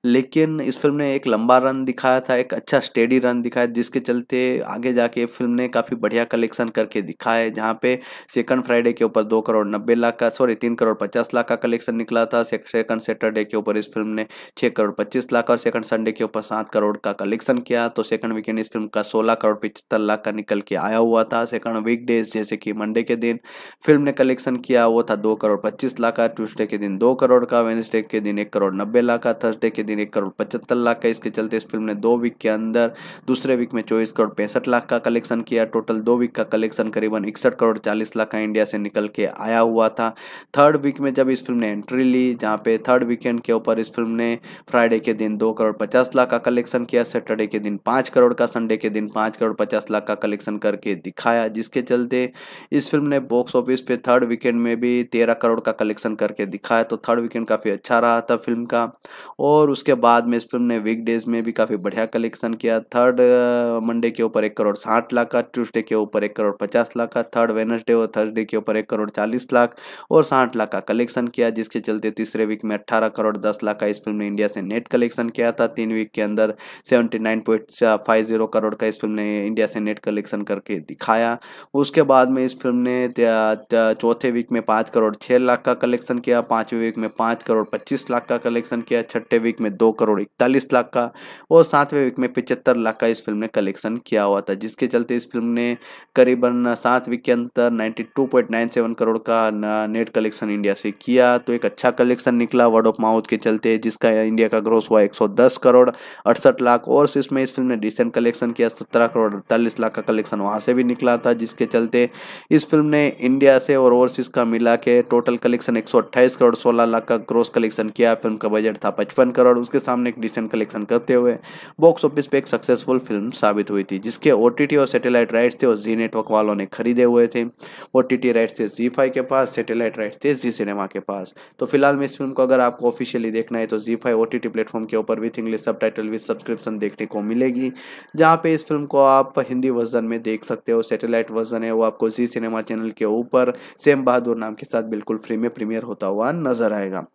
लेकिन इस फिल्म ने एक लंबा रन दिखाया था एक अच्छा स्टेडी रन दिखाया जिसके चलते आगे जाके फिल्म ने काफ़ी बढ़िया कलेक्शन करके दिखा है जहाँ पे सेकंड फ्राइडे के ऊपर दो करोड़ नब्बे लाख का सॉरी तीन करोड़ पचास लाख का कलेक्शन निकला था सेकंड सैटरडे के ऊपर इस फिल्म ने छः करोड़ पच्चीस लाख और सेकंड संडे के ऊपर सात करोड़ का कलेक्शन किया तो सेकंड वीकेंड इस फिल्म का सोलह करोड़ पिछहत्तर लाख का निकल के आया हुआ था सेकंड वीकडेज जैसे कि मंडे के दिन फिल्म ने कलेक्शन किया वो था दो करोड़ पच्चीस लाख का ट्यूसडे के दिन दो करोड़ का वेन्सडे के दिन एक करोड़ नब्बे लाख का थर्सडे के दिन एक करोड़ पचहत्तर लाख का इसके चलते इस फिल्म ने दो वीक के अंदर दूसरे वीक में चौबीस करोड़ पैंसठ लाख का कलेक्शन किया टोटल दो वीक का कलेक्शन करीबन इकसठ करोड़ चालीस लाख का इंडिया से निकल के आया हुआ था थर्ड वीक में जब इस फिल्म ने एंट्री ली जहाँ पे थर्ड वीकेंड के ऊपर इस फिल्म हमने फ्राइडे के दिन दो करोड़ पचास लाख का कलेक्शन किया सैटरडे के दिन पाँच करोड़ का संडे के दिन पाँच करोड़ पचास लाख का कलेक्शन करके दिखाया जिसके चलते इस फिल्म ने बॉक्स ऑफिस पे थर्ड वीकेंड में भी तेरह करोड़ का कलेक्शन करके दिखाया तो थर्ड वीकेंड काफ़ी अच्छा रहा था फिल्म का और उसके बाद में इस फिल्म ने वीकडेज में भी काफ़ी बढ़िया कलेक्शन किया थर्ड मंडे के ऊपर एक करोड़ साठ लाख का ट्यूसडे के ऊपर एक करोड़ पचास लाख का थर्ड वेनसडे और थर्सडे के ऊपर एक करोड़ चालीस लाख और साठ लाख का कलेक्शन किया जिसके चलते तीसरे वीक में अट्ठारह करोड़ दस लाख का इस फिल्म ने इंडिया से नेट कलेक्शन किया था तीन वीक के अंदर सेवेंटी करोड़ का इस फिल्म ने इंडिया से नेट कलेक्शन करके दिखाया उसके बाद में इस फिल्म ने चौथे वीक में पाँच करोड़ छः लाख का कलेक्शन किया पाँचवें वीक में पाँच करोड़ पच्चीस लाख का कलेक्शन किया छठे वीक में दो करोड़ इकतालीस लाख का और सातवें वीक में पचहत्तर लाख का इस फिल्म ने कलेक्शन किया हुआ था जिसके चलते इस फिल्म ने करीबन सात वीक के अंदर ninety two point nine seven crore का नेट कलेक्शन इंडिया से किया तो एक अच्छा कलेक्शन निकला वर्ड ऑफ माउथ के चलते जिसका इंडिया का ग्रोस हुआ 110 करोड़ अड़सठ लाख और इसमें इस फिल्म ने डिसेंट कलेक्शन किया सत्रह करोड़ अड़तालीस लाख का कलेक्शन वहाँ से भी निकला था जिसके चलते इस फिल्म ने इंडिया से और ओवरसीज का मिला के टोटल कलेक्शन एक करोड़ सोलह लाख का ग्रोस कलेक्शन किया फिल्म का बजट था पचपन करोड़ उसके सामने एक डिसेंट कलेक्शन करते हुए बॉक्स ऑफिस पे एक सक्सेसफुल फिल्म साबित हुई थी जिसके ओ और सैटेलाइट राइट्स थे और जी नेटवर्क वालों ने खरीदे हुए थे ओ राइट्स थे जी के पास सैटेलाइट राइट्स थे जी सिनेमा के पास तो फिलहाल में इस फिल्म को अगर आपको ऑफिशियली देखना है तो जी five O T T platform के ऊपर with English subtitle with subscription देखने को मिलेगी जहाँ पे इस फिल्म को आप हिंदी वर्जन में देख सकते हो सैटेलाइट वर्जन है वो आपको जी सिनेमा चैनल के ऊपर सेम बहादुर नाम के साथ बिल्कुल फ्री में प्रीमियर होता हुआ नजर आएगा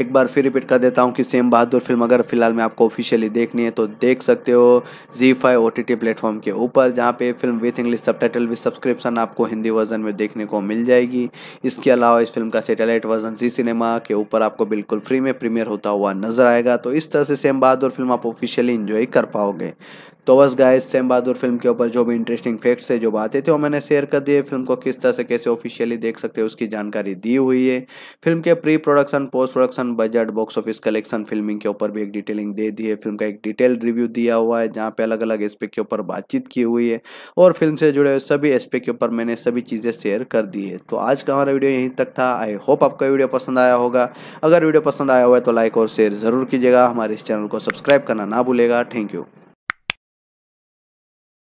एक बार फिर रिपीट कर देता हूँ कि सेम बहादुर फिल्म अगर फिलहाल में आपको ऑफिशियली देखनी है तो देख सकते हो जी five O T T platform के ऊपर जहाँ पे film with English subtitle with subscription आपको हिंदी वर्जन में देखने को मिल जाएगी इसके अलावा इस फिल्म का सेटेलाइट वर्जन जी सिनेमा के ऊपर आपको बिल्कुल फ्री में प्रीमियर होता हुआ नजर आएगा तो इस तरह से सेम बहादुर फिल्म आप ऑफिशियली इन्जॉय कर पाओगे तो बस गाइस सेम बहादुर फिल्म के ऊपर जो भी इंटरेस्टिंग फैक्ट्स है जो बातें थी वो मैंने शेयर कर दिए फिल्म को किस तरह से कैसे ऑफिशियली देख सकते हैं उसकी जानकारी दी हुई है फिल्म के pre production post production budget box office collection filming के ऊपर भी एक डिटेलिंग दे दी है फिल्म का एक डिटेल रिव्यू दिया हुआ है जहाँ पे अलग अलग एस्पेक्ट के ऊपर बातचीत की हुई है और फिल्म से जुड़े हुए सभी एस्पेक्ट के ऊपर मैंने सभी चीज़ें शेयर कर दी है तो आज का हमारा वीडियो यहीं तक था आई होप आपका वीडियो पसंद आया होगा अगर वीडियो पसंद आया हुआ है तो लाइक और शेयर ज़रूर कीजिएगा हमारे इस चैनल को सब्सक्राइब करना ना भूलेगा थैंक यू